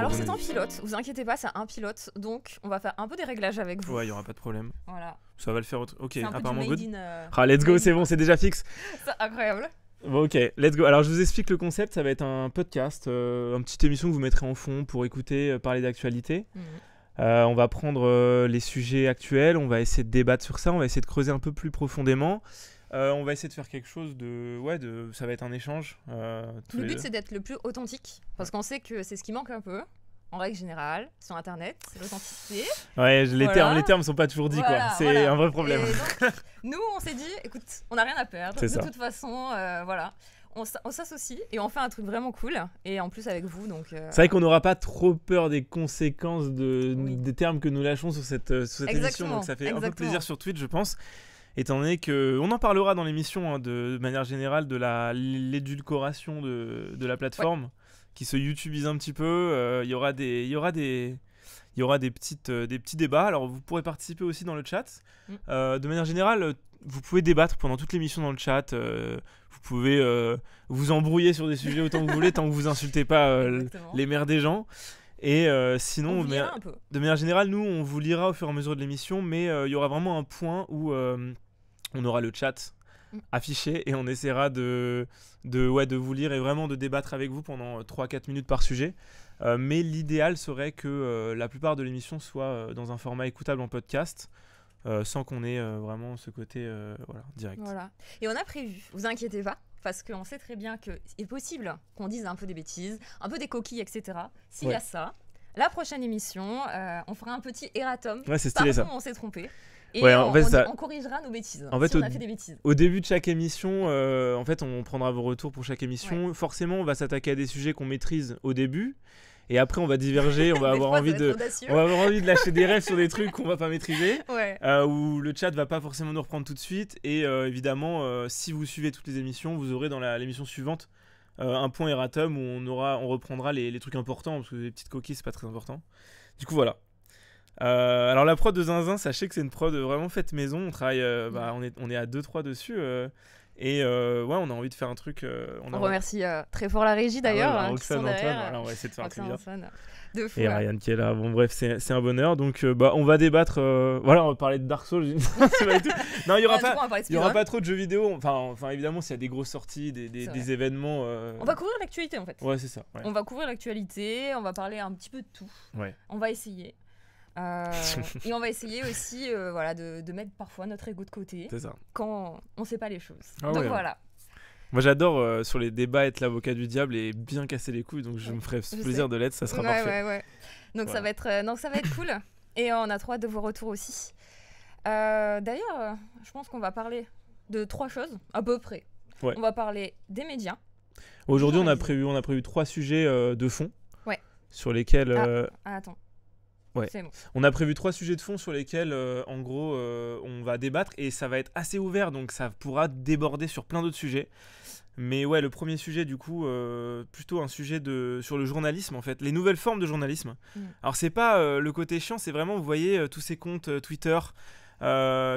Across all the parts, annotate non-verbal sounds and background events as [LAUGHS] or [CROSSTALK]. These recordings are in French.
Alors c'est un pilote, vous inquiétez pas, c'est un pilote, donc on va faire un peu des réglages avec vous. Ouais, il y aura pas de problème. Voilà. Ça va le faire autre. Ok, apparemment good. Euh, ah, let's go, c'est bon, c'est déjà fixe. [LAUGHS] c'est incroyable. Bon, ok, let's go. Alors je vous explique le concept, ça va être un podcast, euh, une petite émission que vous mettrez en fond pour écouter euh, parler d'actualité. Mhm. on va prendre les sujets actuels, on va essayer de débattre sur ça, on va essayer de creuser un peu plus profondément. Euh, on va essayer de faire quelque chose de. Ouais, de... ça va être un échange. Euh, le but, c'est d'être le plus authentique. Parce qu'on sait que c'est ce qui manque un peu, en règle générale, sur Internet, c'est l'authenticité. Ouais, les, termes, les termes sont pas toujours dits, quoi. C'est un vrai problème. [LAUGHS] nous, on s'est dit, écoute, on n'a rien à perdre. de toute façon, euh, voilà. On s'associe et on fait un truc vraiment cool. Et en plus avec vous, donc. C'est vrai qu'on n'aura pas trop peur des conséquences de, des termes que nous lâchons sur cette, émission. Donc ça fait un peu plaisir sur Twitch, je pense étant donné que on en parlera dans l'émission hein, de, manière générale de la l'édulcoration de, la plateforme qui se youtubise un petit peu. Euh, il y aura des il y aura des il y aura des petites euh, des petits débats. Alors vous pourrez participer aussi dans le chat. Mm. Euh, de manière générale, vous pouvez débattre pendant toute l'émission dans le chat. vous pouvez vous embrouiller sur des sujets autant que vous voulez, tant que vous insultez pas les mères des gens. Et sinon, de manière, générale, nous, on vous lira au fur et à mesure de l'émission, mais il y aura vraiment un point où on aura le chat mm. affiché et on essaiera de, de, ouais, de vous lire et vraiment de débattre avec vous pendant 3-4 euh, minutes par sujet. Euh, mais l'idéal serait que euh, la plupart de l'émission soit dans un format écoutable en podcast. sans qu'on ait vraiment ce côté voilà, direct. Et on a prévu, vous inquiétez pas, parce qu'on sait très bien qu'il est possible qu'on dise un peu des bêtises, un peu des coquilles, etc. S'il y a ça, la prochaine émission, on fera un petit erratum. Ouais, ça. on s'est trompé ouais, on, corrigera nos bêtises. on a fait des bêtises. Au début de chaque émission, euh, en fait, on prendra vos retours pour chaque émission. Forcément, on va s'attaquer à des sujets qu'on maîtrise au début. Et après, on va diverger, on [LAUGHS] va, avoir, envie de, avoir envie de lâcher des rêves sur des trucs qu'on va pas maîtriser, [LAUGHS] euh, où le chat va pas forcément nous reprendre tout de suite. Et euh, évidemment, si vous suivez toutes les émissions, vous aurez dans l'émission suivante un point erratum où on, aura, on reprendra les, les trucs importants, parce que les petites coquilles, c'est pas très important. Du coup, voilà. Euh, alors la prod de Zinzin, sachez que c'est une prod vraiment faite maison. On travaille, euh, bah, on, est, on est à 2-3 dessus. Euh, et ouais, on a envie de faire un truc. on, remercie très fort la régie ah d'ailleurs. Ah ouais, et Ryan qui est là. Bon, bref, c'est un bonheur. Donc, bah, on va débattre. Voilà, on va parler de Dark Souls. [LAUGHS] non, il n'y aura, pas, il y aura pas trop de jeux vidéo. Enfin, enfin évidemment, s'il y a des grosses sorties, des, des, événements. On va couvrir l'actualité en fait. Ouais, c'est ça. On va couvrir l'actualité. On va parler un petit peu de tout. On va essayer. Euh, [LAUGHS] et on va essayer aussi euh, voilà, de, de, mettre parfois notre ego de côté quand on ne sait pas les choses. Ah donc hein. voilà. Moi j'adore euh, sur les débats être l'avocat du diable et bien casser les couilles, donc je me ferai plaisir de l'être, ça sera parfait. Donc, ça va être, donc ça va être cool et on a trop hâte de vos retours aussi. D'ailleurs, je pense qu'on va parler de trois choses à peu près. On va parler des médias. Aujourd'hui on, a prévu, on a prévu trois sujets de fond sur lesquels... Ah, ah, attends, on a prévu trois sujets de fond sur lesquels, euh, en gros, euh, on va débattre et ça va être assez ouvert, donc ça pourra déborder sur plein d'autres sujets. Mais ouais, le premier sujet, du coup, euh, plutôt un sujet de, sur le journalisme, en fait, les nouvelles formes de journalisme. Mm. Alors, c'est pas le côté chiant, c'est vraiment, vous voyez, tous ces comptes Twitter.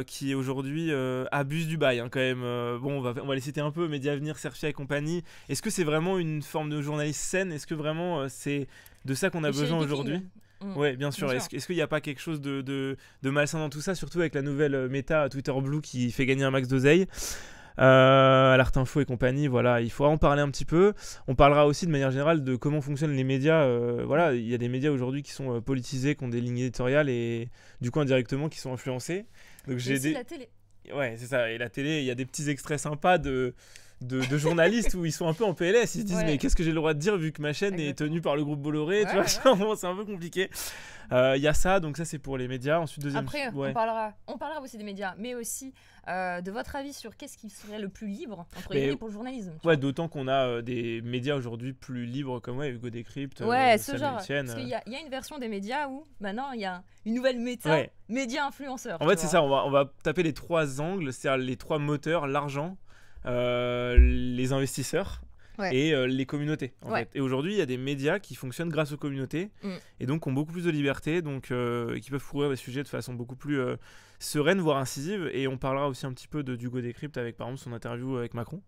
qui aujourd'hui abusent du bail hein, quand même. bon, on va, on les citer un peu, Média Avenir, Serfia et compagnie. Est-ce que c'est vraiment une forme de journaliste saine Est-ce que vraiment c'est de ça qu'on a besoin aujourd'hui Mm. Oui, bien sûr. Est-ce qu'il n'y a pas quelque chose de, malsain dans tout ça, surtout avec la nouvelle euh, méta Twitter Blue qui fait gagner un max d'oseille euh, Info et compagnie, voilà, il faudra en parler un petit peu. On parlera aussi de manière générale de comment fonctionnent les médias. Euh, voilà, il y a des médias aujourd'hui qui sont euh, politisés, qui ont des lignes éditoriales et du coup indirectement qui sont influencés. Donc j'ai la télé. Ouais, c'est ça. Et la télé, il y a des petits extraits sympas de de, journalistes où ils sont un peu en PLS. Ils se disent mais qu'est-ce que j'ai le droit de dire vu que ma chaîne est tenue par le groupe Bolloré. tu vois, c'est un peu compliqué. Euh, il y a ça, donc ça c'est pour les médias. Ensuite deuxième. Après, on parlera, aussi des médias, mais aussi euh, de votre avis sur qu'est-ce qui serait le plus libre pour le journalisme. Ouais, d'autant qu'on a euh, des médias aujourd'hui plus libres comme Hugo Décrypte, ouais, ce genre. parce qu'il y, a une version des médias où maintenant il y a une nouvelle méta Médias influenceurs En fait, c'est ça. On va, on va taper les trois angles, cest les trois moteurs l'argent, euh, les investisseurs et euh, les communautés. Et aujourd'hui, il y a des médias qui fonctionnent grâce aux communautés mm. et donc ont beaucoup plus de liberté, donc euh, qui peuvent couvrir des sujets de façon beaucoup plus sereine, voire incisive. Et on parlera aussi un petit peu de Hugo Décrypte avec par exemple son interview avec Macron.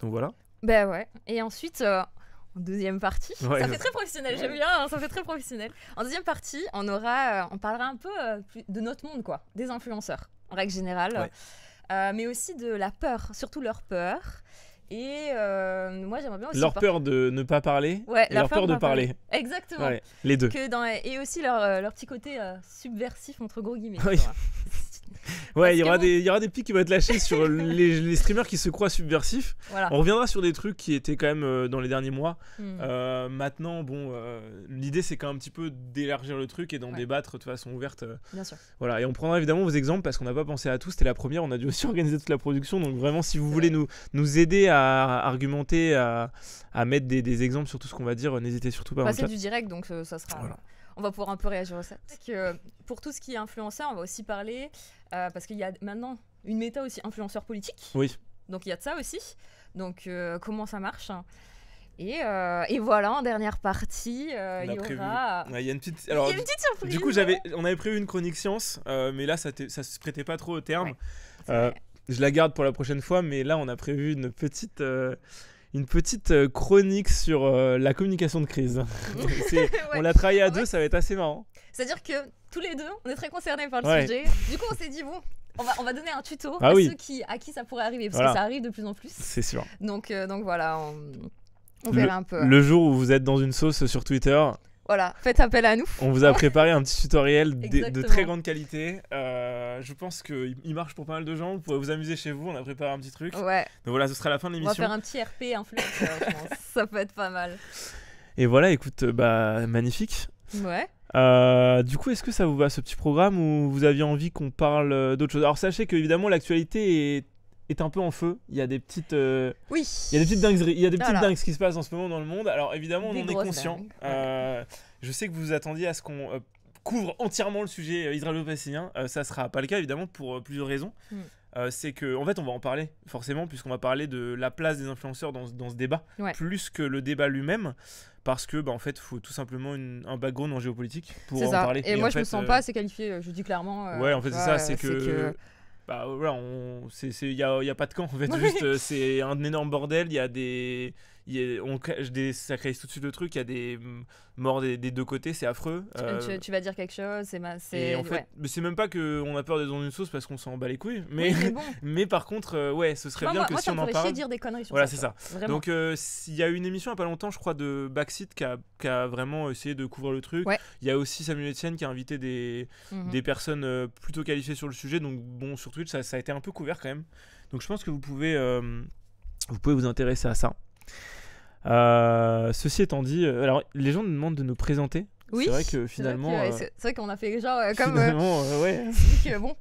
Donc voilà. Ben ouais. Et ensuite. En deuxième partie, ça fait très professionnel, j'aime bien, hein, ça fait très professionnel. En deuxième partie, on aura, on parlera un peu de notre monde, quoi, des influenceurs, en règle générale. Euh, mais aussi de la peur, surtout leur peur. Et euh, moi, j'aimerais bien aussi. Leur peur de ne pas parler ouais, leur peur, de parler. Exactement. les deux. Que et aussi leur, euh, leur petit côté subversif, entre gros guillemets. Oui. [LAUGHS] ouais, il y, aura des, il y aura des pics qui vont être lâchés sur [LAUGHS] les, streamers qui se croient subversifs. On reviendra sur des trucs qui étaient quand même euh, dans les derniers mois. Hmm. Euh, maintenant, bon, euh, l'idée c'est quand même un petit peu d'élargir le truc et d'en débattre de façon ouverte. Bien sûr. Voilà, et on prendra évidemment vos exemples parce qu'on n'a pas pensé à tout. C'était la première, on a dû aussi [LAUGHS] organiser toute la production. Donc vraiment, si vous voulez nous, nous aider à argumenter, à, à mettre des, des, exemples sur tout ce qu'on va dire, n'hésitez surtout pas. Ça c'est du direct, donc ça sera. on va pouvoir un peu réagir à ça. Que pour tout ce qui est influenceur, on va aussi parler euh, parce qu'il y a maintenant une méta aussi influenceur politique. Oui. Donc il y a de ça aussi. Donc euh, comment ça marche hein. euh, et, voilà, en dernière partie, il y aura. [LAUGHS] il y a une petite, surprise. Du coup, j'avais, on avait prévu une chronique science, mais là, ça, ça se prêtait pas trop au terme. je la garde pour la prochaine fois, mais là, on a prévu une petite. Une petite chronique sur la communication de crise. [LAUGHS] On l'a travaillé à deux, ça va être assez marrant. C'est-à-dire que tous les deux, on est très concernés par le sujet. Du coup, on s'est dit, bon, on va, on va, donner un tuto ah à ceux qui, à qui ça pourrait arriver, parce que ça arrive de plus en plus. C'est sûr. Donc, euh, donc voilà, on, on verra un peu. Le jour où vous êtes dans une sauce sur Twitter. Voilà, faites appel à nous. On vous a [LAUGHS] préparé un petit tutoriel de, très grande qualité. Euh, je pense qu'il marche pour pas mal de gens. Vous pouvez vous amuser chez vous. On a préparé un petit truc. Ouais. Donc voilà, ce sera la fin de l'émission. On va faire un petit RP influenceur, je pense. [LAUGHS] Ça peut être pas mal. Et voilà, écoute, bah magnifique. Ouais. Euh, du coup, est-ce que ça vous va ce petit programme ou vous aviez envie qu'on parle euh, d'autre chose Alors sachez que évidemment l'actualité est, un peu en feu. Il y a des petites, euh, oui. il y a des petites dingueries, il y a des petites dingues qui se passent en ce moment dans le monde. Alors évidemment, on en est conscient. je sais que vous vous attendiez à ce qu'on couvre entièrement le sujet israélo-palestinien. ça sera pas le cas évidemment pour plusieurs raisons. Hmm. Euh, c'est que, en fait, on va en parler forcément, puisqu'on va parler de la place des influenceurs dans, ce débat, plus que le débat lui-même, parce que, bah, en fait, faut tout simplement un background en géopolitique pour en parler. Et, moi, je me sens euh, pas assez qualifié, euh, je dis clairement. ouais, en fait, c'est ça, c'est que. Bah, voilà, il n'y a, y a, pas de camp, en fait, [LAUGHS] juste, c'est un énorme bordel, il y a des ça on, tout de suite le truc, il y a des morts des, deux côtés, c'est affreux. tu, euh, vas dire quelque chose, c'est. même pas qu'on a peur d'être dans une sauce parce qu'on s'en bat les couilles, mais, [LAUGHS] mais par contre, euh, ouais, ce serait bien que si on en parle. dire des conneries sur Voilà, c'est ça. Donc, euh, il y a une émission il y a pas longtemps, je crois, de Backseat qui a, vraiment essayé de couvrir le truc. Il y a aussi Samuel Etienne qui a invité des, mhm. personnes plutôt qualifiées sur le sujet, donc bon, sur Twitch, ça, ça a été un peu couvert quand même. Donc, je pense que vous pouvez vous pouvez vous intéresser à ça. Euh, ceci étant dit, euh, alors les gens nous demandent de nous présenter. Oui. C'est vrai que finalement. Euh, c'est vrai qu'on a fait genre comme. [LAUGHS] bon.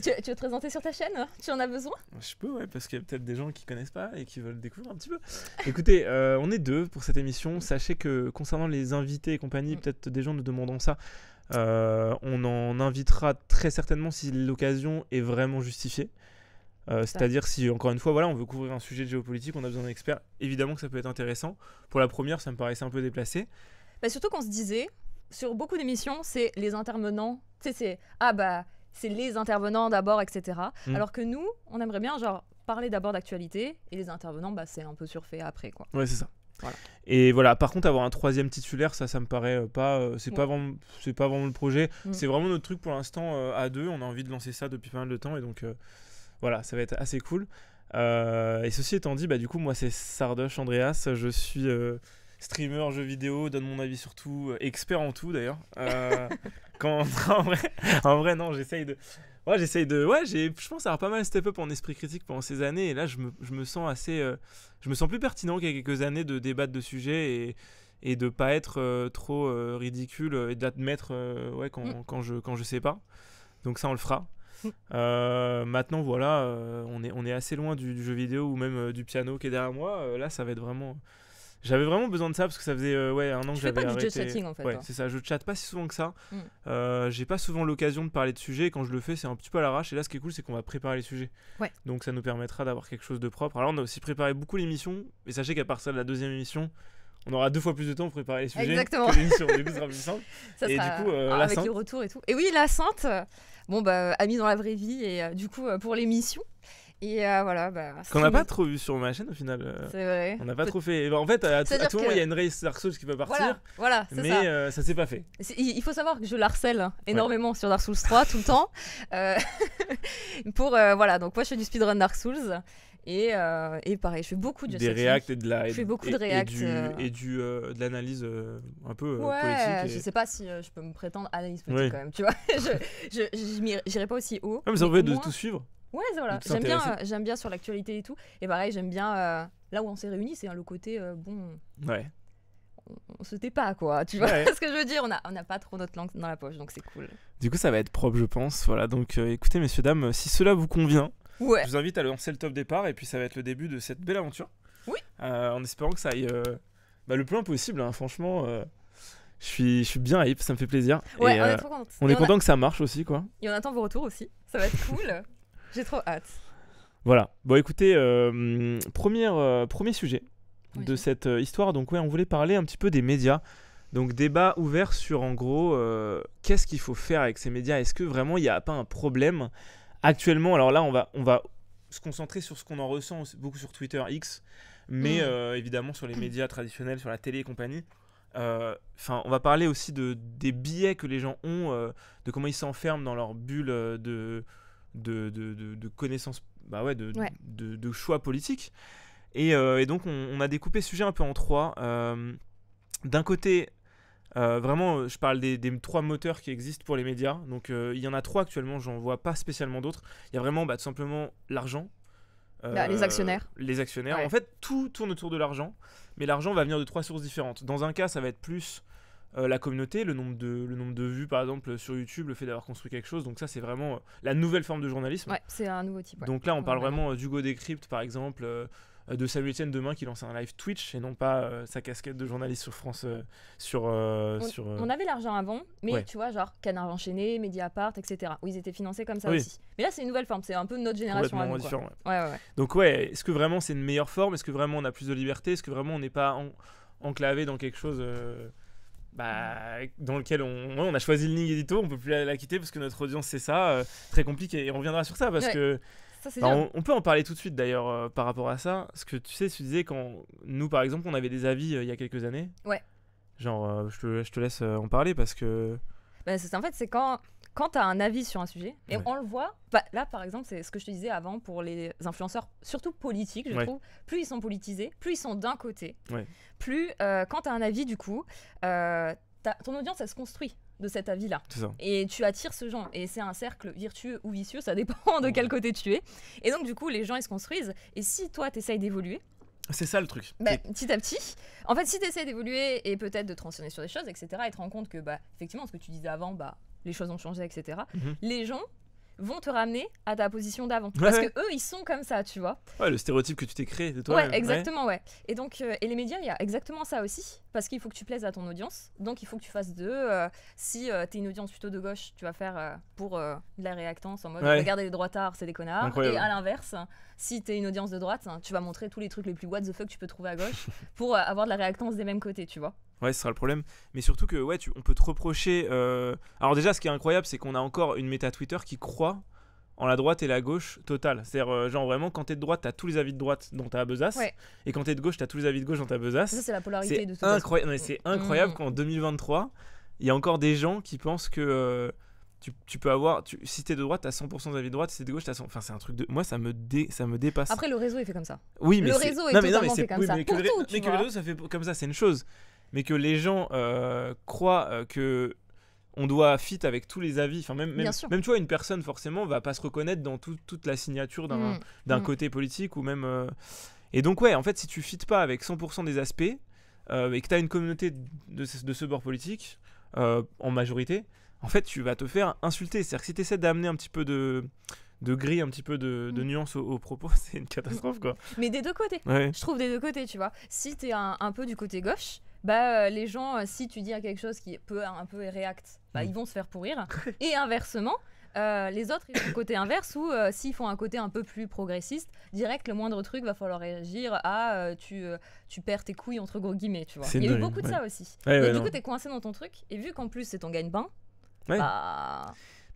Tu, veux te présenter sur ta chaîne hein Tu en as besoin Je peux, parce qu'il y a peut-être des gens qui connaissent pas et qui veulent découvrir un petit peu. Écoutez, on est deux pour cette émission. Sachez que concernant les invités et compagnie, mm. peut-être des gens nous demandant ça. on en invitera très certainement si l'occasion est vraiment justifiée. Euh, c'est-à-dire si, encore une fois, voilà, on veut couvrir un sujet de géopolitique, on a besoin d'un expert, évidemment que ça peut être intéressant. Pour la première, ça me paraissait un peu déplacé. Bah, surtout qu'on se disait, sur beaucoup d'émissions, c'est les intervenants, c'est ah bah, c'est les intervenants d'abord, etc. Mm. Alors que nous, on aimerait bien, genre, parler d'abord d'actualité et les intervenants, bah, c'est un peu surfait après, quoi. Ouais, c'est ça. Et voilà, par contre, avoir un troisième titulaire, ça, ça me paraît euh, pas. Euh, c'est mm. pas vraiment, c'est pas vraiment le projet. Mm. C'est vraiment notre truc pour l'instant à deux. On a envie de lancer ça depuis pas mal de temps et donc voilà, ça va être assez cool. Euh, et ceci étant dit, bah, du coup, moi, c'est Sardoche Andreas. Je suis euh, streamer, jeu vidéo, donne mon avis sur tout, euh, expert en tout d'ailleurs. [LAUGHS] [LAUGHS] en vrai, non, j'essaye de. Ouais, j'essaye de. Ouais, j'ai. Je pense avoir pas mal step up en esprit critique pendant ces années. Et là, je me, sens assez. je me sens plus pertinent qu'il y a quelques années de débattre de sujets et et de pas être trop ridicule et d'admettre ouais quand, mm. quand, je quand je sais pas. Donc ça, on le fera. Euh, maintenant, voilà, euh, on, est, on est assez loin du, jeu vidéo ou même euh, du piano qui est derrière moi. là, ça va être vraiment. J'avais vraiment besoin de ça parce que ça faisait ouais, un an que j'avais arrêté. pas du chatting en fait. Ouais, c'est ça. Je chatte pas si souvent que ça. Mm. j'ai pas souvent l'occasion de parler de sujets. quand je le fais, c'est un petit peu à l'arrache. Et là, ce qui est cool, c'est qu'on va préparer les sujets. Ouais. Donc, ça nous permettra d'avoir quelque chose de propre. Alors, on a aussi préparé beaucoup l'émission. Et sachez qu'à partir de la deuxième émission, on aura deux fois plus de temps pour préparer les sujets. Exactement. du plus [LAUGHS] et du coup, avec le retour et tout. Et oui, la Sainte, bon, bah, amis dans la vraie vie, et euh, du coup, euh, pour l'émission. Et euh, voilà, bah, Qu'on n'a pas trop vu sur ma chaîne au final. C'est vrai. On n'a pas trop fait. En fait, à, tout moment, il y a une race Dark Souls qui va partir. Voilà, Mais ça, s'est pas fait. Il faut savoir que je l'harcèle hein, énormément sur Dark Souls 3 tout le temps. [LAUGHS] Pour, voilà, donc moi je fais du speedrun Dark Souls. Et, euh, et, pareil, je fais beaucoup de Des et de Je fais beaucoup de réacts euh. Et, du, euh, de l'analyse un peu politique. Je sais pas si je peux me prétendre analyse politique quand même, tu vois. [LAUGHS] je n'irai pas aussi haut. Ah, mais ça de tout suivre. Ouais, voilà. J'aime bien, j'aime bien sur l'actualité et tout. Et pareil, j'aime bien là où on s'est réunis, c'est hein, le côté bon. Ouais on se tait pas, quoi. Tu vois [LAUGHS] ce que je veux dire On n'a on a pas trop notre langue dans la poche, donc c'est cool. Du coup, ça va être propre, je pense. Voilà, donc écoutez, messieurs, dames, si cela vous convient, je vous invite à lancer le top départ et puis ça va être le début de cette belle aventure. Oui. Euh, en espérant que ça aille euh, bah, le plus loin possible, hein. franchement. Euh, je suis, je suis bien hype, ça me fait plaisir. on est content que ça marche aussi, quoi. Et on attend vos retours aussi. Ça va être [LAUGHS] cool. J'ai trop hâte. Voilà. Bon, écoutez, premier sujet de cette histoire. Donc, ouais, on voulait parler un petit peu des médias. Donc, débat ouvert sur, en gros, qu'est-ce qu'il faut faire avec ces médias Est-ce que vraiment il n'y a pas un problème actuellement, alors là, on va, on va se concentrer sur ce qu'on en ressent beaucoup sur Twitter X, mais mm. euh, évidemment sur les médias traditionnels, sur la télé et compagnie. Euh, enfin, on va parler aussi de, des billets que les gens ont, euh, de comment ils s'enferment dans leur bulle de, de, de, connaissances, bah ouais, de, de choix politiques. Et, donc, on, on, a découpé le sujet un peu en trois. D'un côté, euh, vraiment, euh, je parle des, trois moteurs qui existent pour les médias. Donc, euh, il y en a trois actuellement, j'en vois pas spécialement d'autres. Il y a vraiment bah, tout simplement l'argent. Bah, les actionnaires. Les actionnaires. En fait, tout tourne autour de l'argent, mais l'argent va venir de trois sources différentes. Dans un cas, ça va être plus la communauté, le nombre, de, le nombre de vues par exemple sur YouTube, le fait d'avoir construit quelque chose. Donc, ça, c'est vraiment la nouvelle forme de journalisme. Ouais, c'est un nouveau type. Donc, là, on parle vraiment, vraiment d'Hugo Décrypte par exemple. Euh, de Samuel Etienne demain qui lance un live Twitch et non pas euh, sa casquette de journaliste sur France. Euh, sur, on, sur on, avait l'argent avant, mais tu vois, genre Canard Enchaîné, Mediapart, etc. où ils étaient financés comme ça aussi. Mais là, c'est une nouvelle forme, c'est un peu notre génération. Donc, ouais, est-ce que vraiment c'est une meilleure forme Est-ce que vraiment on a plus de liberté Est-ce que vraiment on n'est pas enclavé dans quelque chose bah, dans lequel on, on, a choisi le ligne édito, on peut plus la, quitter parce que notre audience c'est ça, très compliqué et on reviendra sur ça parce que bah, on, peut en parler tout de suite d'ailleurs euh, par rapport à ça. Ce que tu sais, tu disais quand nous par exemple, on avait des avis euh, il y a quelques années. Ouais. Genre, euh, je, te, laisse en parler parce que. Bah, c'est en fait, c'est quand, quand tu as un avis sur un sujet, et on le voit. Bah, là par exemple, c'est ce que je te disais avant pour les influenceurs, surtout politiques, je trouve. Plus ils sont politisés, plus ils sont d'un côté. Ouais. Plus quand tu as un avis, du coup, ton audience, elle se construit de cet avis-là. Et tu attires ce genre. Et c'est un cercle virtueux ou vicieux, ça dépend de quel côté tu es. Et donc, du coup, les gens, ils se construisent. Et si toi, t'essayes d'évoluer, c'est ça le truc. Bah, petit à petit. En fait, si tu d'évoluer et peut-être de transitionner sur des choses, etc., et te rends compte que, bah, effectivement, ce que tu disais avant, bah, les choses ont changé, etc., mhm. les gens, vont te ramener à ta position d'avant. parce que eux, ils sont comme ça, tu vois. Ouais, le stéréotype que tu t'es créé de toi. Ouais, exactement, ouais. Et donc, euh, et les médias, il y a exactement ça aussi, parce qu'il faut que tu plaises à ton audience. Donc, il faut que tu fasses deux euh, si euh, t'es une audience plutôt de gauche, tu vas faire pour de la réactance en mode regardez les droitards, c'est des connards. Et à l'inverse, si t'es une audience de droite, hein, tu vas montrer tous les trucs les plus what the fuck que tu peux trouver à gauche [LAUGHS] pour avoir de la réactance des mêmes côtés, tu vois. Ouais, ce sera le problème. Mais surtout que, ouais, tu, on peut te reprocher. Euh, alors, déjà, ce qui est incroyable, c'est qu'on a encore une méta Twitter qui croit en la droite et la gauche totale. C'est-à-dire, euh, genre vraiment, quand t'es de droite, t'as tous les avis de droite dont t'as besace. Et quand t'es de gauche, t'as tous les avis de gauche dont t'as besace. c'est la polarité de tout incroyable. C'est mm. incroyable qu'en 2023, il y a encore des gens qui pensent que. Euh, tu, peux avoir. Tu, si t'es de droite, t'as 100% d'avis de droite. Si t'es de gauche, t'as 100%. Enfin, c'est un truc de. Moi, ça me, dé, ça me dépasse. Après, le réseau est fait comme ça. Oui, mais. Le réseau est, non, fait comme ça. Pour mais que, réseau, ça fait comme ça, c'est une chose mais que les gens euh, croient euh, que on doit fit avec tous les avis. Enfin, même, même, même, tu une personne forcément va pas se reconnaître dans toute la signature d'un mm. Mm. côté politique ou même. Euh. Et donc, ouais, en fait, si tu fit pas avec 100% des aspects et que tu as une communauté de, de ce bord politique en majorité, en fait, tu vas te faire insulter. C'est-à-dire que si tu essaies d'amener un petit peu de de gris, un petit peu de, de mm. nuance au, propos, [LAUGHS] c'est une catastrophe quoi. Mais des deux côtés, je trouve des deux côtés, tu vois. Si tu es un peu du côté gauche, bah, euh, les gens, euh, si tu dis quelque chose qui peut un peu réacte, bah, mm. ils vont se faire pourrir. [LAUGHS] Et inversement, euh, les autres, ils ont le côté inverse où s'ils font un côté un peu plus progressiste, direct, le moindre truc, va falloir réagir à tu, tu perds tes couilles entre gros guillemets, tu vois. Il y a eu beaucoup de ça aussi. et du coup, tu es coincé dans ton truc, et vu qu'en plus, c'est ton gagne-pain, bah...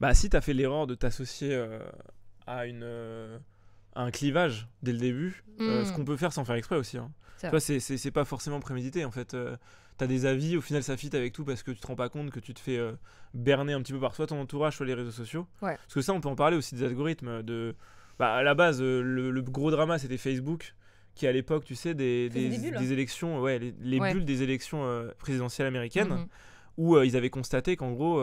bah... si as fait l'erreur de t'associer à une... un clivage dès le début, ce mm. qu'on peut faire sans faire exprès aussi. Hein c'est pas forcément prémédité en fait. tu euh, T'as des avis, au final ça fit avec tout parce que tu te rends pas compte que tu te fais euh, berner un petit peu par soit ton entourage, soit les réseaux sociaux. Parce que ça, on peut en parler aussi des algorithmes. Euh, de... Bah, à la base, le, gros drama c'était Facebook qui à l'époque, tu sais, des, des, élections, ouais, les, bulles des élections présidentielles américaines, mhm. où ils avaient constaté qu'en gros,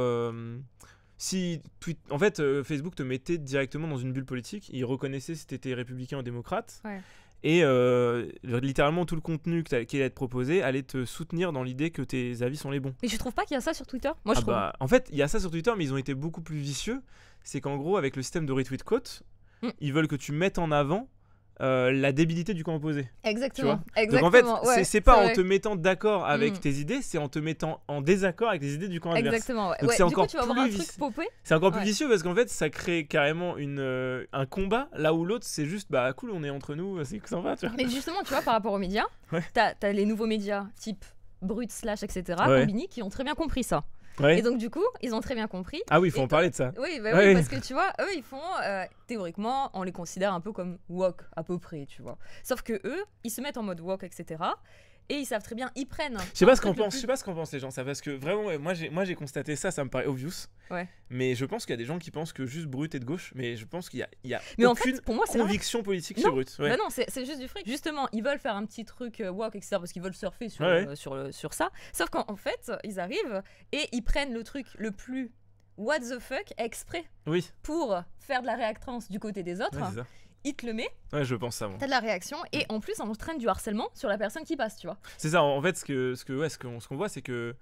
si en fait, Facebook te mettait directement dans une bulle politique, ils reconnaissaient si tu étais républicain ou démocrate, ouais. Et euh, littéralement, tout le contenu qui allait être proposé allait te soutenir dans l'idée que tes avis sont les bons. Mais je trouve pas qu'il y a ça sur Twitter Moi, je ah bah, en fait, il y a ça sur Twitter, mais ils ont été beaucoup plus vicieux. C'est qu'en gros, avec le système de retweet quote, mm. ils veulent que tu mettes en avant euh, la débilité du camp opposé. Exactement. Donc en fait, c'est pas en te mettant d'accord avec mm. tes idées, c'est en te mettant en désaccord avec les idées du camp adverse. Exactement. Donc c'est encore plus C'est encore plus vicieux parce qu'en fait, ça crée carrément une, euh, un combat là où l'autre, c'est juste bah cool, on est entre nous, c'est va. Tu vois. Mais justement, tu vois, par rapport aux médias, t'as as les nouveaux médias type Brut slash etc. qui ont très bien compris ça. Et donc, du coup, ils ont très bien compris. Ah oui, il faut en parler de ça. Bah ah oui, parce que tu vois, eux, ils font, euh, théoriquement, on les considère un peu comme woke, à peu près, tu vois. Sauf que eux, ils se mettent en mode walk, etc et ils savent très bien, ils prennent. Je sais pas ce qu'on pense, je sais pas ce qu'on pense les gens ça parce que vraiment moi j'ai moi j'ai constaté ça, ça me paraît obvious. Ouais. Mais je pense qu'il y a des gens qui pensent que juste brut est de gauche, mais je pense qu'il y a, il y a mais en fait, pour moi, c'est conviction politique non. brut. Bah non, c'est juste du fric. Justement, ils veulent faire un petit truc euh, walk etc parce qu'ils veulent surfer sur, euh, sur ça. Sauf qu'en fait, ils arrivent et ils prennent le truc le plus what the fuck exprès oui. pour faire de la réactance du côté des autres il te le met. Ouais, je pense ça. T'as de la réaction et en plus, on traîne du harcèlement sur la personne qui passe, tu vois. C'est ça. En fait, ce que, ce que, ouais, ce qu'on, voit, c'est que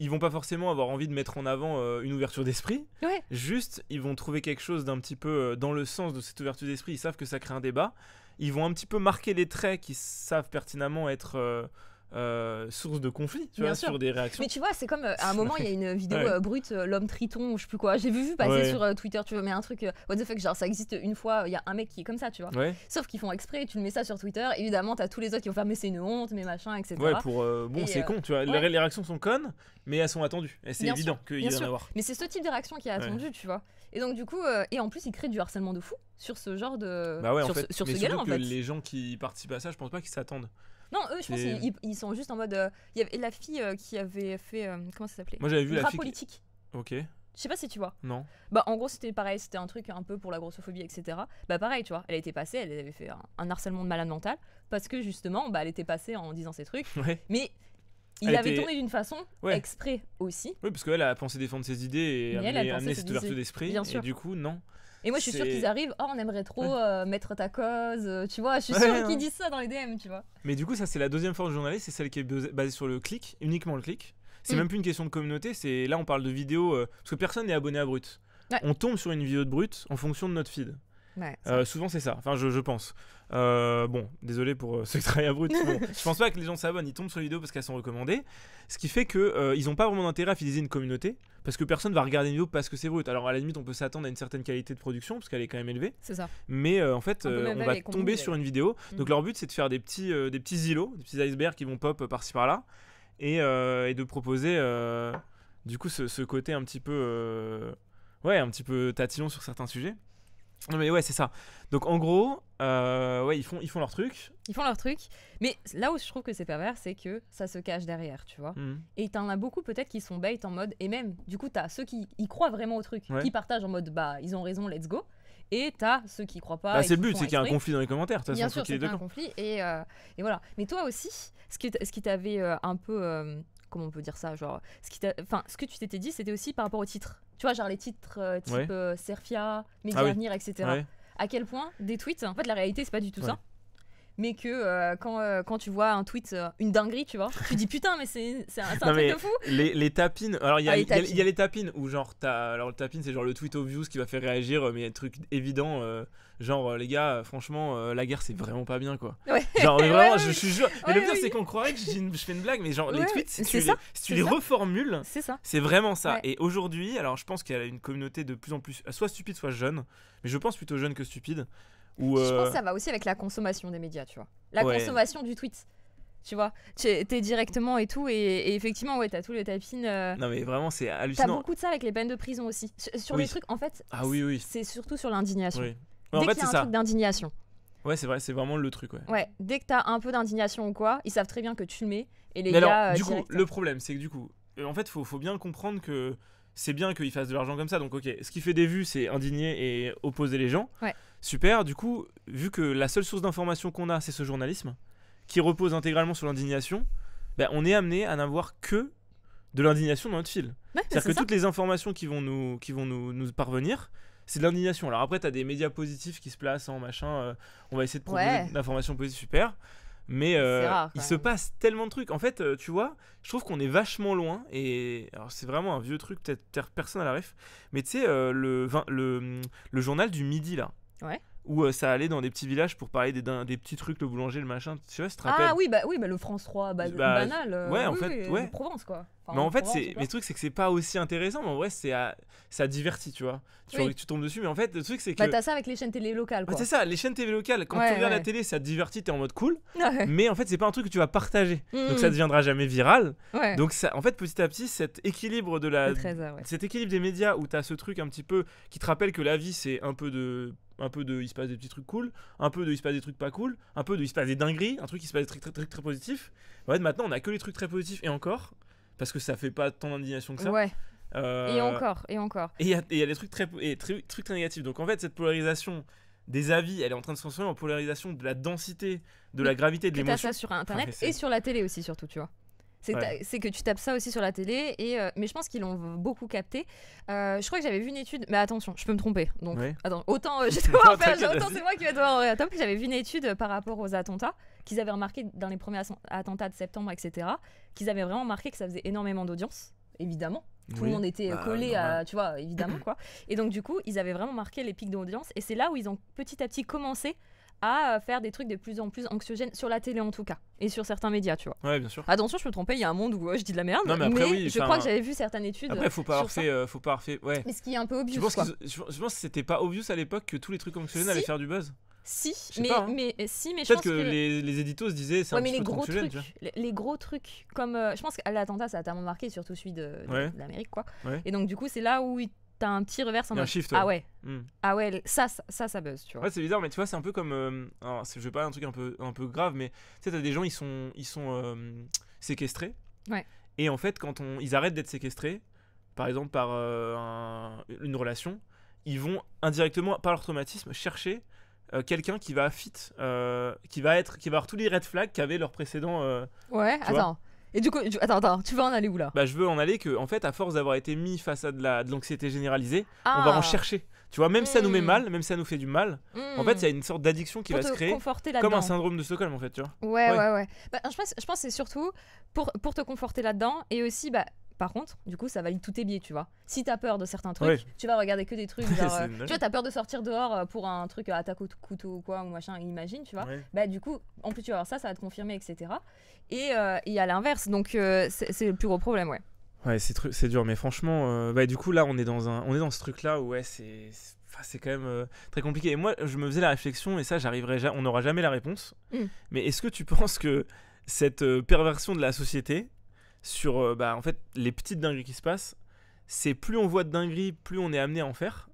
ils vont pas forcément avoir envie de mettre en avant euh, une ouverture d'esprit. Ouais. Juste, ils vont trouver quelque chose d'un petit peu euh, dans le sens de cette ouverture d'esprit. Ils savent que ça crée un débat. Ils vont un petit peu marquer les traits qui savent pertinemment être. Euh, euh, source de conflit, tu vois, sur des réactions. Mais tu vois, c'est comme euh, à un moment, il y a une vidéo euh, brute, l'homme triton, je sais plus quoi. J'ai vu, passer sur Twitter, tu vois mais un truc, what the fuck, genre ça existe une fois, il y a un mec qui est comme ça, tu vois. Sauf qu'ils font exprès, tu le mets ça sur Twitter, évidemment, t'as tous les autres qui vont faire, mais c'est une honte, mais machin, etc. Ouais, pour bon, c'est con, tu vois. Les, réactions sont connes, mais elles sont attendues. Et c'est évident qu'il y en a avoir. Mais c'est ce type de réaction qui est attendu, tu vois. Et donc, du coup, et en plus, il crée du harcèlement de fou sur ce genre de. Bah ouais, sur en fait. Ce, mais les gens qui participent à ça, je pense pas qu'ils s'attendent. Non, eux, je pense qu'ils sont juste en mode. Euh, il y avait la fille euh, qui avait fait. Euh, comment ça s'appelait Moi j'avais vu la fille. politique. Ok. Je sais pas si tu vois. Non. Bah, en gros, c'était pareil, c'était un truc un peu pour la grossophobie, etc. Bah, pareil, tu vois, elle était passée, elle avait fait un, harcèlement de malade mental parce que justement, bah, elle était passée en disant ces trucs. Mais il avait tourné d'une façon exprès aussi. Oui, parce qu'elle a pensé défendre ses idées et amener, cette d'esprit. Et du coup, non. Et moi, je suis sûre qu'ils arrivent. Oh, on aimerait trop euh, mettre ta cause. Euh, tu vois, je suis sûre qu'ils disent ça dans les DM, tu vois. Mais du coup, ça, c'est la deuxième force journaliste. C'est celle qui est basée sur le clic, uniquement le clic. C'est mm. même plus une question de communauté. C'est là, on parle de vidéos. Euh, parce que personne n'est abonné à Brut. On tombe sur une vidéo de Brut en fonction de notre feed. Euh, souvent c'est ça, enfin je, pense. Euh, bon, désolé pour ceux ce travaillent à [LAUGHS] je pense pas que les gens s'abonnent, ils tombent sur les vidéos parce qu'elles sont recommandées. Ce qui fait qu'ils euh, ils ont pas vraiment d'intérêt à fidéliser une communauté parce que personne va regarder une vidéo parce que c'est brut. Alors à la limite, on peut s'attendre à une certaine qualité de production parce qu'elle est quand même élevée. C'est ça. Mais en fait, on, va tomber sur une vidéo. Mm. Donc leur but c'est de faire des petits, des petits îlots, des petits icebergs qui vont pop par-ci par-là et, de proposer du coup ce, ce, côté un petit peu, ouais, un petit peu tatillon sur certains sujets. Non mais ouais c'est ça. Donc en gros, euh, ouais ils font ils font leur truc. Ils font leur truc. Mais là où je trouve que c'est pervers, c'est que ça se cache derrière, tu vois. Mhm. Et t'en as beaucoup peut-être qui sont bait en mode et même du coup t'as ceux qui y croient vraiment au truc, qui partagent en mode bah ils ont raison, let's go. Et t'as ceux qui croient pas. Bah, c'est le but, c'est qu'il y a un conflit dans les commentaires. Bien sûr, c'est un conflit et, euh, et, voilà. Mais toi aussi, ce qui, ce qui t'avait euh, un peu comment on peut dire ça genre ce qui enfin ce que tu t'étais dit c'était aussi par rapport au titre tu vois genre les titres euh, type euh, Serfia mes ah etc à quel point des tweets en fait la réalité c'est pas du tout ça mais que euh, quand, euh, quand tu vois un tweet, euh, une dinguerie, tu vois, tu dis putain, mais c'est un, un truc de fou. Les, les tapines, alors il y, a les tapines où genre, as, alors le tapine c'est genre le tweet obvious qui va faire réagir, mais un truc évident, genre les gars, franchement, la guerre c'est vraiment pas bien quoi. Genre [LAUGHS] vraiment, je, suis mais le pire c'est qu'on croirait que je fais une blague, mais genre les tweets, si tu, les, reformules, c'est vraiment ça. Et aujourd'hui, alors je pense qu'il y a une communauté de plus en plus, soit stupide, soit jeune, mais je pense plutôt jeune que stupide. Je pense que euh, ça va aussi avec la consommation des médias, tu vois. La consommation du tweet tu vois t'es directement et tout et, effectivement ouais t'as tout le tapin euh, non mais vraiment c'est hallucinant t'as beaucoup de ça avec les peines de prison aussi sur les trucs en fait ah oui oui c'est surtout sur l'indignation oui. dès fait c'est un truc d'indignation ouais c'est vrai c'est vraiment le truc ouais ouais dès que t'as un peu d'indignation ou quoi ils savent très bien que tu le mets et les gars euh, du coup le problème c'est que du coup en fait faut faut bien comprendre que c'est bien qu'ils fassent de l'argent comme ça donc ok ce qui fait des vues c'est indigner et opposer les gens ouais Super, du coup, vu que la seule source d'information qu'on a, c'est ce journalisme, qui repose intégralement sur l'indignation, bah, on est amené à n'avoir que de l'indignation dans notre fil. Bah, C'est-à-dire que toutes les informations qui vont nous, qui vont nous, parvenir, c'est de l'indignation. Alors après, tu as des médias positifs qui se placent en machin, euh, on va essayer de prendre de l'information positive, super. Mais euh, il se passe tellement de trucs. En fait, euh, tu vois, je trouve qu'on est vachement loin. Et c'est vraiment un vieux truc, peut-être personne à la ref. Mais tu sais, le, le journal du midi, là, Ouais. Où euh, ça allait dans des petits villages pour parler des, des petits trucs, le boulanger, le machin. Tu sais, ça Ah oui, bah, oui, bah, le France 3, bah, euh, banal. Euh, ouais, en fait, ouais. Provence, quoi. mais en, fait, c'est, le truc, c'est que c'est pas aussi intéressant, mais en vrai, c'est ça divertit, tu vois. Tu, tu tombes dessus, mais en fait, le truc, c'est bah, que. Bah, t'as ça avec les chaînes télé locales, ah, quoi. c'est ça, les chaînes télé locales, quand tu regardes la télé, ça te divertit, t'es en mode cool. [LAUGHS] Mais en fait, c'est pas un truc que tu vas partager. Donc, ça mm. deviendra jamais viral. Donc, ça, en fait, petit à petit, cet équilibre de la. cet équilibre des médias où t'as ce truc un petit peu qui te rappelle que la vie, c'est un peu de un peu de il se passe des petits trucs cool, un peu de il se passe des trucs pas cool, un peu de il se passe des dingueries, un truc qui se passe des trucs très, très, très positifs. En maintenant, on a que les trucs très positifs et encore, parce que ça fait pas tant d'indignation que ça. Ouais. Euh, et encore, et encore. Et il y, a des trucs très, et trucs très négatifs. Donc en fait, cette polarisation des avis, elle est en train de se transformer en polarisation de la densité, de la gravité, de l'émotion. ça sur Internet et sur la télé aussi, surtout, tu vois. C'est que tu tapes ça aussi sur la télé. Et, euh, mais je pense qu'ils l'ont beaucoup capté. Euh, je crois que j'avais vu une étude, mais attention, je peux me tromper. Donc, autant, euh, [LAUGHS] c'est moi qui vais devoir attends, J'avais vu une étude par rapport aux attentats qu'ils avaient remarqué dans les premiers attentats de septembre, etc. Qu'ils avaient vraiment remarqué que ça faisait énormément d'audience, évidemment. Tout le monde était bah, collé à, tu vois, évidemment quoi. Et donc du coup, ils avaient vraiment marqué les pics d'audience. Et c'est là où ils ont petit à petit commencé à euh, faire des trucs de plus en plus anxiogènes sur la télé en tout cas et sur certains médias tu vois ouais bien sûr attention je me tromper il y a un monde où euh, je dis de la merde mais, après, oui, je crois que j'avais vu certaines études après faut pas avoir euh, faut pas avoir fait ouais mais ce qui est un peu obvious je pense que, je, je c'était pas obvious à l'époque que tous les trucs anxiogènes allaient faire du buzz si hein. mais, mais, si, mais je pense que, les, les, éditos se disaient c'est un mais les gros trucs, Les, gros trucs comme je pense que ah, l'attentat ça a tellement marqué surtout celui de, l'Amérique quoi. Et donc du coup c'est là où un petit reverse en un shift. Ah ouais. Ah ouais, hmm. ah ça, ça, ça, ça buzz, tu vois. Ouais, c'est bizarre, mais tu vois, c'est un peu comme. Euh, je vais pas un truc un peu, un peu grave, mais tu sais, t'as des gens, ils sont, ils sont euh, séquestrés. Ouais. Et en fait, quand on, ils arrêtent d'être séquestrés, par exemple par euh, une relation, ils vont indirectement, par leur traumatisme, chercher quelqu'un qui va fit, qui va être, qui va avoir tous les red flags qu'avait leur précédent. ouais, attends. Et du coup, attends, attends, tu veux en aller où là Bah, je veux en aller que, en fait, à force d'avoir été mis face à de l'anxiété généralisée, on va en ah. chercher. Tu vois, même si ça nous met hmm. mal, même si ça nous fait du mal, en fait, il y a une sorte d'addiction qui va se créer, comme un syndrome de Stockholm, en fait, tu vois. Ouais, ouais, ouais. Bah, je pense, je que c'est surtout pour, pour te conforter là-dedans et aussi, bah, par contre, du coup, ça valide tout tes biais, tu vois. Si t'as peur de certains trucs, tu vas regarder que des trucs. [LAUGHS] Euh, tu as peur de sortir dehors euh, pour un truc euh, à ta couteau ou quoi, ou machin, imagine, tu vois. Bah, du coup, en plus, tu vas voir ça, ça va te confirmer, etc. Et, il y à l'inverse, donc c'est le plus gros problème, ouais. Ouais, c'est dur, mais franchement, bah, du coup, là, on est dans, un, on est dans ce truc-là où, ouais, c'est. Enfin, c'est quand même très compliqué. Et moi, je me faisais la réflexion, et ça, j'arriverai, on n'aura jamais la réponse. Mm. Mais est-ce que tu [LAUGHS] penses que cette perversion de la société, sur euh, bah, en fait, les petites dingueries qui se passent. C'est plus on voit de dingueries, plus on est amené à en faire.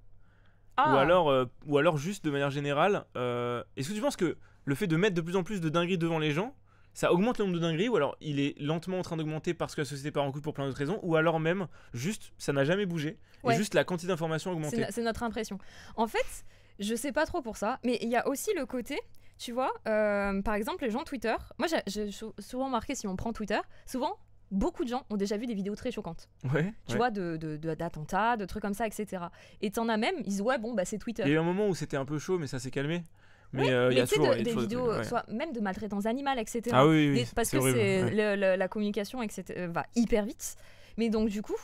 Ou, ah. alors, euh, ou alors juste de manière générale, euh, est-ce que tu penses que le fait de mettre de plus en plus de dingueries devant les gens, ça augmente le nombre de dingueries ou alors il est lentement en train d'augmenter parce que la société part en coupe pour plein d'autres raisons ou alors même juste ça n'a jamais bougé et juste la quantité d'informations a augmenté. C'est notre impression. En fait, je sais pas trop pour ça, mais il y a aussi le côté, tu vois, par exemple les gens Twitter, moi j'ai souvent remarqué si on prend Twitter, souvent beaucoup de gens ont déjà vu des vidéos très choquantes. Ouais, tu vois, d'attentats, de, de, de, trucs comme ça, etc. Et t'en as même, ils disent, ouais, bon, bah c'est Twitter. Il y a eu un moment où c'était un peu chaud, mais ça s'est calmé. Mais euh, il y a toujours des, vidéos, soit même de maltraitance animale, etc. Ah oui, oui, parce que c'est la communication, etc. Euh, va hyper vite. Mais donc, du coup,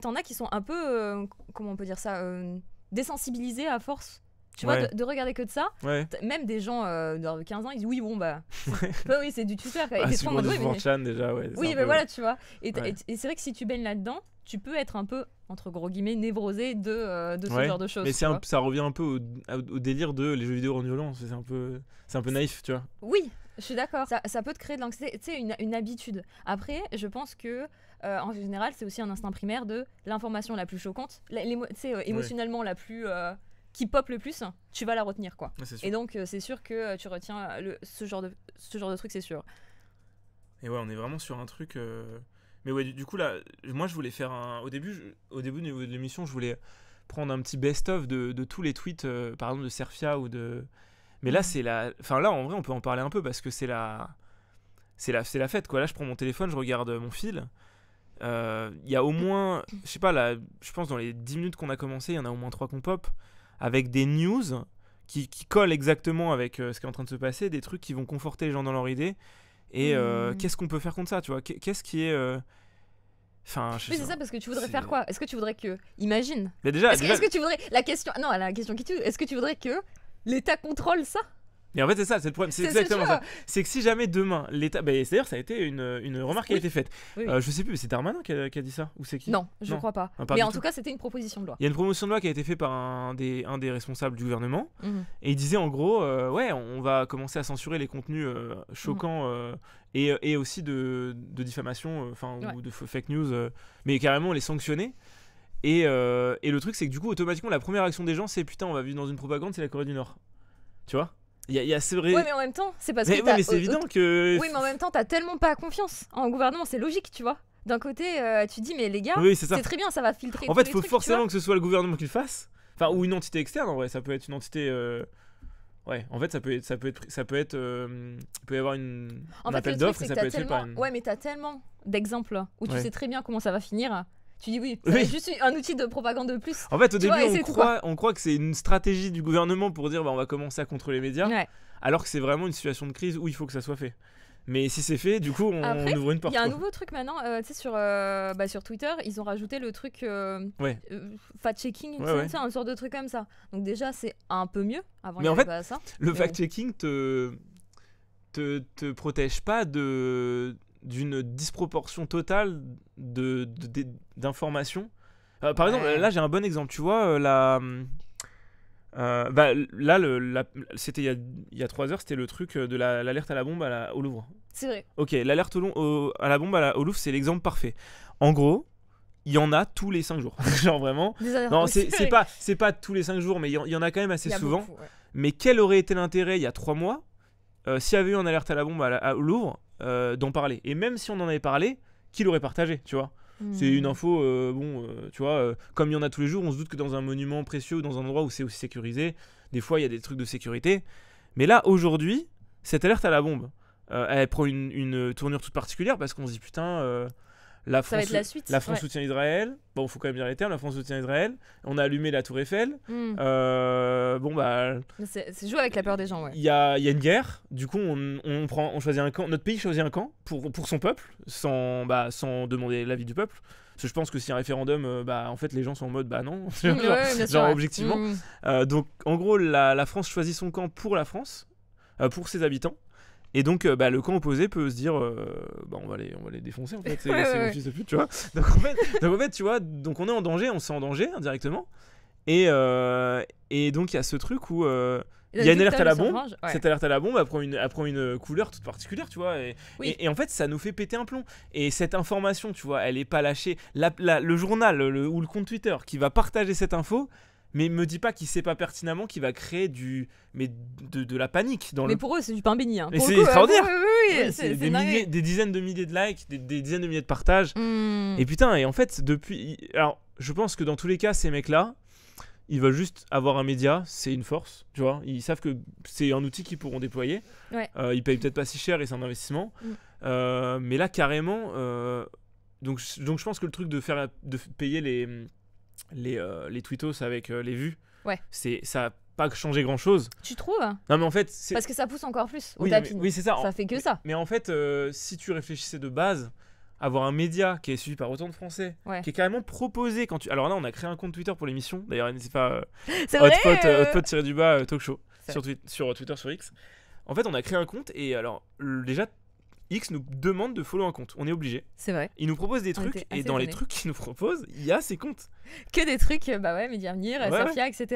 t'en as qui sont un peu, euh, comment on peut dire ça, désensibilisés à force tu vois, de, regarder que de ça, même des gens euh, de 15 ans, ils disent oui, bon, bah, [LAUGHS] [LAUGHS] bah oui, c'est du Twitter. Quoi. Ah, déjà, ouais. Oui, mais voilà, tu vois. Et, c'est vrai que si tu baignes là-dedans, tu peux être un peu, entre gros guillemets, névrosé de, euh, de ce genre de choses. Mais ça revient un peu au, délire de les jeux vidéo en violon C'est un, peu, un peu naïf, tu vois. Oui, je suis d'accord. Ça, peut te créer de l'anxiété, tu sais, une, une, habitude. Après, je pense que euh, en général, c'est aussi un instinct primaire de l'information la plus choquante, tu émo, émotionnellement la plus qui pop le plus, tu vas la retenir quoi. et donc euh, c'est sûr que euh, tu retiens euh, ce, genre de, ce genre de truc, c'est sûr. Et ouais, on est vraiment sur un truc. Mais ouais, du, coup là, moi je voulais faire un. Au début, au début de l'émission, je voulais prendre un petit best-of de, tous les tweets, par exemple de Serfia ou de. Mais là, mhm. c'est la. Enfin là, en vrai, on peut en parler un peu parce que c'est la. C'est la, la fête quoi. Là, je prends mon téléphone, je regarde mon fil. Il y a au moins, je sais pas, là, je pense dans les 10 minutes qu'on a commencé, il y en a au moins 3 qu'on pop avec des news qui, collent exactement avec euh, ce qui est en train de se passer, des trucs qui vont conforter les gens dans leur idée. Et euh, hmm. qu'est-ce qu'on peut faire contre ça, tu vois Qu'est-ce qui est... Euh, enfin, c'est ça, parce que tu voudrais faire quoi Est-ce que tu voudrais que... Imagine. Mais déjà... Est-ce que, tu voudrais... La question... Non, la question qui tue, est-ce que tu voudrais que l'État contrôle ça et en fait, c'est ça, c'est le problème. C'est exactement ça. C'est que si jamais demain, l'État. c'est bah, D'ailleurs, ça a été une, une remarque qui a été faite. Euh, je sais plus, c'est Darmanin qui a, dit ça Ou c'est qui Non, je ne crois pas. Ah, mais en tout, cas, c'était une proposition de loi. Il y a une proposition de loi qui a été faite par un des, un des responsables du gouvernement. Mmh. Et il disait en gros, euh, ouais, on va commencer à censurer les contenus euh, choquants et, et, aussi de, de diffamation, enfin, ou de fake news, mais carrément les sanctionner. Et, et le truc, c'est que du coup, automatiquement, la première action des gens, c'est putain, on va vivre dans une propagande, c'est la Corée du Nord. Tu vois oui, vrai... mais en même temps, c'est parce Oui, mais c'est évident que. Oui, mais en même temps, t'as tellement pas confiance en gouvernement, c'est logique, tu vois. D'un côté, euh, tu dis, mais les gars, c'est très bien, ça va filtrer. En fait, il faut forcément que ce soit le gouvernement qui le fasse. Enfin, ou une entité externe, en vrai. Ça peut être une entité. Euh, ouais, en fait, ça peut être, ça peut être, ça peut être, euh, il peut y avoir une un appel d'offres, ça peut être tellement... Ouais, mais t'as tellement d'exemples où tu sais très bien comment ça va finir tu dis oui, oui. juste un outil de propagande de plus. En fait, au début, on, croit, on, croit, que c'est une stratégie du gouvernement pour dire bah, on va commencer à contrôler les médias, alors que c'est vraiment une situation de crise où il faut que ça soit fait. Mais si c'est fait, du coup, on, ouvre une porte. Il y a un nouveau truc maintenant, euh, tu sais, sur, euh, bah, sur Twitter, ils ont rajouté le truc euh, fact-checking, un genre de truc comme ça. Donc déjà, c'est un peu mieux avant Mais en fait, ça. Le fact-checking te, te, te protège pas de d'une disproportion totale d'informations. De, euh, par exemple, là j'ai un bon exemple, tu vois, euh, euh, bah, là, c'était il, y, a, trois heures, c'était le truc de l'alerte à la bombe au Louvre. C'est vrai. Ok, l'alerte à la bombe au Louvre, c'est l'exemple parfait. En gros, il y en a tous les cinq jours. [LAUGHS] Genre vraiment. Non, c'est pas, tous les cinq jours, mais il y, en a quand même assez souvent. Mais quel aurait été l'intérêt il y a trois mois s'il y avait eu une alerte à la bombe au Louvre euh, d'en parler. Et même si on en avait parlé, qui l'aurait partagé, tu vois c'est une hmm. info, euh, bon, euh, tu vois, comme il y en a tous les jours, on se doute que dans un monument précieux, ou dans un endroit où c'est aussi sécurisé, des fois il y a des trucs de sécurité. Mais là, aujourd'hui, cette alerte à la bombe, elle prend une, une, tournure toute particulière parce qu'on se dit putain, la France, la, France soutient Israël. Bon, faut quand même dire les termes. La France soutient Israël. On a allumé la Tour Eiffel. Hmm. Euh, bon, bah. C'est jouer avec la peur des gens, ouais. Il y a, y a, une guerre. Du coup, on, prend, on choisit un camp. Notre pays choisit un camp pour, pour son peuple, sans, bah, sans demander l'avis du peuple. Parce que je pense que si un référendum, euh, bah, en fait, les gens sont en mode, bah non, hmm, [LAUGHS] genre, objectivement. Hmm. Euh, donc, en gros, la, France choisit son camp pour la France, pour ses habitants. Et donc, euh, bah, le camp opposé peut se dire, euh, bah, on, va les, on va les défoncer, en fait, c'est de tu vois. [LAUGHS] Donc en, fait, tu vois, donc on est en danger, on se sent en danger hein, directement. Et, euh, et donc, il y a ce truc où. Il y a une alerte à la bombe. Cette alerte à la bombe, elle prend, une, une couleur toute particulière, tu vois. Et, en fait, ça nous fait péter un plomb. Et cette information, tu vois, elle n'est pas lâchée. le journal ou le compte Twitter qui va partager cette info, mais me dit pas qu'il sait pas pertinemment qu'il va créer du mais de, la panique dans mais le. Mais pour eux, c'est du pain béni. Hein. c'est extraordinaire. des, des dizaines de milliers de likes, des, dizaines de milliers de partages. Hmm. Et putain, et en fait, depuis, alors je pense que dans tous les cas, ces mecs-là, ils veulent juste avoir un média, c'est une force, tu vois. Ils savent que c'est un outil qu'ils pourront déployer. Ouais. Euh, payent peut-être pas si cher et c'est un investissement. Hmm. Euh, mais là, carrément, euh, donc, donc je pense que le truc de faire de payer les les, euh, les tweetos avec euh, les vues. Ouais. C'est, ça pas pas changé grand chose. Tu trouves Non, mais en fait. C'est... Parce que ça pousse encore plus au oui, oui, c'est ça. Ça fait que ça. Mais en fait, euh, si tu réfléchissais de base, avoir un média qui est suivi par autant de Français, qui est carrément proposé quand tu. Alors là, on a créé un compte Twitter pour l'émission. D'ailleurs, n'hésitez pas. [LAUGHS] c'est Hotpot, du bas talk show. Sur, sur Twitter, sur X. En fait, on a créé un compte et alors, déjà, X nous demande de follow un compte. On est obligé. C'est vrai. Il nous propose des trucs et dans les trucs qu'il nous propose, il y a ses comptes. Que des trucs, euh, bah ouais, Media Venir, etc.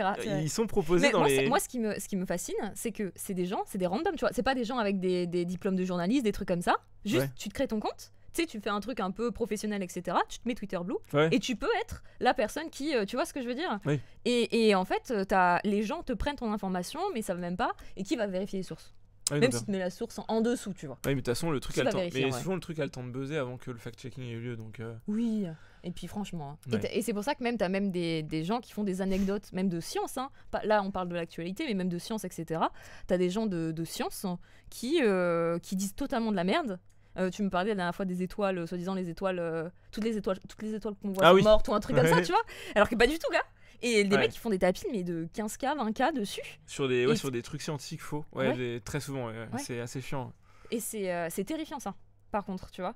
Ils sont proposés dans moi, les. Moi, ce qui me, ce qui me fascine, c'est que c'est des gens, c'est des randoms, tu vois. C'est pas des gens avec des, diplômes de journaliste, des trucs comme ça. Juste, tu te crées ton compte. Tu sais, tu fais un truc un peu professionnel, etc. Tu te mets Twitter Blue et tu peux être la personne qui, euh, tu vois ce que je veux dire et, en fait, euh, as, les gens te prennent ton information, mais ça va même pas et qui va vérifier les sources ah même si tu mets la source en, dessous, tu vois. Oui, mais de toute façon, le truc a le temps. mais souvent, le truc le temps de buzzer avant que le fact-checking ait eu lieu. Donc, euh. Oui, et puis franchement. Hein. Et, c'est pour ça que même tu as même des, des, gens qui font des anecdotes, même de science. Hein. Là, on parle de l'actualité, mais même de science, etc. Tu as des gens de, de science hein, qui, euh, qui disent totalement de la merde. Euh, tu me parlais la dernière fois des étoiles, soi-disant les étoiles, toutes les étoiles, toutes les étoiles qu'on voit ah mortes ou un truc comme ça, tu vois. Alors que pas du tout, gars. Et des mecs qui font des tapis, mais de 15K, 20K dessus. Sur des, ouais, sur des trucs scientifiques faux. Ouais, très souvent, c'est assez chiant. Et euh, c'est terrifiant ça, par contre, tu vois.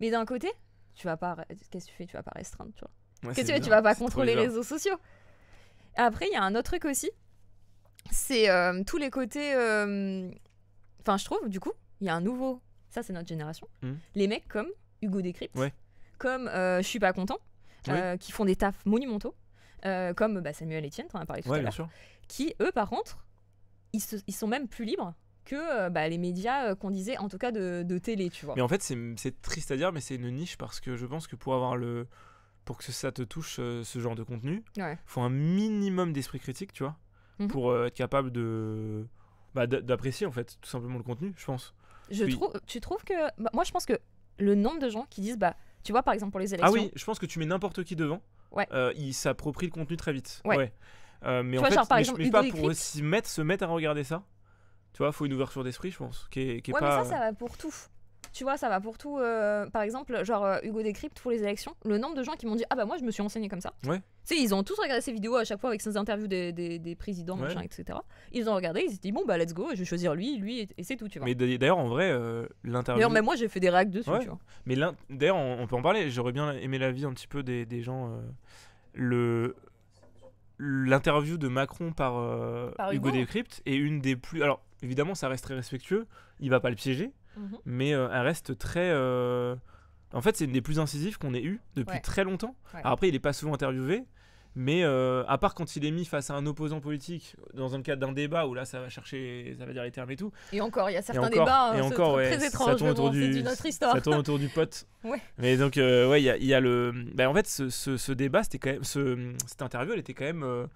Mais d'un côté, tu vas pas. Qu'est-ce que tu fais Tu vas pas restreindre, tu vois. Qu'est-ce que tu fais Tu vas pas contrôler les réseaux sociaux. Après, il y a un autre truc aussi. C'est euh, tous les côtés. Euh, enfin, je trouve, du coup, il y a un nouveau. Ça, c'est notre génération. Hmm. Les mecs comme Hugo Décrypte, comme Je suis pas content, qui font des tafs monumentaux. Euh, comme bah, Samuel Etienne, on en a parlé tout à l'heure, qui, eux, par contre, ils, sont même plus libres que euh, bah, les médias euh, qu'on disait, en tout cas de, télé, tu vois. Mais en fait, c'est triste à dire, mais c'est une niche parce que je pense que pour avoir le. Pour que ça te touche ce genre de contenu, il faut un minimum d'esprit critique, tu vois, mhm. pour être capable de. Bah, d'apprécier en fait tout simplement le contenu, je pense. Je tu trouves que. moi, je pense que le nombre de gens qui disent, bah, tu vois, par exemple, pour les ah élections. Ah oui, je pense que tu mets n'importe qui devant. Euh, il s'approprie le contenu très vite. Ouais. mais en fait, pas pour aussi mettre, se mettre à regarder ça. Tu vois, faut une ouverture d'esprit, je pense. Qui mais ça, ça euh, va pour tout. Tu vois, ça va pour tout. Euh, par exemple, genre Hugo Décrypte pour les élections, le nombre de gens qui m'ont dit Ah bah moi, je me suis renseigné comme ça. Ouais ils ont tous regardé ces vidéos à chaque fois avec ces interviews des, présidents, etc. Ils ont regardé, ils se dit bon bah let's go, je vais choisir lui, lui et, c'est tout, tu vois. Mais d'ailleurs en vrai, euh, l'interview. D'ailleurs même moi j'ai fait des règles dessus, tu vois. Mais d'ailleurs on, peut en parler. J'aurais bien aimé l'avis un petit peu des, gens. Euh, le l'interview de Macron par, euh, Hugo, Décrypte est une des plus. Alors évidemment ça reste très respectueux, il va pas le piéger, mhm. mais elle reste très en fait, c'est une des plus incisives qu'on ait eues depuis très longtemps. après, il n'est pas souvent interviewé, mais euh, à part quand il est mis face à un opposant politique dans un cadre d'un débat où là, ça va chercher, ça va dire les termes et tout. Et encore, il y a certains débats hein, très étranges. Ça tourne autour, du, autour du pote. [LAUGHS] Mais donc, euh, ouais, il y a, le. Bah, en fait, ce, débat, c'était quand même, cette interview, elle était quand même. Euh,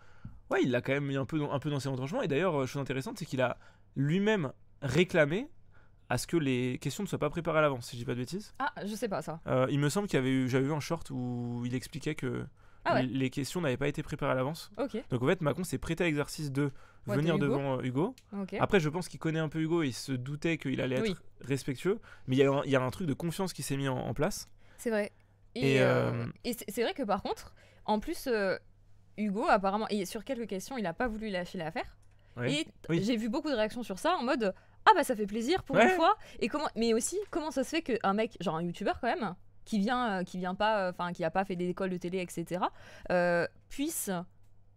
ouais, il l'a quand même mis un peu dans, un peu dans ses retranchements. Et d'ailleurs, chose intéressante, c'est qu'il a lui-même réclamé à ce que les questions ne soient pas préparées à l'avance, si je dis pas de bêtises. Ah, je sais pas ça. Euh, il me semble qu'il y avait eu, j'avais vu un short où il expliquait que ah les questions n'avaient pas été préparées à l'avance. Ok. Donc en fait, Macron s'est prêté à l'exercice de venir devant euh, Hugo. Après, je pense qu'il connaît un peu Hugo et il se doutait qu'il allait être respectueux. Mais il y, a un truc de confiance qui s'est mis en, place. C'est vrai. Et, euh, c'est vrai que par contre, en plus, Hugo, apparemment, sur quelques questions, il n'a pas voulu lâcher l'affaire. Oui. Et j'ai vu beaucoup de réactions sur ça en mode ah bah ça fait plaisir pour une fois et comment mais aussi comment ça se fait qu'un mec genre un youtubeur quand même qui vient euh, qui vient pas euh, enfin qui a pas fait des écoles de télé etc euh, puisse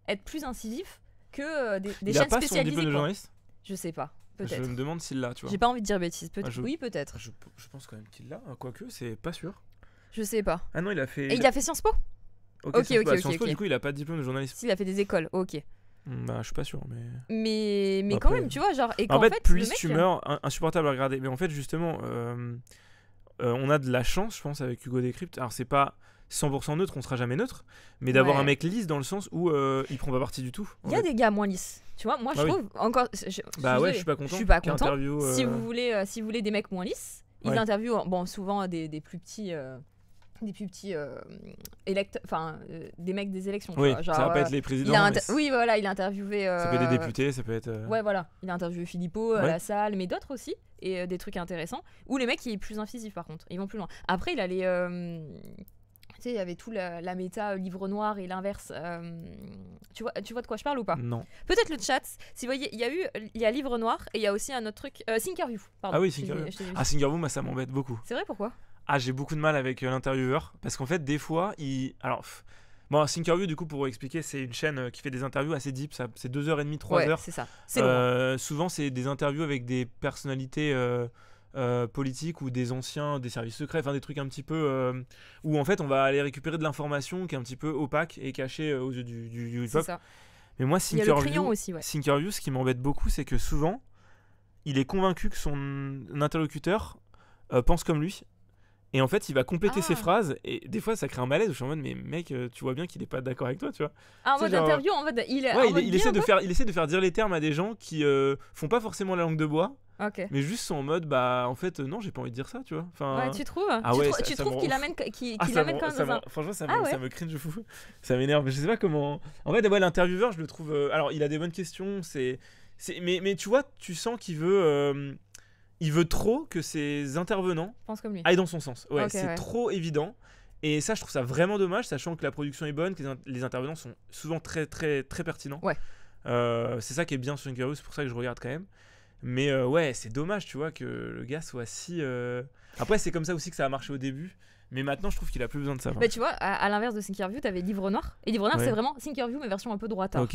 être plus incisif que des, des il a pas spécialisées de journaliste je sais pas peut-être je me demande s'il l'a tu vois j'ai pas envie de dire bêtises peut-être ah, oui peut-être je, pense quand même qu'il l'a hein, quoique c'est pas sûr je sais pas ah non il a fait et il a fait Sciences Po Ok, ok, ah, ok. Sciences po, du coup, il a pas de diplôme de journaliste. il a fait des écoles, ok. Mm, bah, je suis pas sûr, mais. Mais, mais quand même, tu vois, genre. Et en, fait, plus tu meurs, insupportable à regarder. Mais en fait, justement, euh, euh, on a de la chance, je pense, avec Hugo Décrypte. Alors, c'est pas 100% neutre, on sera jamais neutre, mais d'avoir un mec lisse dans le sens où euh, il prend pas partie du tout. Il y a des gars moins lisses. Tu vois, moi, je bah trouve encore. bah ouais, je suis pas content. Je suis pas content. Si, vous voulez, si vous voulez des mecs moins lisses, ils interviewent bon, souvent des, des plus petits des plus petits euh, enfin euh, des mecs des élections oui ça va pas euh, être les présidents oui voilà il a interviewé ça peut être des euh, députés ça peut être ouais voilà il a interviewé Philippot la salle mais d'autres aussi et des trucs intéressants ou les mecs qui est plus incisif par contre ils vont plus loin après il allait tu sais, il y avait tout la, méta livre noir et l'inverse. tu, vois, tu vois de quoi je parle ou pas Non. Peut-être le chat. Si vous voyez, il y a eu il y a livre noir et il y a aussi un autre truc. Thinkerview, pardon. Ah oui, Thinkerview. Ah, Thinkerview, ça m'embête beaucoup. C'est vrai, pourquoi ah, j'ai beaucoup de mal avec euh, l'intervieweur parce qu'en fait, des fois, il. Alors. moi Bon, Thinkerview, du coup, pour expliquer, c'est une chaîne euh, qui fait des interviews assez deep. C'est 2h30, 3h. c'est ça. Hein. Euh, souvent, c'est des interviews avec des personnalités politiques ou des anciens des services secrets, enfin des trucs un petit peu. où en fait, on va aller récupérer de l'information qui est un petit peu opaque et cachée aux yeux du, du, Ça. Mais moi, Thinkerview, ce qui m'embête beaucoup, c'est que souvent, il est convaincu que son interlocuteur pense comme lui et en fait, il va compléter ses ah. phrases. Et des fois, ça crée un malaise. Où je suis en mode, mais mec, euh, tu vois bien qu'il n'est pas d'accord avec toi, tu vois. Ah, en mode interview, en mode. Il, essaie de faire, il essaie de faire dire les termes à des gens qui ne euh, font pas forcément la langue de bois. Mais juste sont en mode, bah en fait, euh, non, j'ai pas envie de dire ça, tu vois. Enfin, ouais, tu trouves ah Tu, trouves qu'il amène, amène quand même ça dans un... Franchement, ça, me me cringe fou. [LAUGHS] Ça m'énerve. Je sais pas comment. En fait, ouais, l'intervieweur, je le trouve. Alors, il a des bonnes questions. c'est mais, mais tu vois, tu sens qu'il veut il veut trop que ses intervenants aillent dans son sens. Ouais, c'est trop évident. Et ça, je trouve ça vraiment dommage, sachant que la production est bonne, que les, intervenants sont souvent très, très, très pertinents. Ouais. Euh, c'est ça qui est bien sur review. c'est pour ça que je regarde quand même. Mais euh, ouais, c'est dommage, tu vois, que le gars soit si. Euh, Après, c'est comme ça aussi que ça a marché au début. Mais maintenant, je trouve qu'il a plus besoin de ça. Bah, tu vois, à, l'inverse de tu avais Livre Noir. Et Livre Noir, c'est vraiment Thinkerview, mais version un peu droite. Hein,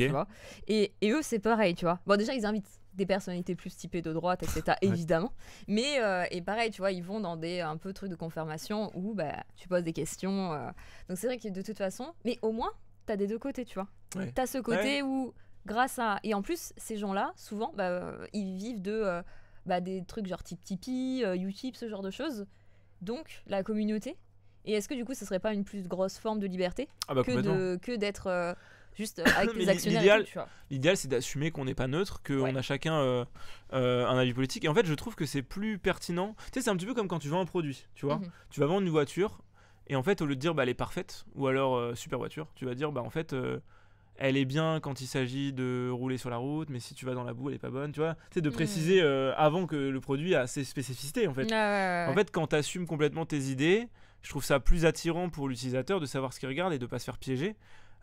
et, et, eux, c'est pareil, tu vois. Bon, déjà, ils invitent des personnalités plus typées de droite, etc. Évidemment. Mais euh, et pareil, tu vois, ils vont dans des un peu trucs de confirmation où bah, tu poses des questions. Euh. donc c'est vrai que de toute façon, mais au moins, tu as des deux côtés, tu vois. tu as ce côté où, grâce à. Et en plus, ces gens-là, souvent, bah, ils vivent de euh, bah, des trucs genre type Tipeee, YouTube, ce genre de choses. Donc, la communauté. Et est-ce que du coup, ce serait pas une plus grosse forme de liberté ah bah, que d'être juste [COUGHS] euh, L'idéal, c'est d'assumer qu'on n'est pas neutre, qu'on a chacun euh, euh, un avis politique. Et en fait, je trouve que c'est plus pertinent. Tu sais, c'est un petit peu comme quand tu vends un produit, tu vois. Mhm. Tu vas vendre une voiture, et en fait, au lieu de dire, bah, elle est parfaite, ou alors super voiture, tu vas dire, bah, en fait. elle est bien quand il s'agit de rouler sur la route, mais si tu vas dans la boue, elle est pas bonne, tu vois. c'est de mhm. préciser avant que le produit a ses spécificités, en fait. Ah, en fait, quand tu assumes complètement tes idées, je trouve ça plus attirant pour l'utilisateur de savoir ce qu'il regarde et de pas se faire piéger.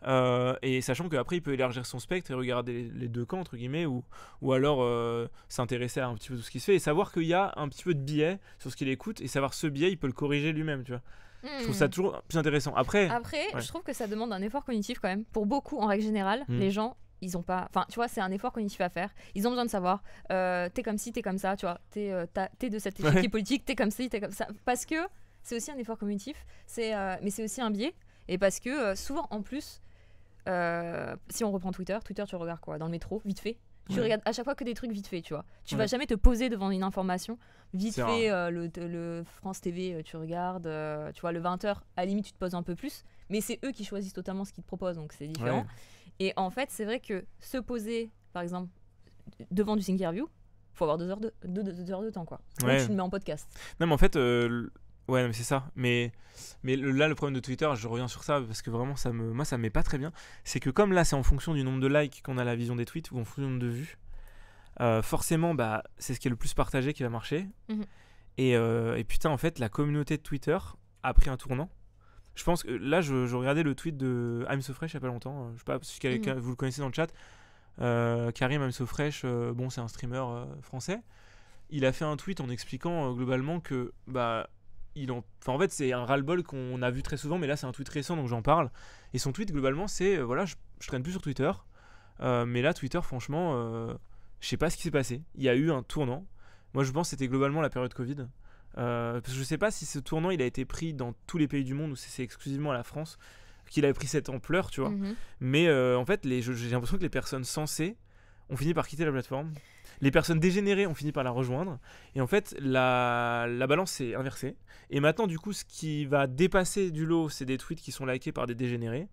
Euh, et sachant qu'après, il peut élargir son spectre et regarder les deux camps, entre guillemets, ou, ou alors euh, s'intéresser à un petit peu tout ce qui se fait et savoir qu'il y a un petit peu de biais sur ce qu'il écoute et savoir ce biais, il peut le corriger lui-même, tu vois. Je trouve ça hmm. toujours plus intéressant. Après, Après je trouve que ça demande un effort cognitif quand même. Pour beaucoup, en règle générale, hmm. les gens, ils ont pas. Enfin, tu vois, c'est un effort cognitif à faire. Ils ont besoin de savoir. Euh, t'es comme ci, t'es comme ça, tu vois. T'es de cette équipe politique, t'es comme ci, t'es comme ça. Parce que c'est aussi un effort cognitif, c'est mais c'est aussi un biais. Et parce que souvent, en plus, euh, si on reprend Twitter, Twitter, tu regardes quoi Dans le métro, vite fait. Tu regardes à chaque fois que des trucs vite fait, tu vois. Tu vas jamais te poser devant une information. Vite fait, euh, le, France TV, euh, tu regardes. tu vois, le 20h, à la limite, tu te poses un peu plus. Mais c'est eux qui choisissent totalement ce qu'ils te proposent, donc c'est différent. Et en fait, c'est vrai que se poser, par exemple, devant du Thinkerview, faut avoir deux heures de, heures de temps, quoi. Donc tu le mets en podcast. Non, mais en fait, Ouais, mais c'est ça. Mais, mais là, le problème de Twitter, je reviens sur ça parce que vraiment, ça me, moi, ça me met pas très bien. C'est que comme là, c'est en fonction du nombre de likes qu'on a la vision des tweets ou en fonction du nombre de vues, euh, forcément, bah, c'est ce qui est le plus partagé qui va marcher. Mhm. Et, euh, et, putain, en fait, la communauté de Twitter a pris un tournant. Je pense que là, je, regardais le tweet de I'm il y a pas longtemps. Euh, je sais pas si mhm. vous le connaissez dans le chat. Euh, Karim I'm bon, c'est un streamer français. Il a fait un tweet en expliquant globalement que bah, en... fait, c'est un ras-le-bol qu'on a vu très souvent, mais là, c'est un tweet récent, donc j'en parle. Et son tweet, globalement, c'est euh, voilà, je, traîne plus sur Twitter. Euh, mais là, Twitter, franchement, euh, je sais pas ce qui s'est passé. Il y a eu un tournant. Moi, je pense que c'était globalement la période Covid. parce que je sais pas si ce tournant, il a été pris dans tous les pays du monde ou si c'est exclusivement à la France qu'il avait pris cette ampleur, tu vois. Mhm. Mais en fait, j'ai l'impression que les personnes censées ont fini par quitter la plateforme les personnes dégénérées ont fini par la rejoindre. Et en fait, la, balance s'est inversée. Et maintenant, du coup, ce qui va dépasser du lot, c'est des tweets qui sont likés par des dégénérés.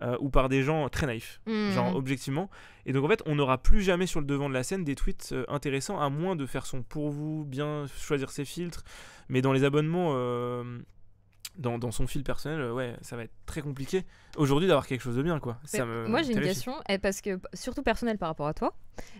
Euh, ou par des gens très naïfs, hmm. genre objectivement. Et donc en fait, on n'aura plus jamais sur le devant de la scène des tweets euh, intéressants, à moins de faire son pour vous, bien choisir ses filtres. Mais dans les abonnements, euh, dans, son fil personnel, euh, ouais, ça va être très compliqué aujourd'hui d'avoir quelque chose de bien, quoi. moi, j'ai une question, eh, parce que surtout personnelle par rapport à toi.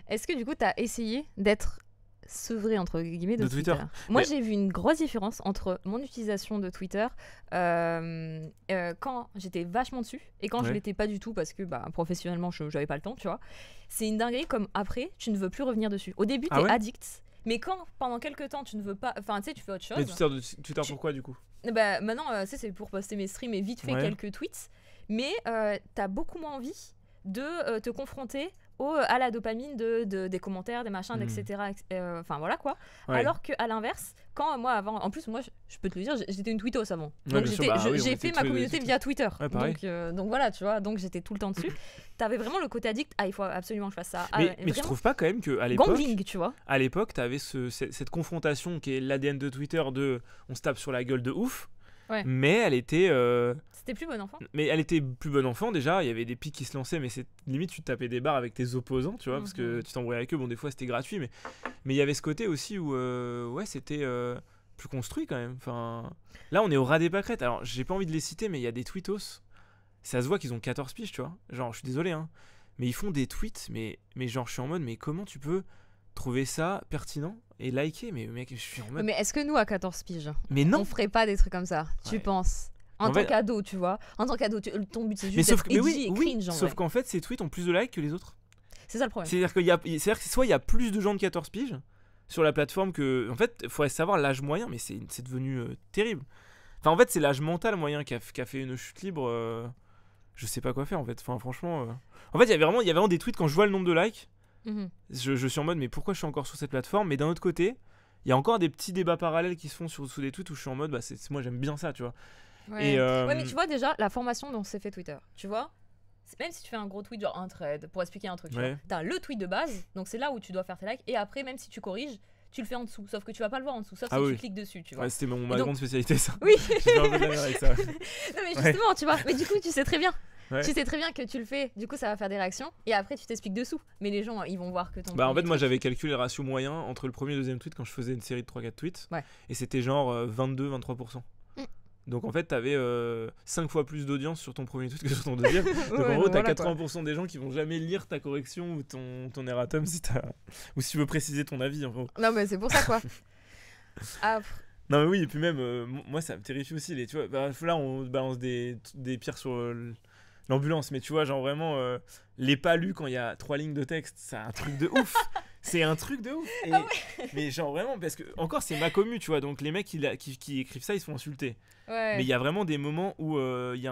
Est-ce que du coup, tu as essayé d'être sevré entre guillemets de, Twitter. Moi, j'ai vu une grosse différence entre mon utilisation de Twitter euh, euh, quand j'étais vachement dessus et quand je l'étais pas du tout parce que bah, professionnellement, je n'avais pas le temps, tu vois. C'est une dinguerie comme après, tu ne veux plus revenir dessus. Au début, ah tu es addict. Mais quand pendant quelques temps tu ne veux pas, enfin tu sais, tu fais autre chose. Twitter, Twitter pourquoi du coup bah, maintenant, euh, c'est pour poster mes streams et vite fait quelques tweets. Mais euh, t'as beaucoup moins envie de euh, te confronter à la dopamine de, des commentaires, des machins, hmm. etc. Euh, enfin voilà quoi. alors Alors qu'à l'inverse, quand euh, moi avant, en plus moi je, peux te le dire, j'étais une tweetos avant. Bah j'ai fait ma communauté via Twitter. donc, euh, donc, voilà, tu vois, donc j'étais tout le temps dessus. [LAUGHS] t'avais vraiment le côté addict, ah il faut absolument que je fasse ça. mais, je ah, tu trouves pas quand même que à l'époque, tu vois. À l'époque, t'avais ce, cette confrontation qui est l'ADN de Twitter de on se tape sur la gueule de ouf. Mais elle était. Euh, c'était plus bon enfant. Mais elle était plus bonne enfant déjà, il y avait des pics qui se lançaient, mais c'est limite tu tapais des barres avec tes opposants, tu vois, parce que mhm. tu t'embrouillais avec eux. Bon, des fois c'était gratuit, mais mais il y avait ce côté aussi où euh, ouais c'était euh, plus construit quand même. Enfin, là on est au ras des pâquerettes. Alors j'ai pas envie de les citer, mais il y a des tweetos. Ça se voit qu'ils ont 14 piges, tu vois. Genre je suis désolé, hein. mais ils font des tweets, mais mais genre je suis en mode mais comment tu peux trouver ça pertinent et liker. Mais mec, je suis en mode. Mais est-ce que nous, à 14 piges, mais on ferait pas des trucs comme ça Tu penses en, tant qu'ado, tu vois. En tant qu'ado, ton but c'est juste mais sauf, mais oui, sauf qu'en fait, ces tweets ont plus de likes que les autres. C'est ça le problème. C'est-à-dire qu'il y a, cest à que soit il y a plus de gens de 14 piges sur la plateforme que, en fait, il faudrait savoir l'âge moyen, mais c'est, devenu euh, terrible. Enfin, en fait, c'est l'âge mental moyen qui a, fait une chute libre. Euh, je sais pas quoi faire en fait. Enfin, franchement, euh. en fait, il y avait vraiment, il y avait vraiment des tweets quand je vois le nombre de likes. Mhm. Je, suis en mode, mais pourquoi je suis encore sur cette plateforme Mais d'un autre côté, il y a encore des petits débats parallèles qui se font sur, sous des tweets où je suis en mode, bah, c'est, moi j'aime bien ça, tu vois. Euh, ouais. mais tu vois déjà la formation dont c'est fait Twitter, tu vois même si tu fais un gros tweet, genre un thread, pour expliquer un truc, ouais. tu le tweet de base, donc c'est là où tu dois faire tes likes, et après, même si tu corriges, tu le fais en dessous, sauf que tu vas pas le voir en dessous, sauf ah si tu cliques dessus, tu vois. Ouais, c'était ma grande spécialité ça. Oui. [LAUGHS] [LAUGHS] non mais justement, tu vois, mais du coup, tu sais très bien tu sais très bien que tu le fais, du coup ça va faire des réactions, et après tu t'expliques dessous. Mais les gens, ils vont voir que ton. Bah en fait, moi j'avais calculé le ratio moyen entre le premier et le deuxième tweet quand je faisais une série de 3-4 tweets, et c'était genre 22-23%. Euh, mm. Donc en fait, tu avais 5 euh, fois plus d'audience sur ton premier tweet que sur ton deuxième. [LAUGHS] Donc en gros, bah t'as 80% des gens qui vont jamais lire ta correction ou ton, ton erratum si ou si tu veux préciser ton avis. En Non, mais c'est pour ça quoi. [LAUGHS] ah Non mais oui, et puis même, euh, moi ça me terrifie aussi, les, tu vois, bah, là on balance des, des pierres sur l'ambulance, mais tu vois, genre vraiment, euh, les pas lus quand il y a trois lignes de texte, c'est un truc de ouf. [LAUGHS] c'est un truc de ouf. Ah [LAUGHS] mais genre vraiment, parce que encore, c'est ma commu, tu vois, donc les mecs qui, qui, écrivent ça, ils se font insulter. Mais il y a vraiment des moments où euh, il y,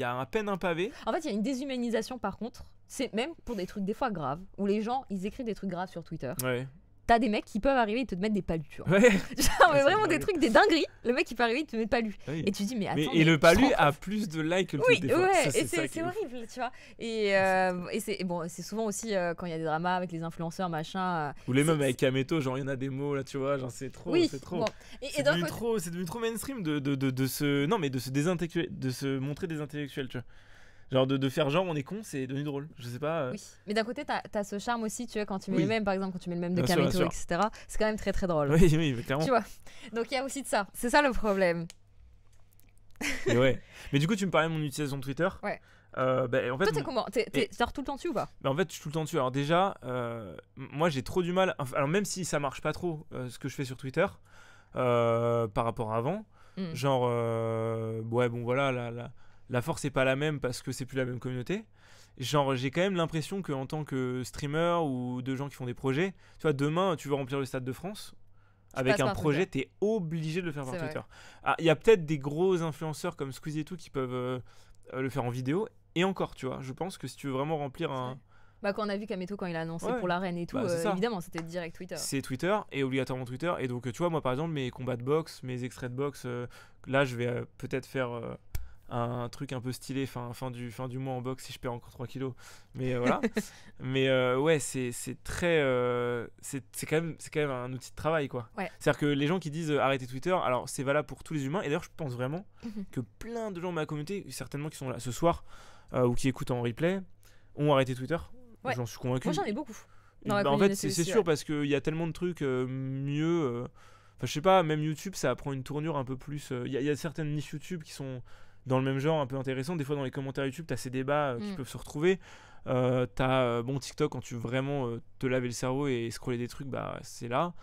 y, a à peine un pavé. En fait, il y a une déshumanisation par contre. C'est même pour des trucs des fois graves, où les gens, ils écrivent des trucs graves sur Twitter. Ouais t'as des mecs qui peuvent arriver et te mettre des palus. Tu vois. Ouais. [LAUGHS] Genre, vraiment des trucs, des dingueries. Le mec, qui peut arriver, et te met palus. Ah et tu dis, mais attends. et le palu a plus de likes que le oui, truc ouais, et c'est horrible, tu vois. Et, euh, et c'est bon, souvent aussi euh, quand il y a des dramas avec les influenceurs, machin. Euh, Ou les mêmes avec Kameto, genre, il y en a des mots là, tu vois, genre, c'est trop. c'est trop. C'est devenu, devenu, trop mainstream de, de, de, se. Non, mais de se, de se montrer des intellectuels, tu vois. Genre de, de, faire genre on est con, c'est devenu drôle. Je sais pas. Euh. Oui. Mais d'un côté, t'as as ce charme aussi, tu vois, quand tu mets le même, par exemple, quand tu mets le même de Kamito, etc. C'est quand même très très drôle. [LAUGHS] Oui, oui, clairement. Tu vois. Donc il y a aussi de ça. C'est ça le problème. Mais ouais. mais du coup, tu me parlais de mon utilisation de Twitter. Ouais. Euh, bah, en fait, Toi, t'es comment T'es tout le temps dessus ou pas bah, En fait, je suis tout le temps dessus. Alors, déjà, euh, moi j'ai trop du mal. Alors, même si ça marche pas trop euh, ce que je fais sur Twitter par rapport à avant, hmm. genre, ouais, bon voilà, là la force n'est pas la même parce que c'est plus la même communauté. Genre, j'ai quand même l'impression qu'en tant que streamer ou de gens qui font des projets, tu vois, demain, tu veux remplir le Stade de France, avec un projet, tu es obligé de le faire par Twitter. Ah, il y a peut-être des gros influenceurs comme Squeezie et tout qui peuvent euh, euh, le faire en vidéo. Et encore, tu vois, je pense que si tu veux vraiment remplir un. Bah, quand on a vu Kameto quand il a annoncé pour la reine et tout, bah, euh, évidemment, c'était direct Twitter. C'est Twitter et obligatoirement Twitter. Et donc, tu vois, moi par exemple, mes combats de boxe, mes extraits de boxe, là, je vais peut-être faire un truc un peu stylé fin, fin, du, fin du mois en boxe si je perds encore 3 kilos. Mais euh, voilà. [LAUGHS] Mais euh, ouais, c'est très. Euh, c'est quand, même, quand même un outil de travail, quoi. C'est-à-dire que les gens qui disent arrêtez Twitter, alors c'est valable pour tous les humains. Et d'ailleurs, je pense vraiment mhm. que plein de gens de ma communauté, certainement qui sont là ce soir ou qui écoutent en replay, ont arrêté Twitter. J'en suis convaincu. Moi, j'en ai beaucoup. Bah, en fait, c'est sûr parce qu'il y a tellement de trucs mieux. Enfin, je sais pas, même YouTube, ça prend une tournure un peu plus. Il y, a certaines niches YouTube qui sont dans le même genre un peu intéressant. Des fois, dans les commentaires YouTube, tu as ces débats euh, qui mm. peuvent se retrouver. Euh, tu as, euh, bon, TikTok, quand tu veux vraiment te laver le cerveau et scroller des trucs, bah, c'est là.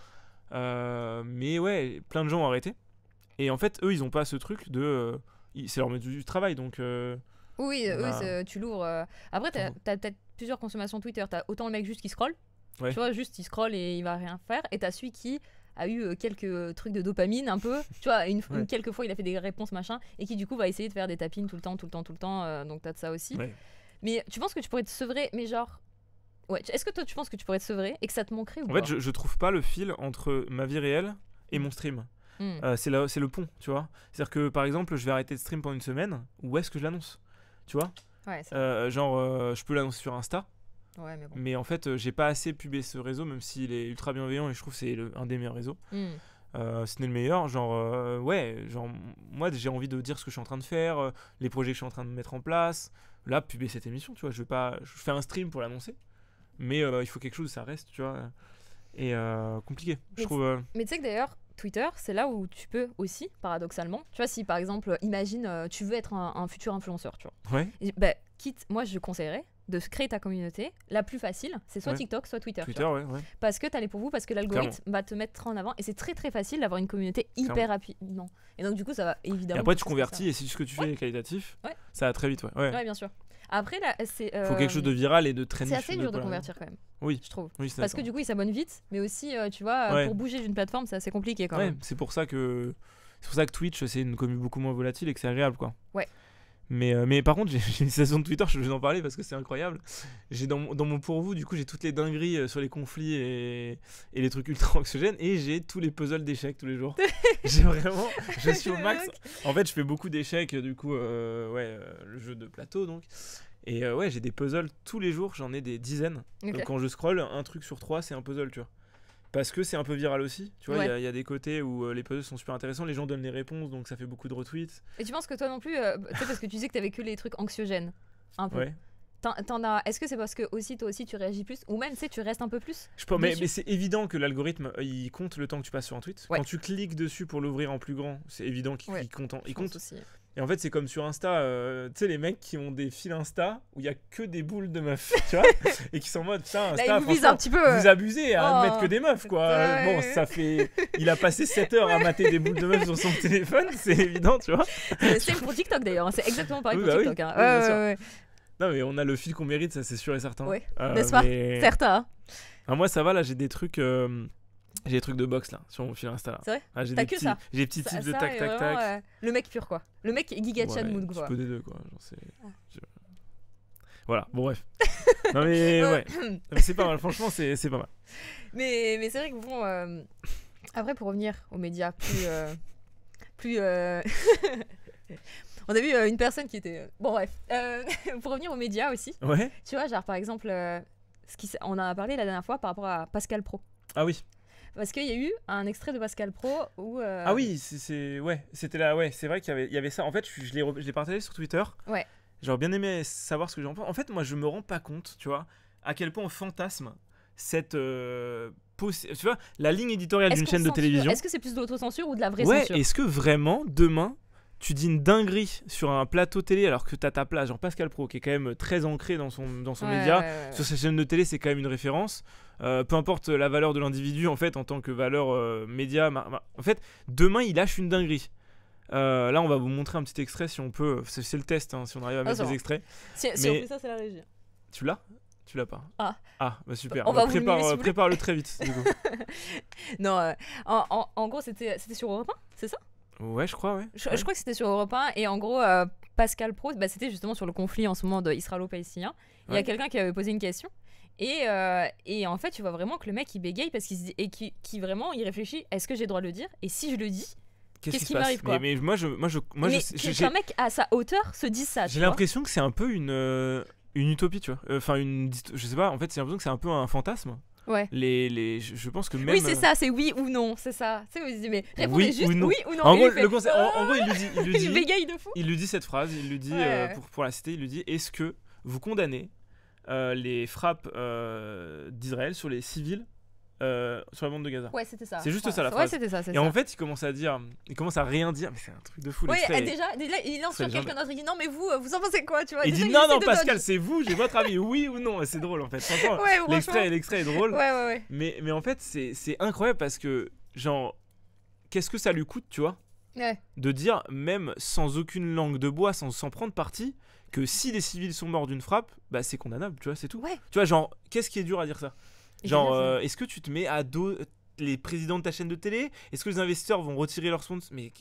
mais ouais, plein de gens ont arrêté. Et en fait, eux, ils ont pas ce truc de. c'est leur méthode du travail, donc. oui, eux, bah tu l'ouvres. Après, tu as, peut-être plusieurs consommations Twitter. Tu as autant le mec juste qui scroll, Tu vois, juste il scroll et il va rien faire. Et tu as celui qui a eu euh, quelques euh, trucs de dopamine un peu, tu vois, une, quelques fois il a fait des réponses machin, et qui du coup va essayer de faire des tapines tout le temps, tout le temps, tout le temps, euh, donc t'as de ça aussi. Mais tu penses que tu pourrais te sevrer, mais genre. Ouais, est-ce que toi tu penses que tu pourrais te sevrer et que ça te manquerait ou En fait, je, trouve pas le fil entre ma vie réelle et mm. mon stream. Mm. C'est là, c'est le pont, tu vois. C'est-à-dire que par exemple, je vais arrêter de stream pendant une semaine, où est-ce que je l'annonce Tu vois Genre, je peux l'annoncer sur Insta, mais, en fait, euh, j'ai pas assez pubé ce réseau, même s'il est ultra bienveillant et je trouve que c'est un des meilleurs réseaux. Hmm. Euh, ce n'est le meilleur, genre, euh, ouais, genre, moi j'ai envie de dire ce que je suis en train de faire, les projets que je suis en train de mettre en place. Là, puber cette émission, tu vois, je vais pas. Je fais un stream pour l'annoncer, mais il faut quelque chose, ça reste, tu vois. Et compliqué, je trouve. Mais tu sais que d'ailleurs, Twitter, c'est là où tu peux aussi, paradoxalement. Tu vois, si par exemple, imagine, tu veux être un, futur influenceur, tu vois. Ouais. Bah, quitte, moi je conseillerais de créer ta communauté, la plus facile, c'est soit TikTok, soit Twitter. Parce que tu les pour vous, parce que l'algorithme va te mettre en avant. Et c'est très très facile d'avoir une communauté hyper rapidement. Et donc, du coup, ça va évidemment. Et après, tu convertis et si ce que tu fais est qualitatif, ça va très vite. Ouais, bien sûr. Après, là, c'est. Faut quelque chose euh, de viral et de très C'est assez dur de, convertir quand même. Oui. Je trouve. parce que du coup, ils s'abonnent vite, mais aussi, euh, tu vois, pour bouger d'une plateforme, c'est assez compliqué quand même. C'est pour ça que. C'est pour ça que Twitch, c'est une commune beaucoup moins volatile et que c'est agréable, quoi. Ouais. Mais, euh, mais par contre, [LAUGHS] j'ai une saison de Twitter, je vais en parler parce que c'est incroyable. J'ai dans, dans, mon pour vous, du coup, j'ai toutes les dingueries euh, sur les conflits et, et les trucs ultra anxiogènes et j'ai tous les puzzles d'échecs tous les jours. [LAUGHS] [LAUGHS] j'ai vraiment, je suis au max. En fait, je fais beaucoup d'échecs, euh, du coup, ouais, le jeu de plateau donc. Et ouais, j'ai des puzzles tous les jours, j'en ai des dizaines. Donc quand je scroll, un truc sur trois, c'est un puzzle, tu vois parce que c'est un peu viral aussi. Tu vois, il y, a des côtés où euh, les puzzles sont super intéressants, les gens donnent des réponses, donc ça fait beaucoup de retweets. Et tu penses que toi non plus, euh, parce que tu disais que t'avais que les trucs anxiogènes, un peu. Ouais. T'en as. Est-ce que c'est parce que aussi toi aussi tu réagis plus ou même tu tu restes un peu plus Je pense, mais, mais c'est évident que l'algorithme euh, il compte le temps que tu passes sur un tweet. Quand tu cliques dessus pour l'ouvrir en plus grand, c'est évident qu'il compte. il compte. Aussi. Et en fait, c'est comme sur Insta, euh, tu sais, les mecs qui ont des fils Insta où il y a que des boules de meufs, tu vois, [LAUGHS] et qui sont en mode, putain, Insta, vous, vous euh. abusez à oh. mettre que des meufs, quoi. Bon, ça fait. Il a passé 7 heures à mater des boules de meufs sur son [LAUGHS] téléphone, c'est évident, tu vois. C'est pour TikTok d'ailleurs, hein, c'est exactement pareil pour TikTok. non, mais on a le fil qu'on mérite, ça, c'est sûr et certain. Oui, euh, n'est-ce pas Certain. Hein. Ah, moi, ça va, là, j'ai des trucs. J'ai des trucs de boxe là sur mon fil Insta. C'est vrai ah, T'as que J'ai des petits types de tac tac tac. Euh, le mec pur quoi. Le mec Giga Chan Ouais, Mood quoi. Un peu des deux quoi. J'en sais. Voilà, bon bref. [LAUGHS] non mais ouais, c'est pas mal, franchement c'est pas mal. Mais, mais c'est vrai que bon. Euh, après, pour revenir aux médias, plus. Euh, plus [LAUGHS] On a vu une personne qui était. Bon, bref. [LAUGHS] pour revenir aux médias aussi, Ouais tu vois, genre par exemple, ce qui on en a parlé la dernière fois par rapport à Pascal Pro. Ah oui, parce qu'il y a eu un extrait de Pascal Pro où. Euh, ah oui, c'est ouais, c'était là, ouais, c'est vrai qu'il y avait, il y avait ça. En fait, je, je l'ai partagé sur Twitter. Ouais. J'aurais bien aimé savoir ce que j'en pense. En fait, moi, je me rends pas compte, tu vois, à quel point on fantasme cette. Euh, tu vois, la ligne éditoriale d'une chaîne de télévision. Est-ce que c'est plus d'autocensure ou de la vraie ouais, Est-ce que vraiment, demain, tu dis une dinguerie sur un plateau télé alors que tu as ta place, genre Pascal Pro, qui est quand même très ancré dans son, dans son média, sur sa chaîne de télé, c'est quand même une référence. Euh, peu importe la valeur de l'individu, en fait, en tant que valeur euh, média, en fait, demain, il lâche une dinguerie. Euh, là, on va vous montrer un petit extrait si on peut. C'est le test, hein, si on arrive à ah, mettre des extraits. Si, on fait ça, c'est la régie. Tu l'as tu l'as pas. Ah. ah. bah super. On bah, prépare, prépare, le très vite. Du coup. [LAUGHS] non, en, en, gros, c'était sur Europe 1, c'est ça Ouais, je crois, ouais. Je, crois que c'était sur Europe 1. Et en gros, euh, Pascal Proust, bah, c'était justement sur le conflit en ce moment israélo-palestinien. Il y a quelqu'un qui avait posé une question. Et, euh, et, en fait, tu vois vraiment que le mec, il bégaye parce qu'il et qui, vraiment, il réfléchit est-ce que j'ai le droit de le dire Et si je le dis, qu'est-ce qui, m'arrive mais, mais, moi, je, moi, je, mec à sa hauteur se dit ça. J'ai l'impression que c'est un peu une, euh, une utopie, tu vois. Enfin, une, je sais pas. En fait, j'ai l'impression que c'est un peu un fantasme Ouais. Les, les, je pense que même. Oui, c'est euh, ça, c'est oui ou non, c'est ça. C'est vous dites, mais répondez oui juste ou non. oui ou non. En, gros, le conseil, en, il lui dit. Il lui [LAUGHS] dit, il de fou. Il lui dit cette phrase, il lui dit, euh, pour, pour la citer, il lui dit Est-ce que vous condamnez euh, les frappes euh, d'Israël sur les civils euh, sur la bande de Gaza. Ouais, c'était ça. C'est juste ça la phrase. Et en fait, il commence à dire, il commence à rien dire, mais c'est un truc de fou. Ouais, ah, déjà, déjà, il lance sur quelqu'un d'autre, il dit non, mais vous, vous en pensez quoi, tu vois Il dit non, non, Pascal, c'est vous, j'ai votre avis, oui ou non. C'est drôle en fait. l'extrait, est drôle. Ouais, ouais, Mais, mais en fait, c'est incroyable parce que, genre, qu'est-ce que ça lui coûte, tu vois De dire, même sans aucune langue de bois, sans s'en prendre parti, que si des civils sont morts d'une frappe, bah c'est condamnable, tu vois, c'est tout. Ouais. Tu vois, genre, qu'est-ce qui est dur à dire ça Genre, euh, est-ce que tu te mets à dos euh, les présidents de ta chaîne de télé Est-ce que les investisseurs vont retirer leurs sponsors Mais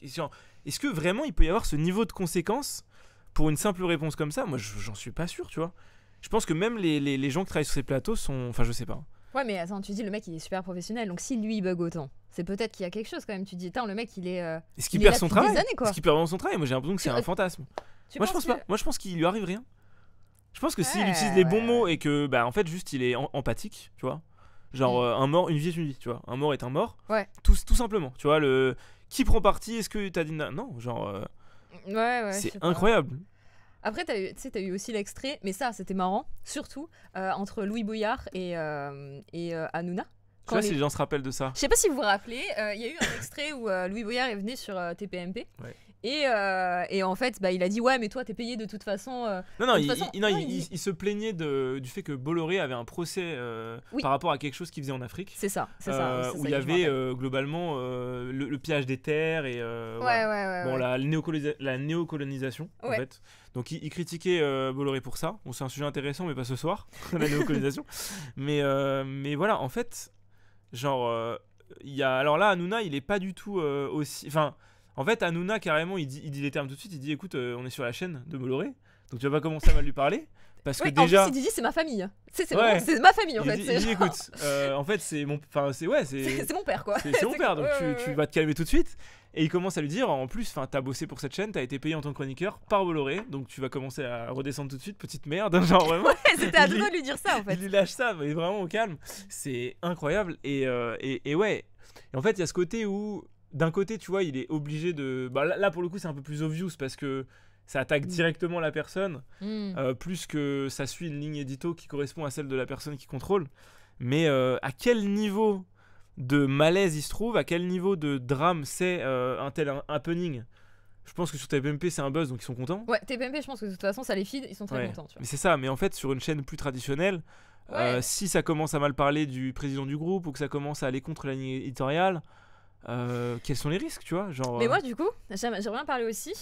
est-ce que vraiment il peut y avoir ce niveau de conséquence pour une simple réponse comme ça Moi, j'en suis pas sûr, tu vois. Je pense que même les, gens qui travaillent sur ces plateaux sont. Enfin, je sais pas. Ouais, mais attends, tu dis le mec il est super professionnel, donc si lui bug autant, c'est peut-être qu'il y a quelque chose quand même. Tu dis, attends, le mec il est. Et euh, Est-ce qu'il perd son travail ce perd son travail Moi j'ai l'impression que c'est un fantasme. Moi je pense pas. Moi je pense qu'il lui arrive rien. Je pense que s'il utilise les bons mots et que, bah en fait, juste il est empathique, tu vois Genre mm. euh, un mort, une vie est une vie, tu vois. Un mort est un mort. Ouais. Tout, tout simplement, tu vois. Le... Qui prend parti Est-ce que t'as dit. Non, genre. Euh, ouais, ouais. C'est incroyable. Après, tu as, as, eu aussi l'extrait, mais ça, c'était marrant, surtout euh, entre Louis Boyard et, et euh, Hanouna. Je sais pas si les gens se rappellent de ça. Je sais pas si vous vous rappelez, il y a eu un extrait où Louis Boyard est venu sur TPMP ouais. Euh, et, en fait, bah, il a dit Ouais, mais toi, t'es payé de toute façon. Euh. non, non, il, se plaignait du fait que Bolloré avait un procès euh, par rapport à quelque chose qu'il faisait en Afrique. C'est ça, c'est ça. où il y avait globalement le, pillage des terres et la, néocolonisation, en fait. Donc il, critiquait Bolloré pour ça. on c'est un sujet intéressant, mais pas ce soir, [LAUGHS] la néocolonisation. mais, voilà, en fait, genre, il y a, alors là, Hanouna, il est pas du tout aussi. Enfin, en fait, Hanouna, carrément, il dit, il les termes tout de suite. Il dit écoute, euh, on est sur la chaîne de Bolloré, donc tu vas pas commencer à mal lui parler. Parce que déjà. En plus, il dit c'est ma famille. C'est ma famille, en fait. il dit écoute, [LAUGHS] euh, en fait, c'est mon, ouais, c'est mon père, quoi. C'est [LAUGHS] mon père, donc tu, vas te calmer tout de suite. Et il commence à lui dire en plus, t'as bossé pour cette chaîne, t'as été payé en tant que chroniqueur par Bolloré, donc tu vas commencer à redescendre tout de suite, petite merde. Hein, genre vraiment. [LAUGHS] ouais, c'était à de lui dire ça, en fait. Il lâche ça, mais vraiment au calme. C'est incroyable. Et, euh, et, et ouais. Et en fait, il y a ce côté où d'un côté, tu vois, il est obligé de. Bah, là, pour le coup, c'est un peu plus obvious parce que ça attaque mm. directement la personne, mm. euh, plus que ça suit une ligne édito qui correspond à celle de la personne qui contrôle. Mais euh, à quel niveau de malaise il se trouve, à quel niveau de drame c'est euh, un tel happening je pense que sur TPMP c'est un buzz donc ils sont contents. Ouais, TPMP je pense que de toute façon ça les feed, ils sont très contents. Mais c'est ça, mais en fait sur une chaîne plus traditionnelle, si ça commence à mal parler du président du groupe ou que ça commence à aller contre la ligne éditoriale, euh, quels sont les risques, tu vois genre, Mais moi, euh, du coup, j'aimerais bien parler aussi.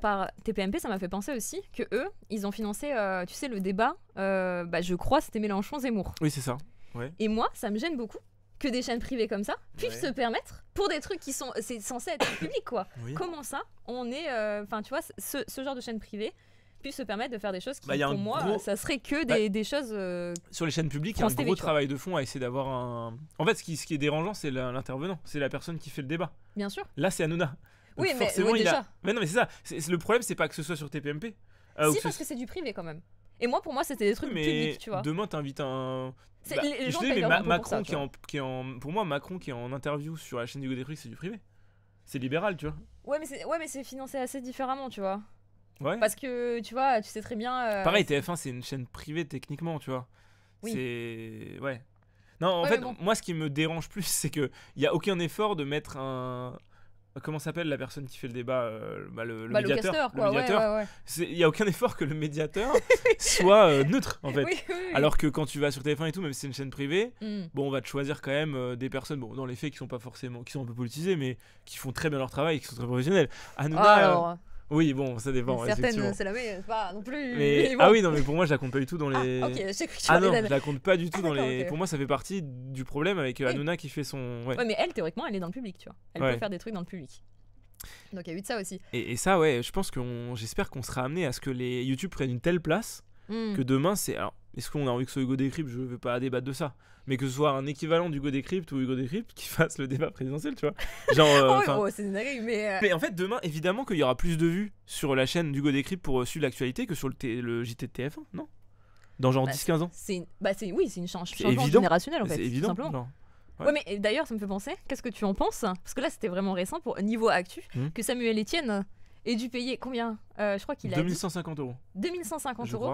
par TPMP, ça m'a fait penser aussi que eux, ils ont financé, euh, tu sais, le débat. bah, je crois c'était Mélenchon-Zemmour. Oui, c'est ça. Ouais. Et moi, ça me gêne beaucoup que des chaînes privées comme ça puissent se permettre pour des trucs qui sont c'est censé être public quoi. Comment ça On est, enfin, tu vois, ce, ce genre de chaîne privée puisse se permettre de faire des choses qui, bah, pour moi, ça serait que bah, des, choses. Euh, sur les chaînes publiques, il y a un gros travail de fond à essayer d'avoir un. En fait, ce qui, ce qui est dérangeant, c'est l'intervenant, c'est la personne qui fait le débat. Bien sûr. Là, c'est Anouna. oui, mais A... Mais non, mais c'est ça. le problème, c'est pas que ce soit sur TPMP. Euh, si, parce que c'est du privé quand même. Et moi, pour moi, c'était des trucs mais publics, tu vois. Demain, t'invites un. Bah, je dis, mais Macron pour moi, Macron qui est en interview sur la chaîne du trucs c'est du privé. C'est libéral, tu vois. Ouais, mais c'est ouais, financé assez différemment, tu vois. Parce que tu vois, tu sais très bien. Euh, Pareil, TF1, c'est une chaîne privée techniquement, tu vois. Oui. C'est. Ouais. Non, en fait, moi, ce qui me dérange plus, c'est qu'il n'y a aucun effort de mettre un. Comment s'appelle la personne qui fait le débat euh, bah, Le bah, médiateur. le, médiateur. Il n'y a aucun effort que le médiateur [LAUGHS] soit euh, neutre, en fait. Oui, oui, Alors que quand tu vas sur TF1 et tout, même si c'est une chaîne privée, hmm. bon, on va te choisir quand même des personnes, bon, dans les faits, qui sont pas forcément. qui sont un peu politisées, mais qui font très bien leur travail qui sont très professionnelles. ah, alors... Oui, bon, ça dépend. Certaines, c'est la meilleure, pas non plus. Ah oui, non, mais pour moi, je la compte pas du tout dans les. Ah, ok, ah non, je la compte pas du tout ah, dans les. Pour moi, ça fait partie du problème avec euh, oui. qui fait son. Ouais. mais elle, théoriquement, elle est dans le public, tu vois. Elle peut faire des trucs dans le public. Donc il y a eu de ça aussi. Et, ça, ouais, je pense que j'espère qu'on sera amené à ce que les YouTube prennent une telle place hmm. que demain, c'est. Est-ce qu'on a envie que ce soit Hugo Décrypte Je ne veux pas débattre de ça. Mais que ce soit un équivalent du Hugo Décrypte ou Hugo Décrypte qui [LAUGHS] fasse le débat présidentiel, tu vois. Genre, euh, [LAUGHS] oh, c'est mais, euh, mais. en fait, demain, évidemment qu'il y aura plus de vues sur la chaîne Hugo Décrypte pour euh, suivre l'actualité que sur le, T le JT TF1, non Dans genre 10-15 bah, ans bah, Oui, c'est une change changement générationnel, en fait. C'est évident. Simplement. Ouais. mais d'ailleurs, ça me fait penser, qu'est-ce que tu en penses Parce que là, c'était vraiment récent pour niveau actu, hmm. que Samuel Etienne ait dû payer combien Je crois qu'il a. 2150 euros. 2150 euros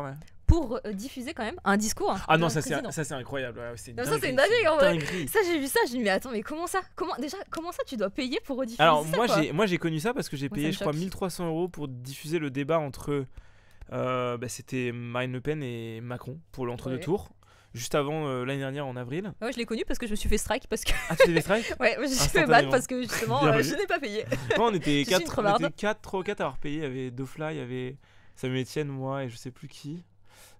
pour euh, diffuser quand même un discours. Ah non, ça c'est ça c'est incroyable. ça c'est une dinguerie, Ça j'ai vu ça, je dit mais attends mais comment ça Comment déjà comment ça tu dois payer pour rediffuser Alors ça, moi j'ai moi j'ai connu ça parce que j'ai payé je crois 1300 euros pour diffuser le débat entre euh, bah, c'était Marine Le Pen et Macron pour l'entre-deux tours. Juste avant euh, l'année dernière en avril. Ouais, je l'ai connu parce que je me suis fait strike parce que. Ah, tu t'es fait [LAUGHS] Ouais, je ah, me suis fait battre parce que justement, je n'ai pas payé. [LAUGHS] on était 4 [LAUGHS] 3 ou 4 à avoir payé. Il y avait Dofla, il y avait Samuel Etienne, moi et je sais plus qui.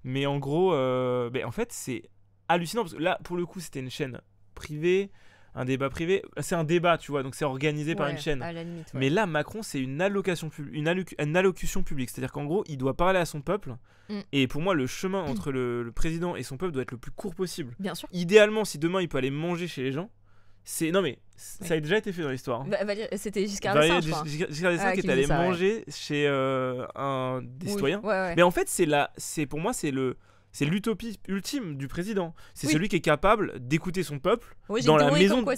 Mais en gros, euh, ben, en fait, c'est hallucinant parce que là, pour le coup, c'était une chaîne privée, un débat privé. C'est un débat, tu vois, donc c'est organisé par une chaîne. Mais là, Macron, c'est une allocation une, une, allocution publique, c'est-à-dire qu'en gros, il doit parler à son peuple. Mm. Et pour moi, le chemin [CLEARS THROAT] entre le, le, président et son peuple doit être le plus court possible. Bien sûr. Idéalement, si demain il peut aller manger chez les gens, c'est non mais ça a déjà été fait dans l'histoire. Hein. c'était jusqu'à d'Estaing, J'ai Giscard d'Estaing ah, qui est allé manger chez euh, un des mais en fait, c'est là, c'est pour moi, c'est le c'est l'utopie ultime du président. C'est celui qui est capable d'écouter son peuple dans la maison. Quoi,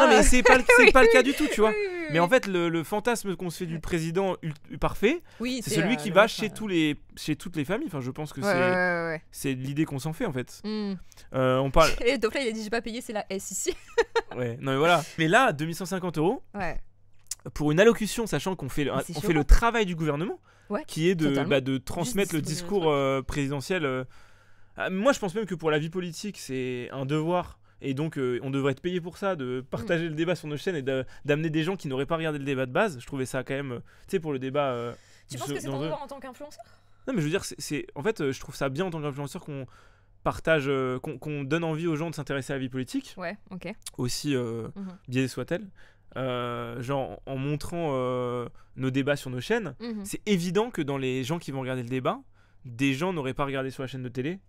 mais c'est pas, [LAUGHS] pas le cas du tout, tu vois. Mais en fait, le, fantasme qu'on se fait du président parfait, c'est celui qui va chez, tous les, chez toutes les familles. Enfin, je pense que c'est l'idée qu'on s'en fait, en fait. Hmm. Euh, on parle. [LAUGHS] Et donc là, il a dit j'ai pas payé, c'est la S ici. [LAUGHS] mais voilà. Mais là, 2150 euros. pour une allocution, sachant qu'on fait, fait le travail du gouvernement, qui est de, bah, de transmettre le discours euh, présidentiel. Euh, ah, moi, je pense même que pour la vie politique, c'est un devoir. Et donc, euh, on devrait être payé pour ça, de partager mm. le débat sur nos chaînes et d'amener des gens qui n'auraient pas regardé le débat de base. Je trouvais ça quand même, euh, tu sais, pour le débat. Euh, tu penses que c'est ton devoir en tant qu'influenceur Non, mais je veux dire, c'est en fait, je trouve ça bien en tant qu'influenceur qu'on partage, qu'on donne envie aux gens de s'intéresser à la vie politique. Ouais, ok. Aussi mhm. biais soit-elle. genre en montrant nos débats sur nos chaînes, mhm. c'est évident que dans les gens qui vont regarder le débat, des gens n'auraient pas regardé sur la chaîne de télé,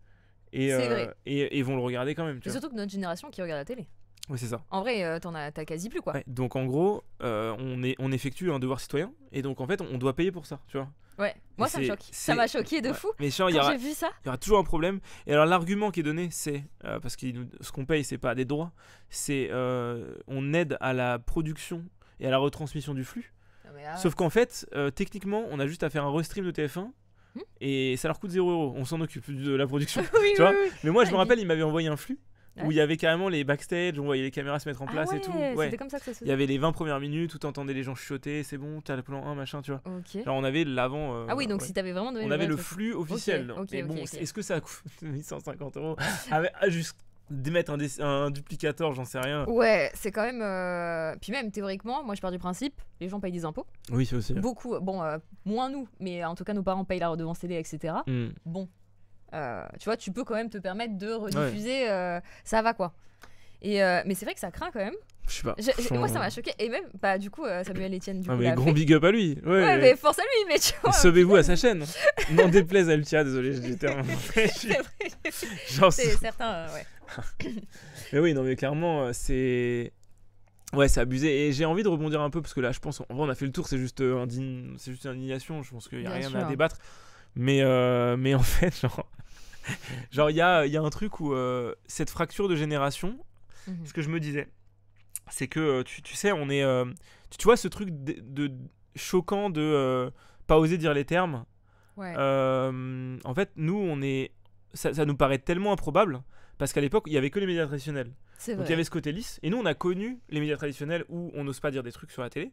et, euh, ils Et, vont le regarder quand même. Tu Surtout que notre génération qui regarde la télé. c'est ça. En vrai, euh, t'en as, quasi plus, quoi. donc, en gros, euh, on, est, on effectue un devoir citoyen, et donc, en fait, on doit payer pour ça, tu vois. Ouais, moi, ça me choque. Ça m'a choqué de fou. j'ai vu ça. Il y aura toujours un problème. Et alors, l'argument qui est donné, c'est. parce que ce qu'on paye, c'est pas des droits, c'est. on aide à la production et à la retransmission du flux. Ah, ah Sauf qu'en fait, techniquement, on a juste à faire un restream de TF1 Hmm et ça leur coûte 0 euros. On s'en occupe de la production. [LAUGHS] tu vois Mais moi, je me ah, rappelle, il m'avait envoyé un flux où il y avait carrément les backstage, on voyait les caméras se mettre en ah place et tout. C'était comme ça que ça se Il y avait les 20 premières minutes où t'entendais les gens chuchoter, c'est bon, t'as le plan 1, machin, tu vois. Alors on avait l'avant. Euh, ah oui, donc si t'avais vraiment donné On avait le flux officiel. Okay, bon, est-ce que ça coûte [LAUGHS] 850 euros ah, ah Juste d'émettre un, un, duplicateur j'en sais rien. Ouais, c'est quand même. Euh, puis même théoriquement, moi je pars du principe, les gens payent des impôts. Oui, c'est aussi. Beaucoup, bon, euh, moins nous, mais en tout cas nos parents payent la redevance télé, etc. Hmm. Bon, euh, tu vois, tu peux quand même te permettre de rediffuser, ça va quoi. Et mais c'est vrai que ça craint quand même. Je sais pas. moi, ça m'a choqué. Et même, bah, du coup, euh, Samuel Etienne. Du ah, mais gros big up à lui. Ouais, mais force à lui, mais tu vois. Sauvez-vous à sa chaîne. N'en déplaise à désolé, j'étais dit [LAUGHS] c'est C'est certain, euh, ouais. [COUGHS] mais oui, non, mais clairement, euh, c'est. Ouais, c'est abusé. Et j'ai envie de rebondir un peu parce que là, je pense, en on a fait le tour. C'est juste, c'est juste une indignation. Je pense qu'il n'y a rien à débattre. Mais, mais en fait, [LAUGHS] genre. Genre, il y a, y a, un truc où cette fracture de génération, mhm. ce que je me disais, c'est que euh, tu, sais, on est. Euh, tu, vois ce truc de, choquant de euh, pas oser dire les termes. Ouais. en fait, nous, on est. Ça, nous paraît tellement improbable parce qu'à l'époque, il y avait que les médias traditionnels. Donc il y avait ce côté lisse. Et nous, on a connu les médias traditionnels où on n'ose pas dire des trucs sur la télé.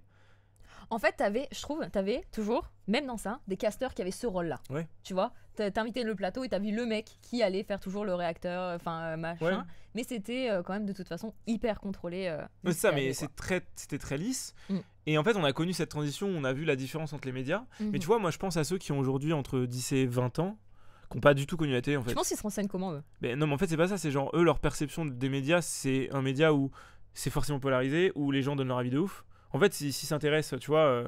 En fait, t'avais, je trouve, avais toujours, même dans ça, des casteurs qui avaient ce rôle-là. Tu vois t'as invité le plateau et t'as vu le mec qui allait faire toujours le réacteur, euh, enfin euh, machin. Mais c'était euh, quand même de toute façon hyper contrôlé. c'est ça, mais c'est très, c'était très lisse. Mm. Et en fait, on a connu cette transition, on a vu la différence entre les médias. Mm-hmm. Mais tu vois, moi, je pense à ceux qui ont aujourd'hui entre 10 et 20 ans, qui n'ont pas du tout connu la télé, en fait. Je pense qu'ils se renseignent comment, eux Non, mais en fait, c'est pas ça. C'est genre, eux, leur perception des médias, c'est un média où c'est forcément polarisé, où les gens donnent leur avis de ouf. En fait, s'ils s'intéressent, tu vois...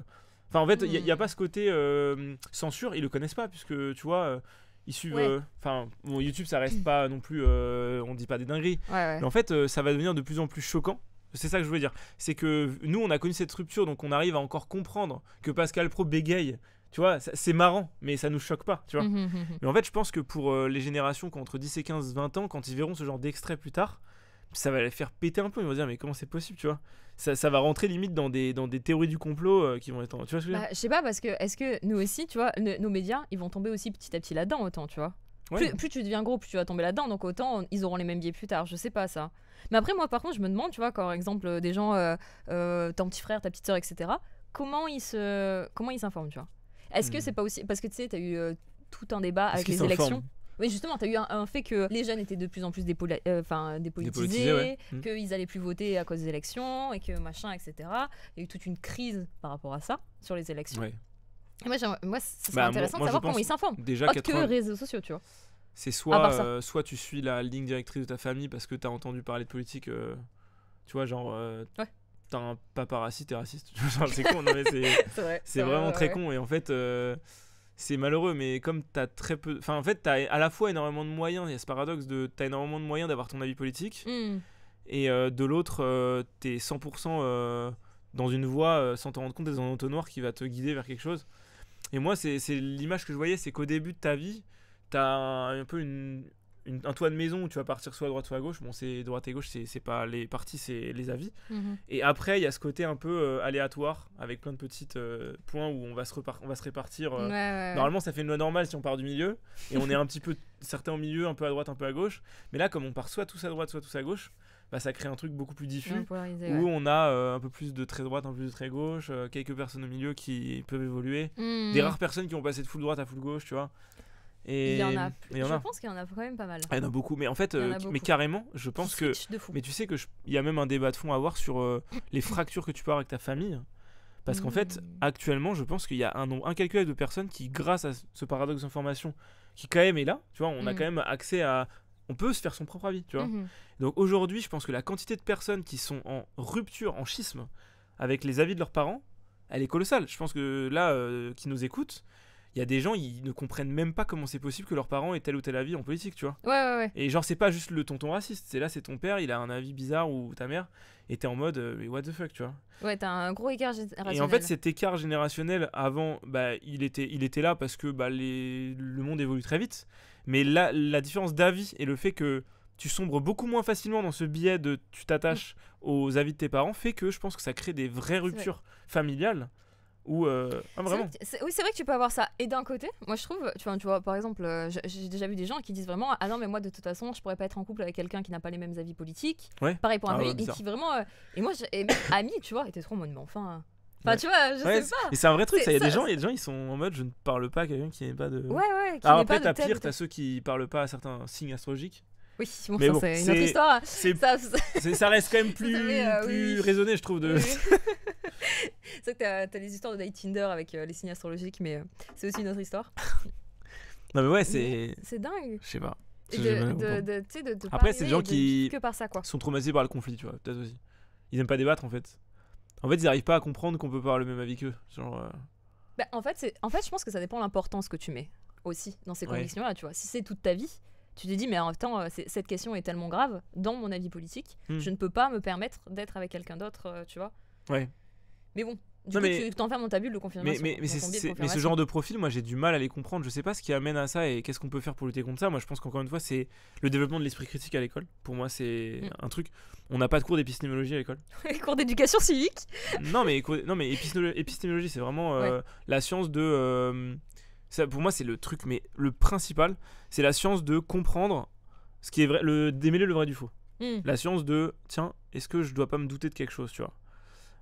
Enfin, en fait, il n'y hmm. a, pas ce côté euh, censure, ils le connaissent pas, puisque tu vois, euh, ils suivent. Euh, enfin, YouTube, ça reste hmm. pas non plus. on dit pas des dingueries. Mais en fait, ça va devenir de plus en plus choquant. C'est ça que je voulais dire. C'est que nous, on a connu cette rupture, donc on arrive à encore comprendre que Pascal Pro bégaye. Tu vois, c'est marrant, mais ça nous choque pas, tu vois. Mmh, mmh, mmh. Mais en fait, je pense que pour les générations qui ont entre 10 et 15, 20 ans, quand ils verront ce genre d'extrait plus tard, ça va les faire péter un peu. Ils vont dire, mais comment c'est possible, tu vois ça, va rentrer limite dans des, dans des théories du complot euh, qui vont être. Tu vois ce que je veux bah, dire sais pas, parce que est-ce que nous aussi, tu vois, nos médias, ils vont tomber aussi petit à petit là-dedans autant, tu vois. Plus, tu deviens gros, plus tu vas tomber là-dedans, donc autant ils auront les mêmes biais plus tard, je sais pas ça. Mais après, moi par contre, je me demande, tu vois, quand, par exemple, des gens, euh, euh, ton petit frère, ta petite soeur, etc., comment ils se, comment ils s'informent, tu vois. Est-ce que hmm. c'est pas aussi. Parce que tu sais, t'as eu tout un débat avec les élections. Mais justement, tu as eu un, fait que les jeunes étaient de plus en plus euh, dépolitisés, mm. qu'ils allaient plus voter à cause des élections et que machin, etc. Il y a eu toute une crise par rapport à ça sur les élections. Ouais. moi, moi c'est bah, intéressant de savoir comment ils s'informent. Déjà, autre 80... que réseaux sociaux, tu vois. C'est soit, euh, soit tu suis la ligne directrice de ta famille parce que tu as entendu parler de politique, euh, tu vois, genre. Ouais t'as un raciste, t'es raciste. [LAUGHS] c'est con, c'est, vraiment très con. Et en fait, c'est malheureux, mais comme t'as très peu. Enfin, en fait, t'as à la fois énormément de moyens, il y a ce paradoxe de. T'as énormément de moyens d'avoir ton avis politique, mm. et euh, de l'autre, tu euh, t'es 100% euh, dans une voie, sans t'en rendre compte, des dans un entonnoir qui va te guider vers quelque chose. Et moi, c'est l'image que je voyais, c'est qu'au début de ta vie, t'as un peu une, un toit de maison où tu vas partir soit à droite, soit à gauche. Bon, c'est droite et gauche, c'est pas les parties, c'est les avis. Mhm. Et après, il y a ce côté un peu euh, aléatoire avec plein de petits euh, points où on va se, on va se répartir. Euh, normalement, ça fait une loi normale si on part du milieu et on est un [LAUGHS] petit peu certains au milieu, un peu à droite, un peu à gauche. Mais là, comme on part soit tous à droite, soit tous à gauche, bah, ça crée un truc beaucoup plus diffus où on a un peu plus de très droite, un peu plus de très gauche, quelques personnes au milieu qui peuvent évoluer, mhm. des rares personnes qui ont passé de full droite à full gauche, tu vois. Et il y en a. je pense qu'il y en a quand même pas mal. il y en a beaucoup, mais en fait, euh, mais carrément, je pense que. Mais tu sais que il y a même un débat de fond à avoir sur euh, les fractures que tu peux avoir avec ta famille. Parce qu'en fait, hmm. actuellement, je pense qu'il y a un nombre incalculable de personnes qui, grâce à ce paradoxe d'information qui quand même est là, tu vois, on a hmm. quand même accès à. On peut se faire son propre avis, tu vois. Mhm. Donc aujourd'hui, je pense que la quantité de personnes qui sont en rupture, en schisme avec les avis de leurs parents, elle est colossale. Je pense que là, euh, qui nous écoutent, il y a des gens, ils ne comprennent même pas comment c'est possible que leurs parents aient tel ou tel avis en politique, tu vois. Ouais, ouais, ouais. Et genre, c'est pas juste le tonton raciste, c'est là, c'est ton père, il a un avis bizarre ou ta mère, et en mode, euh, mais what the fuck, tu vois. Ouais, t'as un gros écart générationnel. Et en fait, cet écart générationnel, avant, bah, il était, il était là parce que bah, les, le monde évolue très vite, mais là, la différence d'avis et le fait que tu sombres beaucoup moins facilement dans ce biais de tu t'attaches mm. aux avis de tes parents fait que je pense que ça crée des vraies ruptures familiales euh, ah, oui, c'est vrai que tu peux avoir ça. Et d'un côté, moi je trouve, tu vois, tu par exemple, euh, j'ai déjà vu des gens qui disent vraiment Ah non, mais moi de toute façon, je pourrais pas être en couple avec quelqu'un qui n'a pas les mêmes avis politiques. Pareil pour un ah et qui vraiment. Euh, et moi, et ami, tu vois, était trop en mode Mais enfin. Enfin, tu vois, je sais pas. Et c'est un vrai truc, Il y a des gens, il y a des gens, ils sont en mode, je ne parle pas à quelqu'un qui n'est pas de. Ouais, ouais. Qui Alors après, t'as pire, t'as ceux qui parlent pas à certains signes astrologiques. Oui, bon, c'est une autre histoire. [LAUGHS] Ça, reste quand même [LAUGHS] plus, euh, plus raisonné, je trouve. De... [LAUGHS] c'est vrai que t'as as les histoires de Night Tinder avec euh, les signes astrologiques, mais euh, c'est aussi une autre histoire. non, mais ouais, c'est. C'est dingue. Je sais pas. Après, c'est des gens qui sont traumatisés par le conflit, tu vois, peut-être aussi. Ils aiment pas débattre, en fait. En fait, ils arrivent pas à comprendre qu'on peut pas avoir le même avis qu'eux. Genre. Bah, en, fait, en fait, je pense que ça dépend de l'importance que tu mets aussi dans ces convictions-là, tu vois. Si c'est toute ta vie, tu te dis, mais en même temps, euh, cette question est tellement grave, dans mon avis politique, hmm. je ne peux pas me permettre d'être avec quelqu'un d'autre, euh, tu vois. Ouais. Mais bon, du coup, tu t'enfermes dans ta bulle de confirmation. Mais, mais, mais, ce genre de profil, moi, j'ai du mal à les comprendre. Je sais pas ce qui amène à ça et qu'est-ce qu'on peut faire pour lutter contre ça. Moi, je pense qu'encore une fois, c'est le développement de l'esprit critique à l'école. Pour moi, c'est hmm. un truc. On n'a pas de cours d'épistémologie à l'école. [LAUGHS] cours d'éducation civique. non, mais, non, mais épistémologie, c'est vraiment euh, la science de pour moi, c'est le truc, mais le principal, c'est la science de comprendre ce qui est vrai, le démêler le vrai du faux. Hmm. La science de, tiens, est-ce que je dois pas me douter de quelque chose, tu vois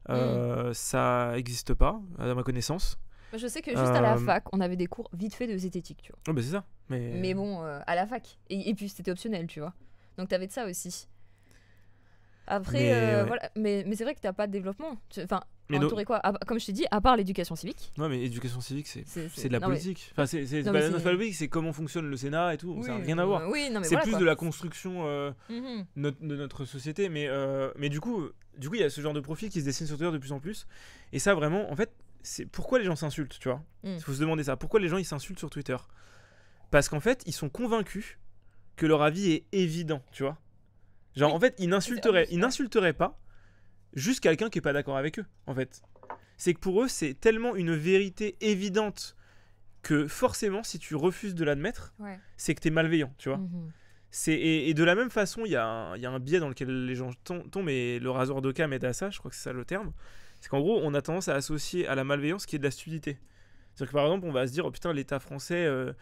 hmm. euh, Ça existe pas, à ma connaissance. Je sais que juste à la euh, fac, on avait des cours vite fait de zététique, tu vois. Oh, bah c'est ça. Mais, bon, euh, à la fac. Et, et puis c'était optionnel, tu vois. Donc t'avais de ça aussi. Après, euh, mais, mais, c'est vrai que t'as pas de développement. Enfin, entouré quoi ah, bah, Comme je t'ai dit, à part l'éducation civique. non mais éducation civique, c'est, de la politique. Enfin, c'est, c'est comment fonctionne le Sénat et tout. ça n'a rien à voir. Oui, c'est plus de la construction euh, mm-hmm. notre, de notre société. Mais, euh, mais du coup, du coup, il y a ce genre de profil qui se dessine sur Twitter de plus en plus. Et ça, vraiment, en fait, c'est pourquoi les gens s'insultent, tu vois. Mm. Il faut se demander ça. Pourquoi les gens ils s'insultent sur Twitter Parce qu'en fait, ils sont convaincus que leur avis est évident, tu vois. Genre, en fait, ils ah, n'insulteraient, ils n'insulteraient pas juste quelqu'un qui est pas d'accord avec eux, en fait. C'est que pour eux, c'est tellement une vérité évidente que forcément, si tu refuses de l'admettre, c'est que tu es malveillant, tu vois. Mhm. C'est, et, de la même façon, il y, a un biais dans lequel les gens tombent, et le rasoir de est à ça, je crois que c'est ça le terme. C'est qu'en gros, on a tendance à associer à la malveillance qui est de la stupidité. C'est-à-dire que par exemple, on va se dire, oh putain, l'État français, euh,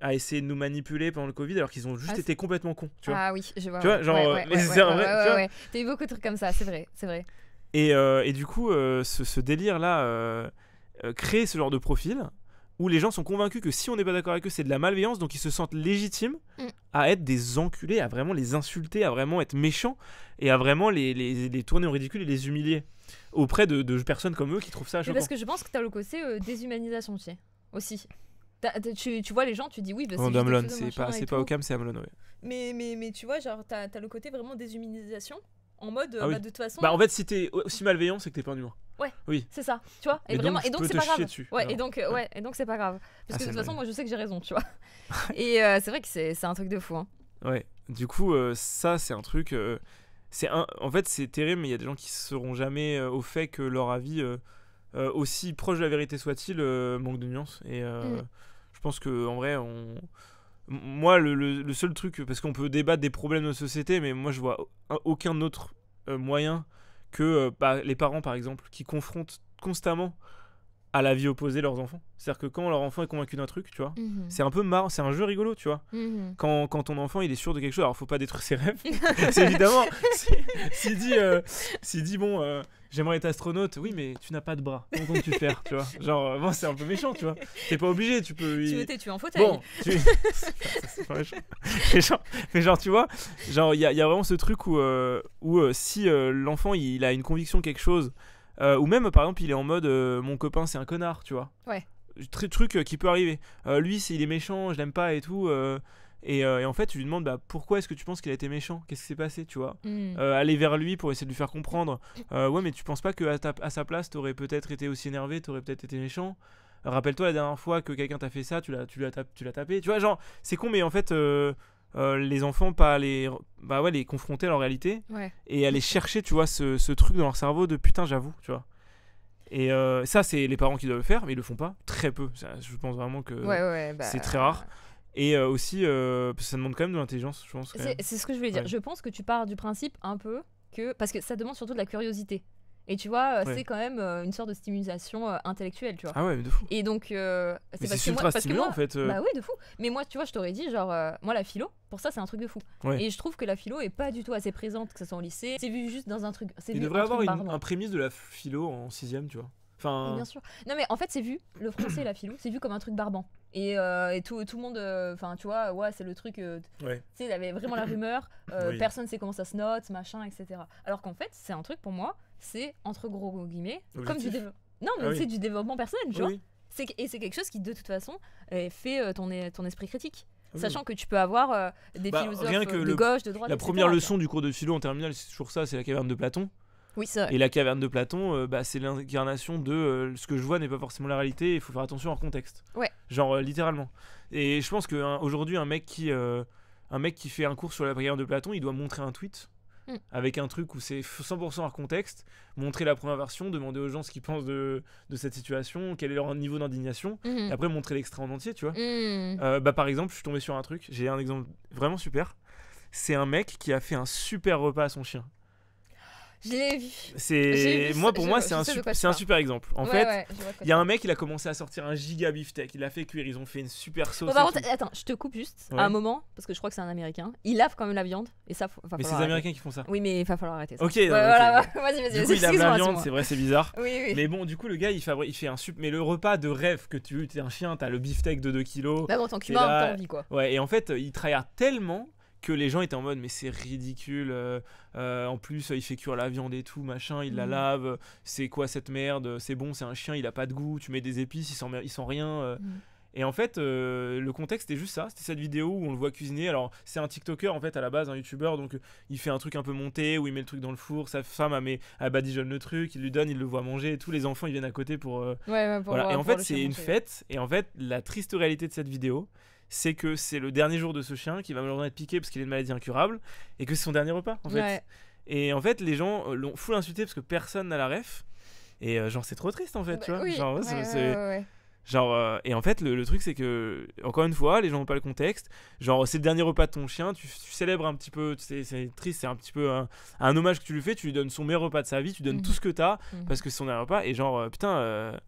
à essayer de nous manipuler pendant le Covid alors qu'ils ont juste ah, été complètement cons. Tu vois ah oui, je vois. Tu vois, genre, T'as eu beaucoup de trucs comme ça, c'est vrai, c'est vrai. Et, euh, et, du coup, euh, ce, délire-là, euh, euh créer ce genre de profil où les gens sont convaincus que si on n'est pas d'accord avec eux, c'est de la malveillance, donc ils se sentent légitimes mm. à être des enculés, à vraiment les insulter, à vraiment être méchants et à vraiment les, les, tourner en ridicule et les humilier auprès de, de personnes comme eux qui trouvent ça choquant. Parce que je pense que t'as le côté déshumanisation, tu sais aussi. Tu, tu, vois les gens, tu dis oui. Bah, c'est c'est pas, au c'est Amlon, Mais, mais, mais tu vois, genre, t'as as le côté vraiment déshumanisation en mode euh, ah bah, de toute façon. Bah, en fait, si t'es aussi malveillant, c'est que t'es pas un humain. Ouais. Oui. C'est ça, tu vois. Et, donc, c'est pas grave. ouais, et donc, euh, ouais, et donc c'est pas grave. Parce ah, que de toute façon, moi, je sais que j'ai raison, tu vois. [LAUGHS] et euh, c'est vrai que c'est un truc de fou. Hein. Ouais. Du coup, ça, c'est un truc. c'est un... En fait, c'est terrible, mais il y a des gens qui seront jamais au fait que leur avis, aussi proche de la vérité soit-il, manque de nuance. Et. Mm pense que en vrai, on... moi, le, seul truc, parce qu'on peut débattre des problèmes de société, mais moi, je vois aucun autre euh, moyen que euh, bah, les parents, par exemple, qui confrontent constamment à la vie opposée leurs enfants. C'est-à-dire que quand leur enfant est convaincu d'un truc, tu vois, mhm. c'est un peu marrant, c'est un jeu rigolo, tu vois. Mhm. quand, quand, ton enfant il est sûr de quelque chose, alors faut pas détruire ses rêves, [LAUGHS] évidemment. S'il dit, euh, dit, bon, euh, j'aimerais être astronaute. Oui, mais tu n'as pas de bras. Comment tu faire, tu vois Genre, euh, c'est un peu méchant, tu vois. T'es pas obligé, tu peux. Tu étais tu en fauteuil. Bon, tu... [LAUGHS] c'est pas méchant. Mais genre, tu vois, genre, il y, a, vraiment ce truc où, euh, euh, si l'enfant il, a une conviction quelque chose, ou même par exemple, il est en mode mon copain c'est un connard, tu vois. Ouais. truc qui peut arriver. lui, s'il il est méchant, je l'aime pas et tout. Euh, et, en fait, tu lui demandes bah, pourquoi est-ce que tu penses qu'il a été méchant Qu'est-ce qui s'est passé, tu vois hmm. euh, Aller vers lui pour essayer de lui faire comprendre. Euh, ouais, mais tu penses pas que à, sa place, t'aurais peut-être été aussi énervé, t'aurais peut-être été méchant Rappelle-toi la dernière fois que quelqu'un t'a fait ça, tu l'as, tu l'as, tapé, tu l'as tapé. Tu vois, genre, c'est con, mais en fait. les enfants pas les bah ouais les confronter à leur réalité et aller chercher tu vois ce, truc dans leur cerveau de putain j'avoue tu vois et ça c'est les parents qui doivent le faire mais ils le font pas très peu je pense vraiment que bah, c'est très rare et euh, aussi, euh, ça demande quand même de l'intelligence, je pense. C'est ce que je voulais dire. Je pense que tu pars du principe un peu que. Parce que ça demande surtout de la curiosité. Et tu vois, euh, c'est quand même une sorte de stimulation intellectuelle, tu vois. Ah ouais, mais de fou. Et donc, c'est parce, que moi, parce en fait. Bah oui de fou. Mais moi, tu vois, je t'aurais dit, genre, moi, la philo, pour ça, c'est un truc de fou. Et je trouve que la philo est pas du tout assez présente, que ça soit au lycée. C'est vu juste dans un truc. Il devrait avoir une, un prémisse de la philo en 6 tu vois. Enfin... bien sûr. Non, mais en fait, c'est vu, le français et la philo, c'est vu comme un truc barbant. Et, euh, tout, le monde, euh, enfin, tu vois, ouais, c'est le truc. Euh, tu sais, il avait vraiment la rumeur, personne personne sait comment ça se note, machin, etc. Alors qu'en fait, c'est un truc pour moi, c'est entre gros guillemets, comme du Non, ah mais c'est du développement personnel, tu vois. C'est, et c'est quelque chose qui, de toute façon, fait ton, ton esprit critique. Ah Sachant que tu peux avoir des bah, philosophes de gauche, de droite. La première leçon du cours de philo en terminale, c'est toujours ça, c'est la caverne de Platon. Oui, Et la caverne de Platon, euh, bah, c'est l'incarnation de euh, ce que je vois n'est pas forcément la réalité, il faut faire attention en contexte. Ouais. Genre, euh, littéralement. Et je pense qu'aujourd'hui, un, un, mec qui un mec qui fait un cours sur la caverne de Platon, il doit montrer un tweet. Hmm. Avec un truc où c'est 100% hors contexte, montrer la première version, demander aux gens ce qu'ils pensent de, cette situation, quel est leur niveau d'indignation, mhm. et après montrer l'extrait en entier, tu vois. Hmm. bah, par exemple, je suis tombé sur un truc, j'ai un exemple vraiment super c'est un mec qui a fait un super repas à son chien. Je l'ai vu. C'est moi pour moi c'est un, un, super exemple. En fait, il y a un mec il a commencé à sortir un giga beefsteak, il a fait cuire, ils ont fait une super sauce. attends, je te coupe juste à un moment parce que je crois que c'est un américain. Il lave quand même la viande et mais c'est les Américains qui font ça. Oui, mais il va falloir arrêter. Ça. Ok. vas-y, vas-y. il lave la viande, c'est vrai, c'est bizarre. Mais bon, du coup, le gars il il fait un super. Mais le repas de rêve que tu es un chien, as le beefsteak de 2 kilos. Bah bon, envie quoi. Ouais, et en fait, il travaille tellement que les gens étaient en mode mais c'est ridicule euh, euh, en plus il fait cuire la viande et tout machin il la mm. lave c'est quoi cette merde c'est bon c'est un chien il a pas de goût tu mets des épices il sent, sent rien euh. mm. Et en fait, le contexte est juste ça. C'était cette vidéo où on le voit cuisiner. Alors, c'est un TikToker en fait à la base, un YouTuber. Donc, il fait un truc un peu monté où il met le truc dans le four. Sa femme a, badigeonne le truc. Il lui donne, il le voit manger. tous les enfants ils viennent à côté pour. et en fait, c'est une fête. Et en fait, la triste réalité de cette vidéo, c'est que c'est le dernier jour de ce chien qui va malheureusement être piqué parce qu'il a une maladie incurable et que c'est son dernier repas en fait. Et en fait, les gens euh, l'ont full insulté parce que personne n'a la ref. Et euh, genre, c'est trop triste en fait, Genre, Genre, et en fait, le, truc, c'est que, encore une fois, les gens n'ont pas le contexte. Genre, c'est le dernier repas de ton chien, tu, célèbres un petit peu, c'est triste, c'est un petit peu un, hommage que tu lui fais, tu lui donnes son meilleur repas de sa vie, tu donnes mmh. tout ce que t'as, mmh. parce que c'est son dernier repas, et genre, euh, putain.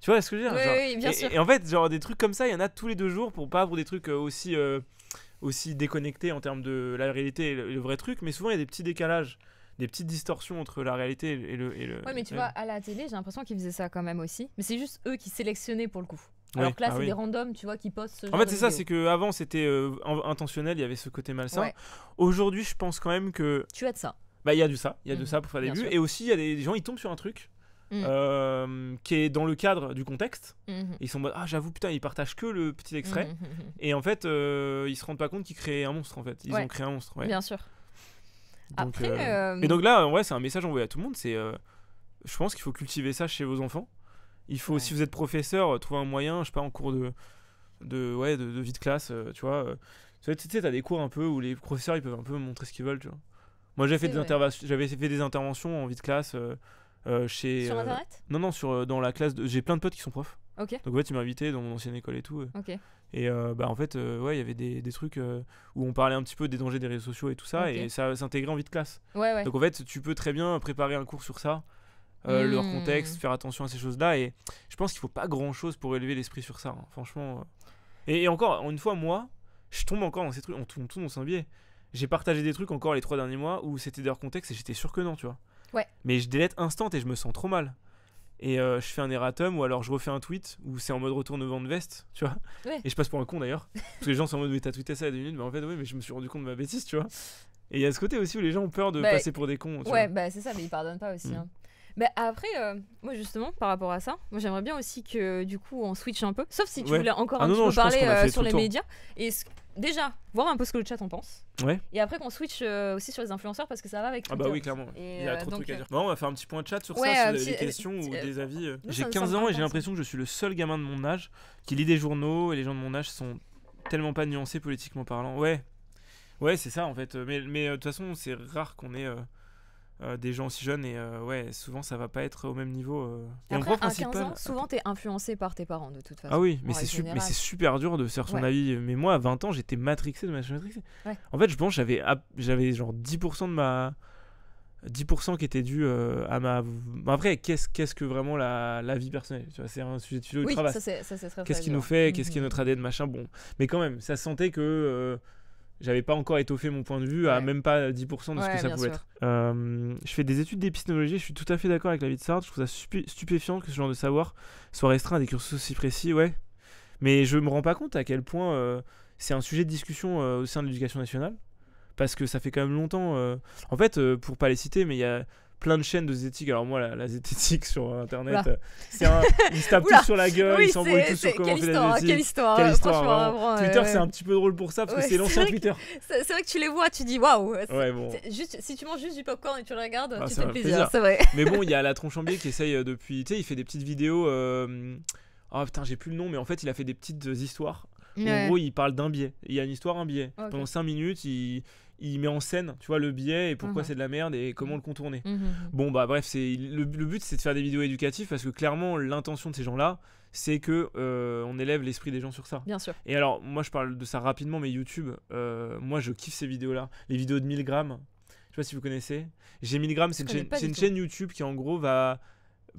Tu vois ce que je veux dire et, en fait, genre des trucs comme ça, il y en a tous les deux jours pour pas avoir des trucs euh, aussi euh, aussi déconnectés en termes de la réalité et le, vrai truc, mais souvent il y a des petits décalages des petites distorsions entre la réalité et le. Et le ouais, mais tu vois, à la télé, j'ai l'impression qu'ils faisaient ça quand même aussi. Mais c'est juste eux qui sélectionnaient pour le coup. Alors que là, bah c'est des randoms, tu vois, qui postent ce genre En fait, c'est ça, c'est qu'avant, c'était euh, intentionnel, il y avait ce côté malsain. Aujourd'hui, je pense quand même que. Tu as de ça. Bah, il y a du ça, il y a de mhm. ça pour faire des vues. Et aussi, il y a des gens, ils tombent sur un truc. Mm. Euh, qui est dans le cadre du contexte. Mm-hmm. Ils sont ah j'avoue putain ils partagent que le petit extrait mm-hmm. et en fait euh, ils se rendent pas compte qu'ils créent un monstre en fait. Ils ont créé un monstre. Bien sûr. Après, euh, euh, Et donc là ouais c'est un message envoyé à tout le monde. C'est je pense qu'il faut cultiver ça chez vos enfants. Il faut aussi si vous êtes professeur trouver un moyen je sais pas en cours de de ouais de, de vie de classe tu vois. tu sais t'as des cours un peu où les professeurs ils peuvent un peu montrer ce qu'ils veulent tu vois. Moi j'ai fait des j'avais fait des interventions en vie de classe euh, chez, sur euh, internet Non, non, sur, euh, dans la classe. De... J'ai plein de potes qui sont profs. Donc ouais, tu m'as invité dans mon ancienne école et tout. Et bah en fait, ouais, il y avait des, trucs où on parlait un petit peu des dangers des réseaux sociaux et tout ça, et ça s'intégrait en vie de classe. Donc en fait, tu peux très bien préparer un cours sur ça, hmm. leur contexte, faire attention à ces choses-là, et je pense qu'il faut pas grand-chose pour élever l'esprit sur ça, hein. franchement. Et, encore, une fois, moi, je tombe encore dans ces trucs, on tombe tout dans un biais. J'ai partagé des trucs encore les trois derniers mois où c'était leur contexte et j'étais sûr que non, tu vois. Ouais. Mais je délète instant et je me sens trop mal. Et euh, je fais un erratum ou alors je refais un tweet où c'est en mode retournement de veste, tu vois. Et je passe pour un con d'ailleurs. [LAUGHS] parce que les gens sont en mode, mais t'as tweeté ça à deux minutes, mais en fait, oui, mais je me suis rendu compte de ma bêtise, tu vois. Et il y a ce côté aussi où les gens ont peur de bah, passer pour des cons. ouais, bah c'est ça, mais ils pardonnent pas aussi. Mm. Hein. Bah après, euh, moi justement, par rapport à ça, moi j'aimerais bien aussi que du coup on switch un peu. Sauf si tu voulais encore ah peu parler euh, sur les médias. Et déjà voir un peu ce que le chat en pense. Et après qu'on switch euh, aussi sur les influenceurs parce que ça va avec. Twitter. Ah bah oui clairement. il y a euh, trop de trucs à euh, dire. Bon, on va faire un petit point de chat sur ça, sur les questions ou des avis. J'ai 15 ans et j'ai l'impression que je suis le seul gamin de mon âge qui lit des journaux et les gens de mon âge sont tellement pas nuancés politiquement parlant. Ouais. Ouais, c'est ça en fait. Mais de toute façon, c'est rare qu'on ait euh, des gens aussi jeunes et euh, ouais, souvent ça va pas être au même niveau. Euh. Après, à 15 ans, souvent t'es influencé par tes parents de toute façon. Ah oui, mais c'est super dur de faire son avis. Mais moi, à 20 ans, j'étais matrixé de ma matrixé. En fait, je pense j'avais j'avais genre 10% de ma 10% qui était dû à ma. Après, qu'est-ce que vraiment la, la vie personnelle C'est un sujet de philo Qu'est-ce qui nous fait Qu'est-ce qui est mhm. notre ADN Machin. Bon, mais quand même, ça sentait que j'avais pas encore étoffé mon point de vue à même pas 10% de ce que ça pouvait être. Euh, je fais des études d'épistémologie, je suis tout à fait d'accord avec la vie de Sartre, je trouve ça stupéfiant que ce genre de savoir soit restreint à des cursus aussi précis, ouais. Mais je me rends pas compte à quel point euh, c'est un sujet de discussion euh, au sein de l'éducation nationale, parce que ça fait quand même longtemps. En fait, pour pas les citer, mais il y a plein de chaînes de zététique. Alors moi, la, zététique sur Internet, euh, [LAUGHS] ils se tapent tous sur la gueule, oui, ils s'embrouillent tous sur comment on fait la Quelle histoire, quelle histoire Twitter, c'est un petit peu drôle pour ça, parce que c'est l'ancien Twitter. C'est vrai que tu les vois, tu dis waouh. Ouais, bon. Si tu manges juste du popcorn et tu le regardes, bah, tu fais plaisir, c'est vrai. Mais bon, il y a la [LAUGHS] tronche en biais qui essaye euh, depuis, tu sais, il fait des petites vidéos... Euh, oh putain, j'ai plus le nom, mais en fait, il a fait des petites euh, histoires. En gros, il parle d'un biais. Il y a une histoire, un biais. Pendant 5 minutes, il, il met en scène, tu vois, le biais et pourquoi mhm. c'est de la merde et comment le contourner. Mhm, mhm, bon, bah bref, c'est le, but, c'est de faire des vidéos éducatives parce que clairement, l'intention de ces gens-là, c'est que euh, on élève l'esprit des gens sur ça. Bien sûr. Et alors, moi, je parle de ça rapidement, mais YouTube, euh, moi, je kiffe ces vidéos-là, les vidéos de 1000 grammes. Je sais pas si vous connaissez. J'ai 1000 grammes, c'est une, chaîne YouTube qui en gros va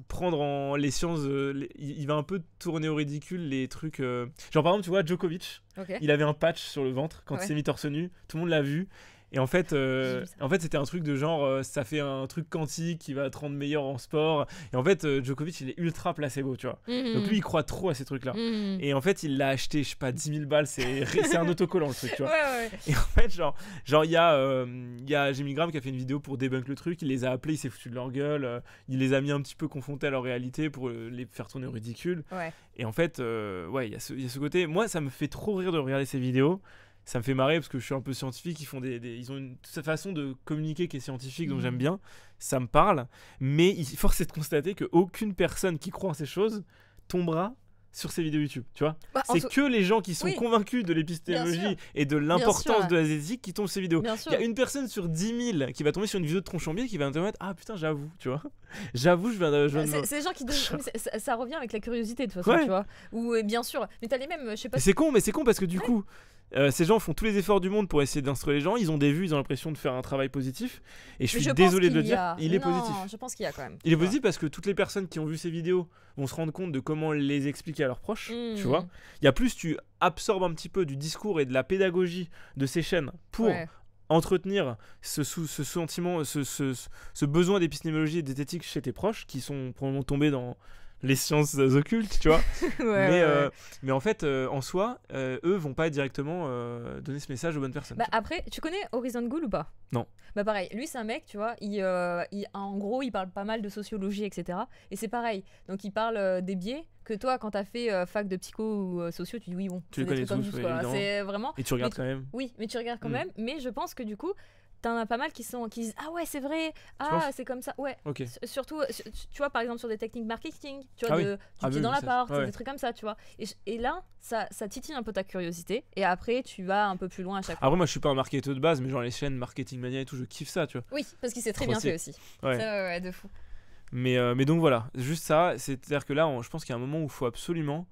prendre en les sciences euh, il va un peu tourner au ridicule les trucs genre par exemple tu vois Djokovic il avait un patch sur le ventre quand il s'est mis torse nu tout le monde l'a vu et en fait, euh, en fait c'était un truc de genre, euh, ça fait un truc quantique qui va te rendre meilleur en sport. Et en fait, euh, Djokovic, il est ultra placebo, tu vois. Mhm. Donc lui, il croit trop à ces trucs-là. Mhm. Et en fait, il l'a acheté, je sais pas, 10 000 balles. C'est, un autocollant, le truc, tu vois. Et en fait, genre, genre il y, a, y a Jimmy Graham qui a fait une vidéo pour débunk le truc. Il les a appelés, il s'est foutu de leur gueule. il les a mis un petit peu confrontés à leur réalité pour les faire tourner au ridicule. Et en fait, ouais, il y, y, a ce côté. Moi, ça me fait trop rire de regarder ces vidéos ça me fait marrer parce que je suis un peu scientifique. Ils, font des, ils ont une cette façon de communiquer qui est scientifique, donc mm. j'aime bien. Ça me parle. Mais il force est de constater qu'aucune personne qui croit en ces choses tombera sur ces vidéos YouTube, tu vois. Bah, c'est que les gens qui sont convaincus de l'épistémologie et de l'importance de la zététique qui tombent sur ces vidéos. Il y a une personne sur 10 000 qui va tomber sur une vidéo de Tronchambier qui va me dire Ah putain, j'avoue, tu vois. [LAUGHS] J'avoue, je viens de. C'est les gens qui [LAUGHS] ça, revient avec la curiosité, de toute façon, tu vois. Ou euh, bien sûr. Mais t'as les mêmes, je sais pas. C'est con, mais c'est con parce que du coup euh, ces gens font tous les efforts du monde pour essayer d'instruire les gens. Ils ont des vues, ils ont l'impression de faire un travail positif. Et je suis désolé de le dire, il est non, positif. Je pense qu'il y a quand même. Il est positif parce que toutes les personnes qui ont vu ces vidéos vont se rendre compte de comment les expliquer à leurs proches. Mm. Tu vois. Il y a plus, tu absorbes un petit peu du discours et de la pédagogie de ces chaînes pour entretenir ce, sentiment, ce, ce besoin d'épistémologie et d'éthique chez tes proches qui sont probablement tombés dans les sciences occultes, tu vois. [LAUGHS] Euh, mais, en fait, euh, en soi, euh, eux vont pas directement donner ce message aux bonnes personnes. Bah, après, tu connais Horizon Ghoul ou pas Non. Bah pareil, lui c'est un mec, tu vois, il, en gros, il parle pas mal de sociologie, etc. Et c'est pareil, donc il parle des biais que toi, quand t'as fait fac de psycho ou sociaux, tu dis oui, bon. Tu les connais tous, C'est vraiment... Et tu regardes quand même. Oui, mais tu regardes quand mm. même, mais je pense que du coup, t'en as pas mal qui sont qui disent ah ouais c'est vrai ah c'est comme ça ouais surtout euh, tu vois par exemple sur des techniques marketing tu vois ah tu de, ah dans la porte des trucs comme ça tu vois et, là ça ça titille un peu ta curiosité et après tu vas un peu plus loin à chaque fois après moi je suis pas un marketeur de base mais genre les chaînes marketing mania et tout je kiffe ça tu vois oui parce qu'il s'est très bien fait aussi ouais. Ça, ouais, de fou mais euh, mais donc voilà juste ça c'est à dire que là je pense qu'il y a un moment où il faut absolument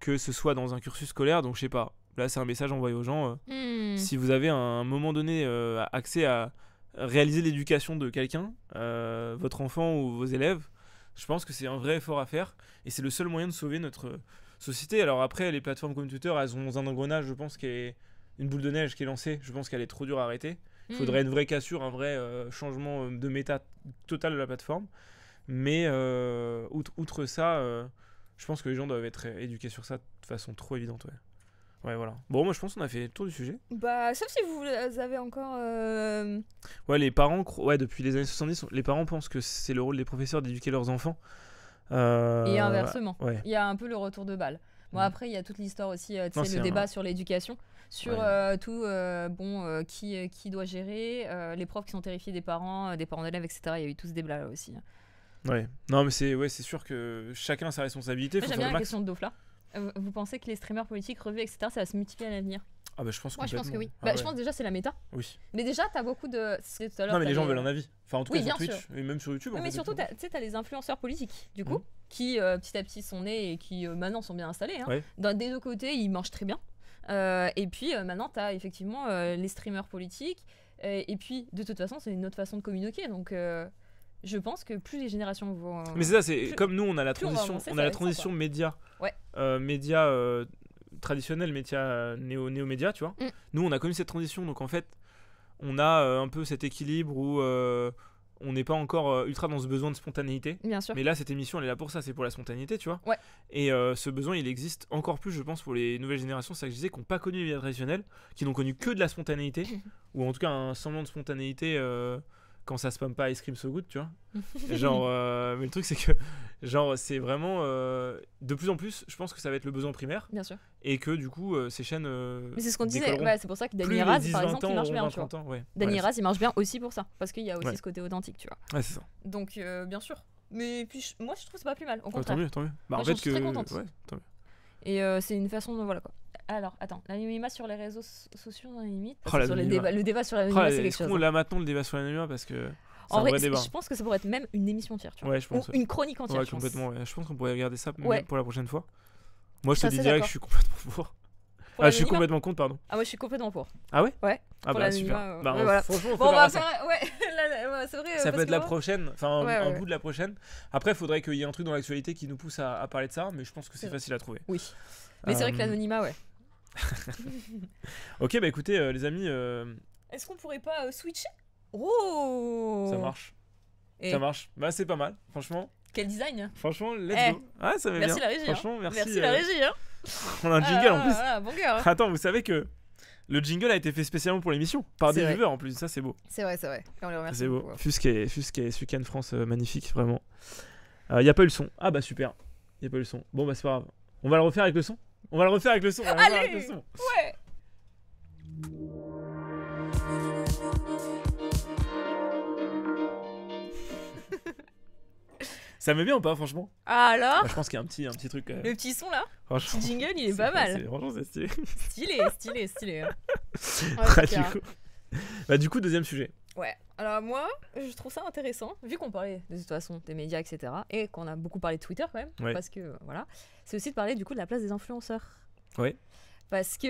que ce soit dans un cursus scolaire donc je sais pas Là, c'est un message envoyé aux gens. Euh, hmm. Si vous avez à un moment donné euh, accès à réaliser l'éducation de quelqu'un, euh, votre enfant ou vos élèves, je pense que c'est un vrai effort à faire et c'est le seul moyen de sauver notre société. Alors après, les plateformes comme Twitter, elles ont un engrenage, je pense, qui est une boule de neige qui est lancée. Je pense qu'elle est trop dure à arrêter. Il faudrait hmm. une vraie cassure, un vrai changement de méta total de la plateforme. Mais outre, outre, ça, je pense que les gens doivent être éduqués sur ça de façon trop évidente. Ouais. Ouais, voilà. Bon, moi je pense qu'on a fait le tour du sujet. Bah, sauf si vous avez encore. Euh, ouais, les parents, ouais, depuis les années 70, les parents pensent que c'est le rôle des professeurs d'éduquer leurs enfants. Euh, et inversement. Il y a un peu le retour de balle. Bon, mm. après, il y a toute l'histoire aussi, euh, tu sais, le débat sur l'éducation, sur tout, bon, qui, qui doit gérer, les profs qui sont terrifiés des parents, des parents d'élèves, etc. Il y a eu tout ce débat-là aussi. Hein. Ouais. Non, mais c'est ouais, c'est sûr que chacun a sa responsabilité. faut j'aime la question de Dofla. Vous pensez que les streamers politiques, revues, etc., ça va se multiplier à l'avenir ah bah je pense Moi je pense que oui. Ah bah, je pense déjà c'est la méta. Oui. Mais déjà t'as beaucoup de. non mais les gens veulent un avis. Enfin en tout cas sur Twitch et même sur YouTube. mais surtout tu sais t'as les influenceurs politiques du mm. coup qui euh, petit à petit sont nés et qui euh, maintenant sont bien installés. Hein. des deux côtés ils marchent très bien. Euh, et puis maintenant t'as effectivement les streamers politiques et puis de toute façon c'est une autre façon de communiquer donc je pense que plus les générations vont. Euh, mais c'est ça, c'est comme nous, on a la transition, on, a la transition média, ouais. euh, média euh, traditionnel, média néo néo média, tu vois. Mm. Nous, on a connu cette transition, donc en fait, on a euh, un peu cet équilibre où euh, on n'est pas encore ultra dans ce besoin de spontanéité. Bien sûr. Mais là, cette émission, elle est là pour ça, c'est pour la spontanéité, tu vois. Ouais. Et ce besoin, il existe encore plus, je pense, pour les nouvelles générations, c'est ça que je disais, qui n'ont pas connu les médias traditionnels, qui n'ont connu que de la spontanéité, [COUGHS] ou en tout cas un semblant de spontanéité quand ça spam pas Ice Cream So Good, tu vois. [LAUGHS] genre, euh, mais le truc, c'est que, genre, c'est vraiment. Euh, de plus en plus, je pense que ça va être le besoin primaire. Bien sûr. Et que, du coup, euh, ces chaînes. mais c'est ce qu'on disait, ouais, c'est pour ça que Dany Raz, par exemple, il marche bien, tu vois. Raz, il marche bien aussi pour ça, parce qu'il y a aussi ce côté authentique, tu vois. Ouais, c'est ça. Donc, bien sûr. Mais puis, moi, je trouve que c'est pas plus mal, au contraire. tant mieux, bah, tant en fait, je suis que... très contente. tant Et c'est une façon, de, voilà quoi. Alors, attends, l'anonymat sur les réseaux sociaux dans les oh, le débat sur l'anonymat, oh, c'est quelque chose. Hein. Là maintenant, le débat sur l'anonymat, parce que. En vrai, je pense que ça pourrait être même une émission entière. Tu vois. une chronique entière. Ouais, je complètement. Pense. Je pense qu'on pourrait regarder ça pour la prochaine fois. Moi, je te dis direct je suis complètement pour. ah, je suis complètement contre, pardon. Ah, ouais je suis complètement pour. Ah ouais Ouais. Ah, bah, super. Bah, bon, on va faire. Ouais, c'est vrai. Euh, ça peut être la prochaine, enfin, un, bout de la prochaine. Après, il faudrait qu'il y ait un truc dans l'actualité qui nous pousse à, parler de ça, mais je pense que c'est facile à trouver. Oui. Mais c'est vrai que euh, l'anonymat, ouais. [LAUGHS] ok, bah écoutez, euh, les amis. Euh, Est-ce qu'on pourrait pas euh, switcher Oh ça marche. Ça marche. Bah, c'est pas mal, franchement. Quel design Franchement, let's eh, go. Ah, ça Merci la régie. merci. la régie. Hein. hein. [LAUGHS] On a un ah jingle en plus. Ah, bon gars. Hein. Attends, vous savez que le jingle a été fait spécialement pour l'émission, par des vrai. viewers en plus. Ça, c'est beau. C'est vrai, c'est vrai. on les remercie. C'est beau. et hein. Fusque et Sukan France, magnifique, vraiment. Il n'y a pas eu le son. Ah, bah super. Il n'y a pas eu le son. Bon, bah c'est pas grave. On va le refaire avec le son on va le refaire avec le son. Allez Ouais Ça me bien ou pas, franchement Ah alors bah, Je pense qu'il y a un petit, un petit truc. Euh, le petit son là le Petit jingle, il est, pas mal. Est, franchement, c'est stylé. Stylé, stylé, stylé. Hein. [LAUGHS] Bah, du, Bah, du coup, deuxième sujet. Ouais. Alors moi, je trouve ça intéressant, vu qu'on parlait de toute façon des médias, etc. Et qu'on a beaucoup parlé de Twitter quand même, parce que euh, voilà. C'est aussi de parler du coup de la place des influenceurs. Oui. Parce que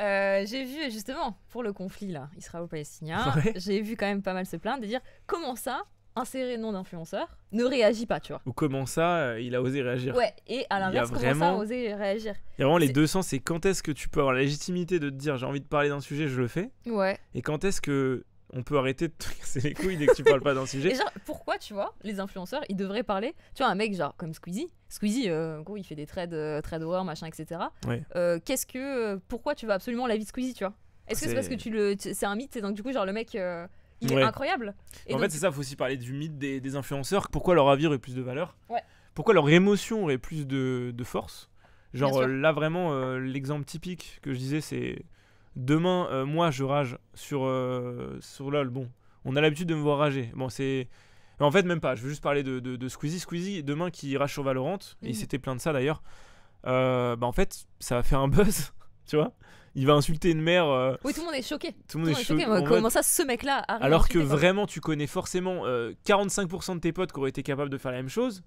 euh, j'ai vu justement pour le conflit là, israélo-palestinien, [LAUGHS] j'ai vu quand même pas mal se plaindre de dire comment ça, insérer nom d'influenceur ne réagit pas, tu vois. Ou comment ça, euh, il a osé réagir. Ouais, et à l'inverse, comment ça a osé réagir. Il y a vraiment les deux sens, c'est quand est-ce que tu peux avoir la légitimité de te dire j'ai envie de parler d'un sujet, je le fais. Ouais. Et quand est-ce que on peut arrêter de te [LAUGHS] casser les couilles dès que tu parles pas d'un sujet. pourquoi, tu vois, les influenceurs, ils devraient parler Tu vois, un mec genre comme Squeezie, Squeezie, euh, il fait des trades, euh, horreur, machin, etc. Euh, qu'est-ce que, pourquoi tu veux absolument la vie de Squeezie, tu vois Est-ce que c'est parce que tu le, c'est un mythe et donc du coup, genre le mec. il est incroyable. en fait, c'est ça, il faut aussi parler du mythe des, influenceurs. Pourquoi leur avis aurait plus de valeur Pourquoi leur émotion aurait plus de force Genre là, vraiment, l'exemple typique que je disais, c'est Demain, euh, moi, je rage sur, euh, sur LOL. Bon, on a l'habitude de me voir rager. Bon, c'est. En fait, même pas. Je veux juste parler de, de, de Squeezie. Squeezie, demain, qui rage sur Valorant, et il mhm. s'était plein de ça d'ailleurs. Euh, bah, en fait, ça va faire un buzz, [LAUGHS] tu vois. Il va insulter une mère. Oui, tout le monde est choqué. Tout le monde, est, choqué. comment ça, ce mec-là Alors que vraiment, tu connais forcément 45% de tes potes qui auraient été capables de faire la même chose.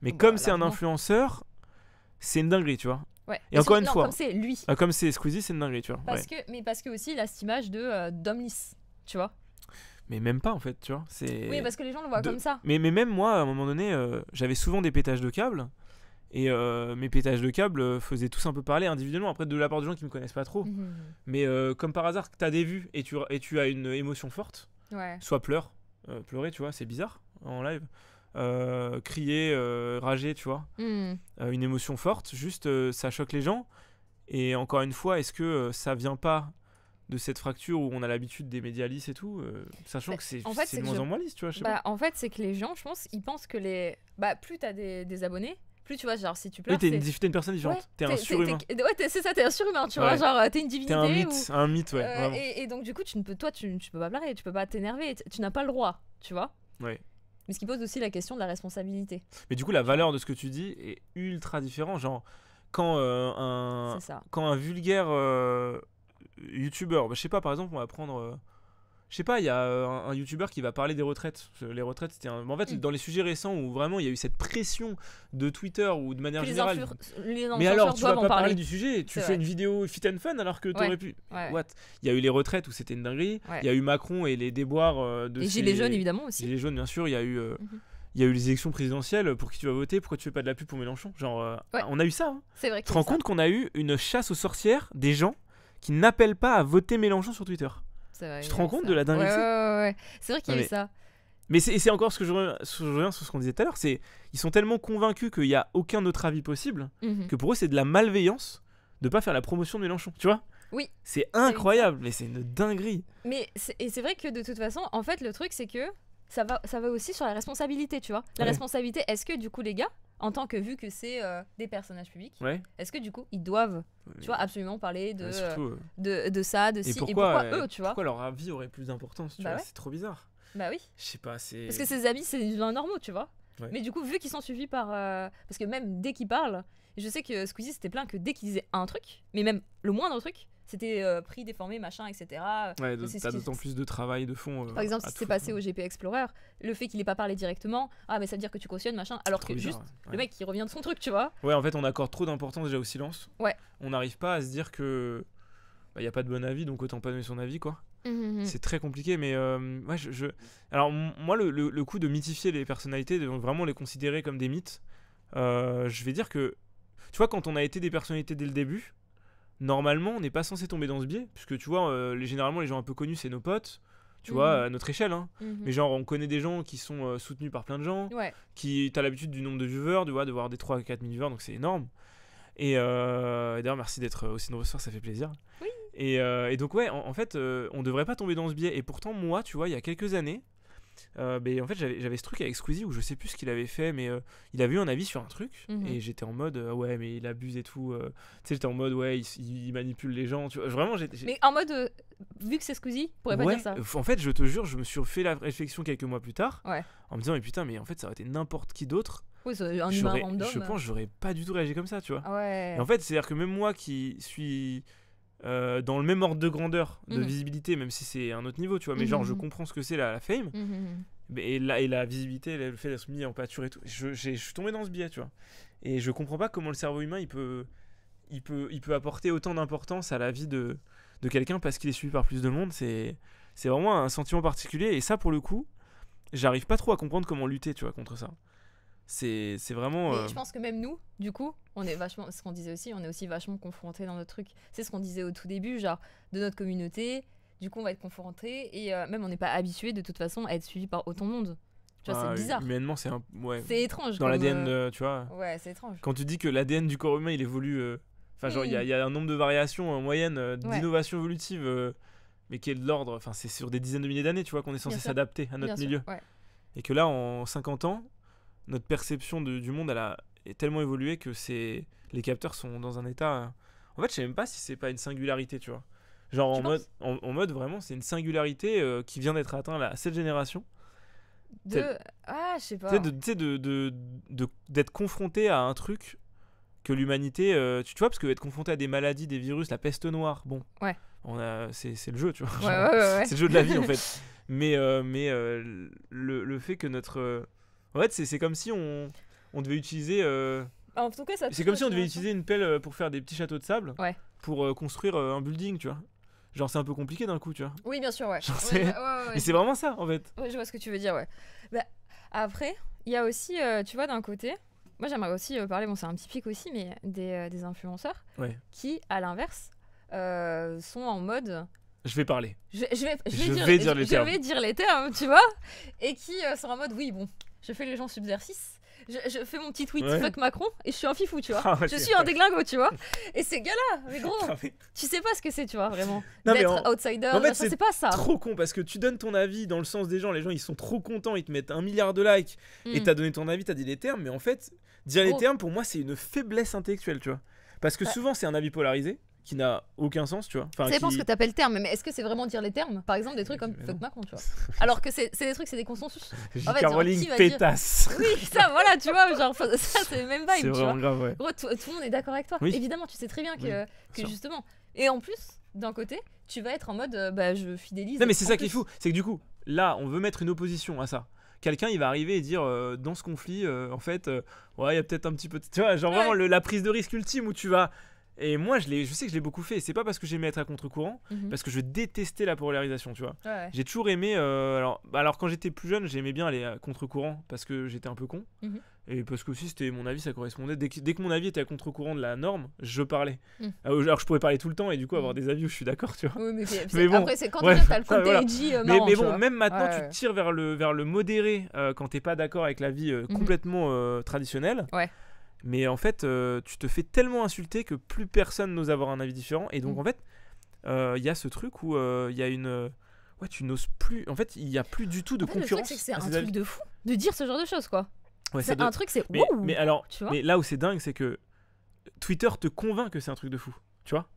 Mais bah, comme c'est un influenceur, c'est une dinguerie, tu vois. Ouais. Et encore une fois. Comme c'est lui. Euh, comme c'est Squeezie, c'est une dinguerie, tu vois. Parce que, mais parce que aussi, il a cette image de euh, d'homme lisse, tu vois. Mais même pas en fait, tu vois. C'est... Oui, parce que les gens le voient comme ça. Mais, mais même moi, à un moment donné, euh, j'avais souvent des pétages de câbles. Et euh, mes pétages de câbles faisaient tous un peu parler individuellement, après de la part de gens qui me connaissent pas trop. Mmh. Mais comme par hasard, tu as des vues et tu, et tu as une émotion forte, ouais. soit pleure, pleurer, tu vois, c'est bizarre en live. Euh, crier, euh, rager, tu vois. Hmm. Euh, une émotion forte, juste ça choque les gens. Et encore une fois, est-ce que ça vient pas de cette fracture où on a l'habitude des médias lisses et tout, sachant bah, que c'est en de moins en moins lisse, tu vois. Bah, en fait, c'est que les gens, je pense, ils pensent que les. Bah, plus t'as des, des abonnés, plus tu vois genre si tu pleures t'es une, personne différente t'es un surhumain ouais c'est ça t'es un surhumain tu vois genre t'es une divinité un mythe ouais et, donc du coup tu ne peux toi tu, ne peux pas pleurer tu peux pas t'énerver tu, n'as pas le droit tu vois ouais mais ce qui pose aussi la question de la responsabilité. Mais du coup, la valeur de ce que tu dis est ultra différente. Genre, quand, euh, un, quand un vulgaire euh, youtubeur, bah, je sais pas, par exemple, on va prendre euh, je sais pas, il y a euh, un, youtubeur qui va parler des retraites. Les retraites, c'était un... En fait, mm. dans les sujets récents où vraiment il y a eu cette pression de Twitter ou de manière générale. mais alors, tu vas pas parler. du sujet. Tu fais une vidéo fit and fun alors que t'aurais aurais pu. What Il y a eu les retraites où c'était une dinguerie. Il y a eu Macron et les déboires euh, de. Et ses... Gilets jaunes, évidemment aussi. Gilets jaunes, bien sûr. Il y a eu. Euh, mhm. il y a eu les élections présidentielles, pour qui tu vas voter, pourquoi tu fais pas de la pub pour Mélenchon Genre, on a eu ça. Hein. C'est vrai. Tu te rends compte qu'on a eu une chasse aux sorcières des gens qui n'appellent pas à voter Mélenchon sur Twitter tu te rends compte de la dinguerie C'est vrai qu'il y a ça. Mais c'est encore ce que je reviens sur ce qu'on disait tout à l'heure, c'est ils sont tellement convaincus qu'il n'y a aucun autre avis possible mhm. que pour eux c'est de la malveillance de pas faire la promotion de Mélenchon, tu vois Oui. C'est incroyable, mais c'est une dinguerie. Mais et c'est vrai que de toute façon, en fait le truc c'est que ça va, ça va aussi sur la responsabilité, tu vois. La responsabilité, est-ce que du coup, les gars, en tant que vu que c'est euh, des personnages publics, est-ce que du coup ils doivent, tu vois, absolument parler de, euh, euh, de, de, ça, de ci, pourquoi, et pourquoi eux, tu vois Pourquoi leur avis aurait plus d'importance, tu bah vois C'est trop bizarre. Bah oui. Je sais pas, c'est. Parce que ces avis c'est des gens normaux, tu vois. Mais du coup, vu qu'ils sont suivis par, parce que même dès qu'ils parlent, je sais que Squeezie c'était plein que dès qu'ils disaient un truc, mais même le moindre truc, c'était euh, pris, déformé, machin, etc. Ouais, t'as d'autant plus de travail de fond. Euh, Par exemple, si c'est passé au GP Explorer, le fait qu'il ait pas parlé directement, ah, mais ça veut dire que tu cautionnes, machin, alors que juste le mec qui revient de son truc, tu vois. Ouais, en fait, on accorde trop d'importance déjà au silence. Ouais. On n'arrive pas à se dire que. Bah, il n'y a pas de bon avis, donc autant pas donner son avis, quoi. Mmh, mmh, mmh. C'est très compliqué, mais moi euh, je, Alors, moi, le, coup de mythifier les personnalités, de vraiment les considérer comme des mythes, je vais dire que. Tu vois, quand on a été des personnalités dès le début, normalement, on n'est pas censé tomber dans ce biais, puisque tu vois, euh, généralement, les gens un peu connus, c'est nos potes, tu vois, mhm. à notre échelle. Hein. Mhm. Mais genre, on connaît des gens qui sont euh, soutenus par plein de gens, qui qui, t'as l'habitude du nombre de viewers, de, vois, de voir des 3 à 4 000 viewers, donc c'est énorme. Et, euh, d'ailleurs, merci d'être aussi nombreux ce soir, ça fait plaisir. Et, donc, ouais, en, en fait, on devrait pas tomber dans ce biais. Et pourtant, moi, tu vois, il y a quelques années, euh, en fait, j'avais ce truc avec Squeezie où je sais plus ce qu'il avait fait, mais euh, il avait eu un avis sur un truc, mhm. et j'étais en mode euh, ouais, mais il abuse et tout. tu sais, j'étais en mode ouais, il, manipule les gens, tu vois. Vraiment, j'étais Mais en mode, vu que c'est Squeezie, pourrait pas dire ça. En fait, je te jure, je me suis fait la réflexion quelques mois plus tard, en me disant mais putain, mais en fait, ça aurait été n'importe qui d'autre. un humain Je pense j'aurais pas du tout réagi comme ça, tu vois. Ah ouais. en fait, c'est à dire que même moi qui suis euh, dans le même ordre de grandeur, de mhm. visibilité, même si c'est un autre niveau, tu vois. Mais mhm, genre, je mhm. comprends ce que c'est la, fame. Et la, et la visibilité, le fait d'être mis en pâture et tout. Je, suis tombé dans ce biais, tu vois. Et je comprends pas comment le cerveau humain, il peut, il peut, il peut apporter autant d'importance à la vie de, de quelqu'un parce qu'il est suivi par plus de monde. C'est, c'est vraiment un sentiment particulier. Et ça, pour le coup, j'arrive pas trop à comprendre comment lutter, tu vois, contre ça. C'est vraiment. Euh, je pense que même nous, du coup, on est vachement. Ce qu'on disait aussi, on est aussi vachement confrontés dans notre truc. C'est ce qu'on disait au tout début, genre, de notre communauté. Du coup, on va être confronté et euh, même on n'est pas habitué de toute façon à être suivi par autant de monde. Tu vois, c'est bizarre. Humainement, c'est un... ouais. C'est étrange. Dans l'ADN, euh, tu vois. Ouais, c'est étrange. Quand tu dis que l'ADN du corps humain, il évolue. Enfin, genre, il y, y, a un nombre de variations en moyenne d'innovation évolutive, mais qui est de l'ordre. Enfin, c'est sur des dizaines de milliers d'années, tu vois, qu'on est censé s'adapter à notre milieu. Et que là, en 50 ans, notre perception de, du monde elle a est tellement évolué que c'est les capteurs sont dans un état. Euh, en fait, je sais même pas si c'est pas une singularité, tu vois. Genre en mode, en, mode vraiment, c'est une singularité euh, qui vient d'être atteinte là, à cette génération. De ah, je sais pas. Tu sais de d'être confronté à un truc que l'humanité, euh, tu, vois, parce que être confronté à des maladies, des virus, la peste noire, bon. Ouais. On a, c'est, le jeu, tu vois. [LAUGHS] c'est le jeu de la vie en [LAUGHS] fait. Mais mais le, fait que notre en fait, c'est comme si on, on devait utiliser. Euh, bah, en tout cas, ça. C'est comme si on devait utiliser une pelle euh, pour faire des petits châteaux de sable. Ouais. Pour euh, construire un building, tu vois. Genre, c'est un peu compliqué d'un coup, tu vois. Oui, bien sûr, ouais. Genre, [LAUGHS] c'est vraiment ça, en fait. je vois ce que tu veux dire, ouais. Bah, après, il y a aussi, tu vois, d'un côté. Moi, j'aimerais aussi parler, bon, c'est un petit pic aussi, mais des, des influenceurs qui, à l'inverse, sont en mode je vais parler. Je, vais, je, vais, dire, les termes. Je vais dire les termes, tu vois. Et qui sont en mode, oui, bon, je fais les gens subversifs. je, fais mon petit tweet fuck Macron et je suis un fifou, tu vois. Ah je suis un déglingo, tu vois. Et ces gars-là, mais [LAUGHS] gros, tu sais pas ce que c'est, tu vois, vraiment. [LAUGHS] D'être outsider, en fait, c'est pas ça. trop con parce que tu donnes ton avis dans le sens des gens, les gens ils sont trop contents, ils te mettent un milliard de likes et mm. t'as donné ton avis, t'as dit les termes, mais en fait, dire les oh. termes pour moi c'est une faiblesse intellectuelle, tu vois. Parce que bah. souvent c'est un avis polarisé qui n'a aucun sens, tu vois. Enfin, ça dépend ce que t'appelles terme, mais est-ce que c'est vraiment dire les termes Par exemple, des trucs comme fuck Macron, tu vois. Alors que c'est des trucs, c'est des consensus. En fait, Caroline pétasse. Oui, ça, voilà, tu vois, genre, ça, c'est même pas... C'est vraiment Grave, ouais. tout, le monde est d'accord avec toi. Évidemment, tu sais très bien que, que justement. Et en plus, d'un côté, tu vas être en mode, euh, bah, je fidélise. Non, mais c'est ça qui est fou, c'est que du coup, là, on veut mettre une opposition à ça quelqu'un il va arriver et dire euh, dans ce conflit euh, en fait ouais il y a peut-être un petit peu tu vois genre vraiment la prise de risque ultime où tu vas et moi, je, je sais que je l'ai beaucoup fait. C'est pas parce que j'aimais être à contre-courant, mhm. parce que je détestais la polarisation, tu vois. J'ai toujours aimé. Euh, alors, bah, alors, quand j'étais plus jeune, j'aimais bien aller à contre-courant parce que j'étais un peu con. Mhm. Et parce que aussi, c'était mon avis, ça correspondait. Dès que, mon avis était à contre-courant de la norme, je parlais. Mhm. Ah, alors, je pouvais parler tout le temps et du coup, avoir des avis où je suis d'accord, tu vois. [LAUGHS] mais, bon, après, c'est quand tu le mais, bon, même maintenant, tu tires vers le, vers le modéré euh, quand t'es pas d'accord avec la vie euh, complètement traditionnelle Ouais. Mais en fait, euh, tu te fais tellement insulter que plus personne n'ose avoir un avis différent. Et donc, mm. en fait, euh, il y a ce truc où euh, il y a une. Ouais, tu n'oses plus. En fait, il n'y a plus du tout de concurrence. c'est ah, un truc de fou de dire ce genre de choses, quoi. Ouais, c'est un truc, c'est. Mais, mais, alors, tu mais là où c'est dingue, c'est que Twitter te convainc que c'est un truc de fou, tu vois.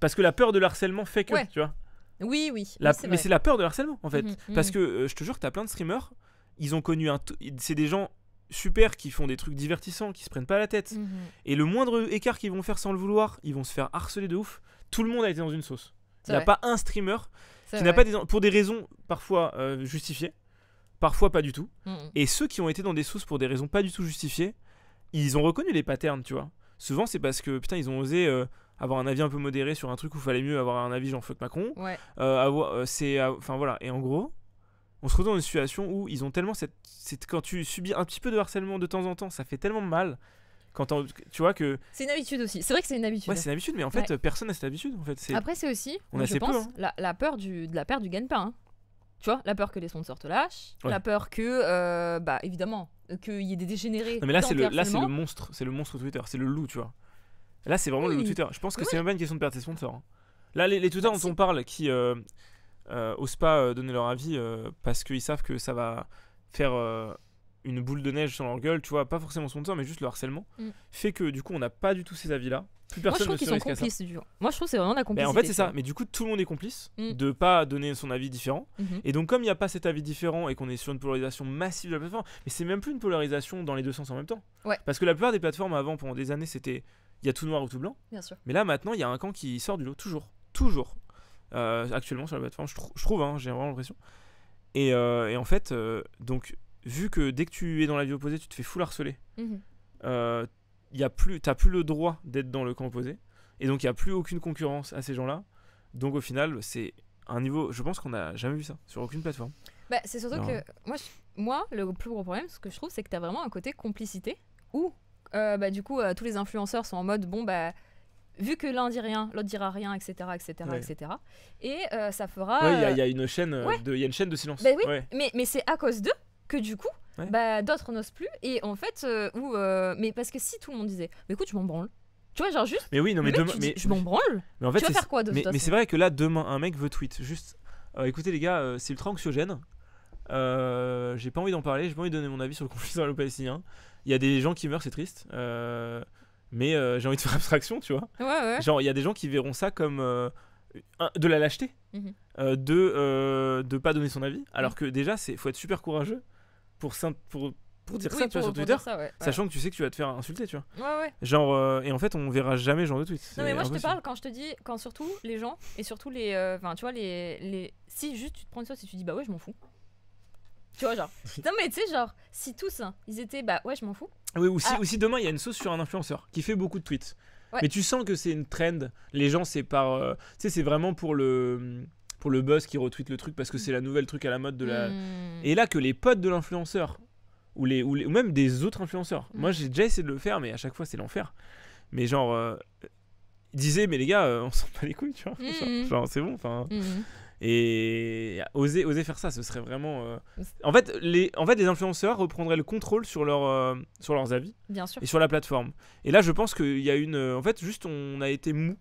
Parce que la peur de l'harcèlement fait que, tu vois. Oui, oui. Mais c'est la peur de l'harcèlement, en fait. Mm, mm, Parce que, je te jure, t'as plein de streamers, ils ont connu un. C'est des gens super, qui font des trucs divertissants, qui se prennent pas la tête. Mhm. Et le moindre écart qu'ils vont faire sans le vouloir, ils vont se faire harceler de ouf. Tout le monde a été dans une sauce. Il n'y a pas un streamer qui n'a pas des, pour des raisons parfois euh, justifiées, parfois pas du tout. Mhm. Et ceux qui ont été dans des sauces pour des raisons pas du tout justifiées, ils ont reconnu les patterns, tu vois. Souvent, c'est parce que putain, ils ont osé. Euh, avoir un avis un peu modéré sur un truc où il fallait mieux avoir un avis genre fuck Macron. Ouais. Euh, c'est, enfin voilà. Et en gros, on se retrouve dans une situation où ils ont tellement cette, quand tu subis un petit peu de harcèlement de temps en temps, ça fait tellement mal. Quand tu vois que c'est une habitude aussi. C'est vrai que c'est une habitude. Ouais, c'est une habitude, mais en fait, personne n'a cette habitude. En fait, après, c'est aussi, on a je pense, hein. la, peur du, de la perte du gagne-pain. Hein. Tu vois, la peur que les sponsors te lâchent, la peur que, euh, bah, évidemment, qu'il y ait des dégénérés. Non, mais là, c'est le, là, c'est le monstre, c'est le monstre Twitter, c'est le loup, tu vois. Là, c'est vraiment le loup Twitter. Je pense que c'est même pas une question de perte des sponsors. Hein. Là, les, Twitter bah, dont on parle, qui, euh, euh, osent pas euh, donner leur avis euh, parce qu'ils savent que ça va faire une boule de neige sur leur gueule, tu vois, pas forcément son temps, mais juste le harcèlement, mm. fait que du coup on n'a pas du tout ces avis-là. Plus personne Moi, je trouve qu'ils sont complices, du... Moi je trouve que c'est vraiment la complicité. en fait c'est ça, mais du coup tout le monde est complice mm. de pas donner son avis différent. Mhm. Et donc comme il n'y a pas cet avis différent et qu'on est sur une polarisation massive de la plateforme, mais c'est même plus une polarisation dans les deux sens en même temps. Parce que la plupart des plateformes avant pendant des années c'était il y a tout noir ou tout blanc. Mais là maintenant il y a un camp qui sort du lot toujours, toujours. Euh, actuellement sur la plateforme, je, trouve, hein, j'ai vraiment l'impression. Et, euh, en fait, euh, donc, vu que dès que tu es dans la vie opposée, tu te fais full harceler, il mhm. plus, t'as plus le droit d'être dans le camp opposé, et donc il n'y a plus aucune concurrence à ces gens-là. Donc au final, c'est un niveau, je pense qu'on n'a jamais vu ça sur aucune plateforme. Bah, c'est surtout que moi, moi, le plus gros problème, ce que je trouve, c'est que tu vraiment un côté complicité où, bah, du coup, tous les influenceurs sont en mode, bon, bah, vu que l'un dit rien, l'autre dira rien, etc., etc., etc. Et euh, ça fera. il y, a une chaîne de, y a une chaîne de silence. Ben mais, mais c'est à cause d'eux que du coup, bah, d'autres n'osent plus. Et en fait, euh, ou euh, mais parce que si tout le monde disait, mais écoute, je m'en branle. Tu vois, genre juste. Mais oui, non, mais, demain. Je m'en branle. Mais en fait, tu vas faire quoi de Mais, c'est vrai que là, demain, un mec veut tweet. Juste, écoutez les gars, c'est ultra anxiogène. j'ai pas envie d'en parler, j'ai pas envie de donner mon avis sur le conflit israélo-palestinien. Il y a des gens qui meurent, c'est triste. Euh mais euh, j'ai envie de faire abstraction, tu vois. Genre, il y a des gens qui verront ça comme euh, de la lâcheté, mhm. euh, de ne pas donner son avis, alors mhm. que déjà, il faut être super courageux pour, pour, pour dire ça, sur Twitter, sachant que tu sais que tu vas te faire insulter, tu vois. Genre, et en fait, on verra jamais genre de tweet. Non, mais moi, je te parle quand je te dis, quand surtout les gens, et surtout les. Enfin, tu vois, les, les. Si juste tu te prends une sauce et tu dis, bah ouais, je m'en fous. Tu vois, genre. [LAUGHS] Non, mais tu sais, genre, si tous, hein, ils étaient, bah ouais, je m'en fous. Oui, ah. ou si, demain, il y a une sauce sur un influenceur qui fait beaucoup de tweets. Mais tu sens que c'est une trend. Les gens, c'est par. Euh, tu sais, c'est vraiment pour le pour le buzz qui retweet le truc parce que c'est la nouvelle truc à la mode de la. Hmm. Et là, que les potes de l'influenceur ou, les, ou, même des autres influenceurs. Hmm. Moi, j'ai déjà essayé de le faire, mais à chaque fois, c'est l'enfer. Mais genre, euh, ils mais les gars, euh, on s'en pas les couilles, tu vois. Hmm. Genre, c'est bon, enfin. Et oser, oser faire ça, ce serait vraiment. Euh, en, fait, les, en fait, les influenceurs reprendraient le contrôle sur, leur, euh, sur leurs avis. Bien sûr. Et sur la plateforme. Et là, je pense qu'il y a une. Euh, en fait, juste, on a été mou.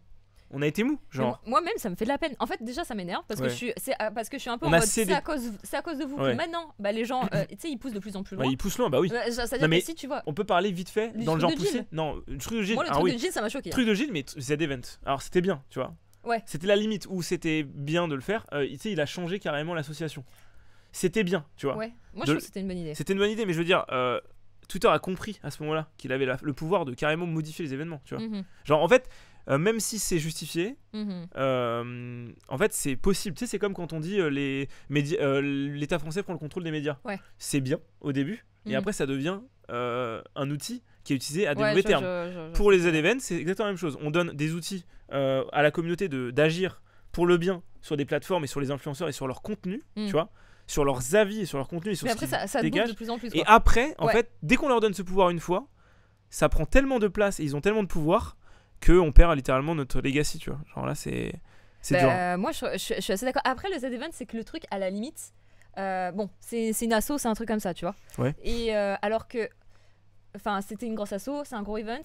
On a été mou, genre. Moi-même, ça me fait de la peine. En fait, déjà, ça m'énerve parce que je suis, ah, parce que je suis un peu. en mode, c'est à cause, à cause de vous. Maintenant, bah, les gens, [COUGHS] tu sais, ils poussent de plus en plus loin. ils poussent loin, bah oui. ça, mais si tu vois. On peut parler vite fait dans le genre Non, truc de Gilles. Ah truc de ça m'a choqué. Hein. truc de Gilles, mais c'est event Alors, c'était bien, tu vois. C'était la limite où c'était bien de le faire. Euh, il a changé carrément l'association. C'était bien, tu vois. Moi, je trouve que c'était une bonne idée. C'était une bonne idée, mais je veux dire, euh, Twitter a compris à ce moment-là qu'il avait le pouvoir de carrément modifier les événements, tu vois. Mhm. Genre, en fait, euh, même si c'est justifié, mhm. en fait, c'est possible. Tu sais, c'est comme quand on dit les l'État français prend le contrôle des médias. C'est bien au début, et mhm. après, ça devient euh, un outil qui est utilisé à des mauvais termes. pour les events, c'est exactement la même chose. On donne des outils euh, à la communauté d'agir pour le bien sur des plateformes et sur les influenceurs et sur leur contenu, mm. tu vois sur leurs avis et sur leur contenu et sur ce après, ça, dégage. de plus en plus. Et après, en fait, dès qu'on leur donne ce pouvoir une fois, ça prend tellement de place et ils ont tellement de pouvoir que on perd littéralement notre legacy, tu vois. Genre là, c'est c'est bah, Moi, je, je, suis assez d'accord. Après, le Z-Event, c'est que le truc, à la limite, euh, bon, c'est une asso, c'est un truc comme ça, tu vois. Et euh, alors que. Enfin, c'était une grosse asso, c'est un gros event.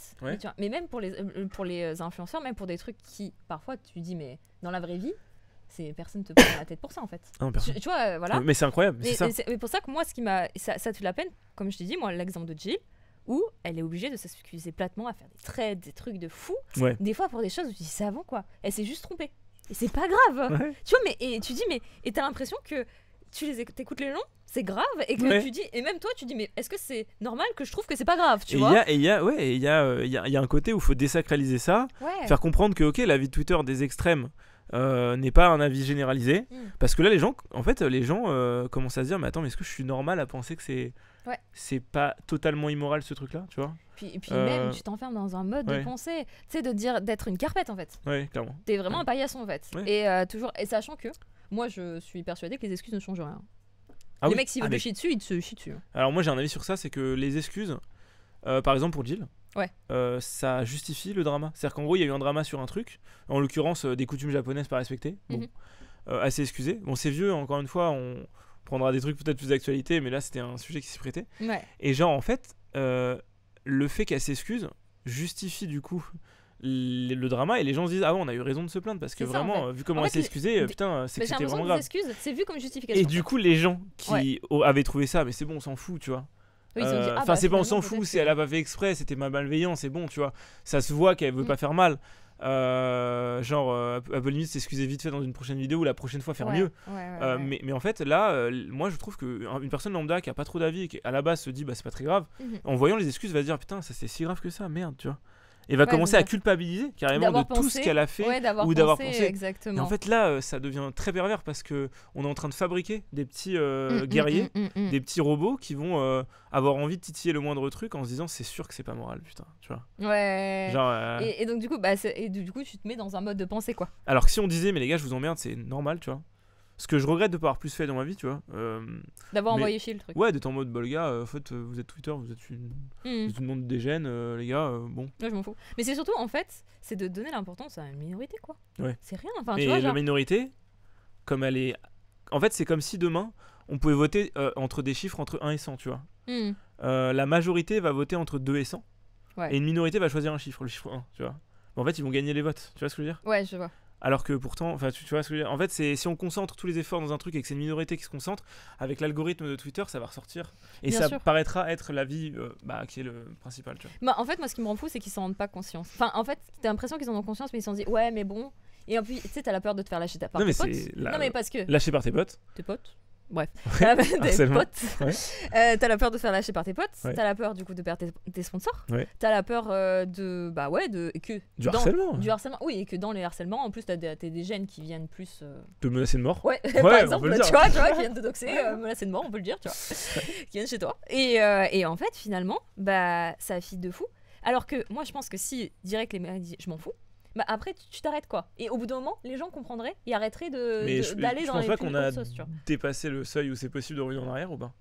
Mais, même pour les, euh, pour les influenceurs, même pour des trucs qui, parfois, tu dis, mais dans la vraie vie, personne te prend la tête pour ça en fait. Ah, tu, vois, voilà. Mais c'est incroyable. Mais, ça. mais pour ça que moi, ce qui m'a, ça, ça te la peine, comme je t'ai dit, moi, l'exemple de Jill, où elle est obligée de s'excuser platement à faire des trades, des trucs de fou. Des fois pour des choses où tu dis, c'est avant quoi. Elle s'est juste trompée. Et c'est pas grave. Tu vois, mais et tu dis, mais et t'as l'impression que tu les écoutes, les gens, c'est grave, et que tu dis, et même toi, tu dis, mais est-ce que c'est normal que je trouve que c'est pas grave, tu et vois y a, il y a, ouais, il y y, a, un côté où il faut désacraliser ça, faire comprendre que, ok, l'avis de Twitter des extrêmes. Euh, n'est pas un avis généralisé mm. parce que là les gens en fait les gens euh, commencent à se dire mais attends mais est-ce que je suis normal à penser que c'est c'est pas totalement immoral ce truc là tu vois puis, puis même euh, tu t'enfermes dans un mode de pensée tu sais de dire d'être une carpette en fait ouais clairement t'es vraiment un paillasson en fait et toujours et sachant que moi, je suis persuadé que les excuses ne changent rien. Ah les oui mecs, s'ils chier ah, dessus, il se chie dessus. Hein. Alors, moi, j'ai un avis sur ça c'est que les excuses, euh, par exemple pour Jill, ouais. Euh, ça justifie le drama. C'est-à-dire qu'en gros, il y a eu un drama sur un truc, en l'occurrence euh, des coutumes japonaises pas respectées. Bon, mhm. assez excusé. Bon, c'est vieux, encore une fois, on prendra des trucs peut-être plus d'actualité, mais là, c'était un sujet qui s'y prêtait. Et genre, en fait, le fait qu'elle s'excuse justifie du coup le, drama et les gens se disent ah ouais, on a eu raison de se plaindre parce que vraiment vu comment elle s'est excusée putain c'était vraiment grave c'est vu comme justification et du coup les gens qui avaient trouvé ça mais c'est bon on s'en fout tu vois euh, ah enfin bah, c'est pas on s'en fout c'est elle a fait exprès c'était malveillant c'est bon tu vois ça se voit qu'elle veut mm. pas faire mal euh, genre elle euh, Apple limite s'excuser vite fait dans une prochaine vidéo ou la prochaine fois faire mieux mais, mais, en fait là moi je trouve que une personne lambda qui a pas trop d'avis qui à la base se dit bah c'est pas très grave mm-hmm. en voyant les excuses va se dire putain ça c'est si grave que ça merde tu vois et va commencer à culpabiliser carrément de tout ce qu'elle a fait ou d'avoir pensé. Et en fait, là, euh, ça devient très pervers parce que on est en train de fabriquer des petits euh, mm, mm, guerriers, mm, des petits robots qui vont euh, avoir envie de titiller le moindre truc en se disant c'est sûr que c'est pas moral, putain, tu vois. Ouais. et, donc du coup, bah, et du coup, tu te mets dans un mode de pensée quoi. Alors que si on disait mais les gars, je vous emmerde, c'est normal, tu vois ce que je regrette de pas avoir plus fait dans ma vie, tu vois. Euh, D'avoir envoyé chier le truc. Ouais, d'être en mode, bon bah, les gars, euh, en fait, euh, vous êtes Twitter, vous êtes une. Tout le monde dégène, les gars, bon. Ouais, je m'en fous. Mais c'est surtout, en fait, c'est de donner l'importance à une minorité, quoi. Ouais. C'est rien. Enfin, tu Et la minorité, comme elle est. En fait, c'est comme si demain, on pouvait voter entre des chiffres entre 1 et 100, tu vois. Hmm. la majorité va voter entre 2 et 100. Ouais. Et une minorité va choisir un chiffre, le chiffre 1, tu vois. en fait, ils vont gagner les votes, tu vois ce que je veux dire Ouais, je vois alors que pourtant, enfin, tu, vois ce que je veux dire En fait, c'est si on concentre tous les efforts dans un truc et que c'est une minorité qui se concentre, avec l'algorithme de Twitter, ça va ressortir et ça paraîtra être l'avis vie euh, bah, qui est le principal. Tu vois. Bah, en fait, moi, ce qui me rend fou, c'est qu'ils s'en rendent pas conscience. Enfin, en fait, t'as l'impression qu'ils en ont conscience, mais ils sont dit ouais, mais bon. Et plus, tu sais, t'as la peur de te faire lâcher ta part. Non, mais, par tes potes. non, mais parce que. Lâcher par tes potes. Tes potes bref, [LAUGHS] t'as des potes. Euh, la peur de faire lâcher par tes potes, t'as la peur du coup de perdre tes, sponsors, t'as la peur euh, de bah ouais de que du harcèlement, du harcèlement, oui et que dans les harcèlements en plus t'as des, des, gènes qui viennent plus euh. te menacer de mort, ouais, [LAUGHS] par exemple tu vois, tu vois, qui viennent te [LAUGHS] doxer, menacer de mort, on peut le dire, tu vois, qui viennent chez toi et, et, en fait finalement bah ça file de fou, alors que moi je pense que si direct les je m'en fous bah, après tu t'arrêtes quoi. Et au bout d'un moment, les gens comprendraient et arrêteraient d'aller de, d'aller dans pense pas qu'on a dépassé le seuil où c'est possible de revenir en arrière ou pas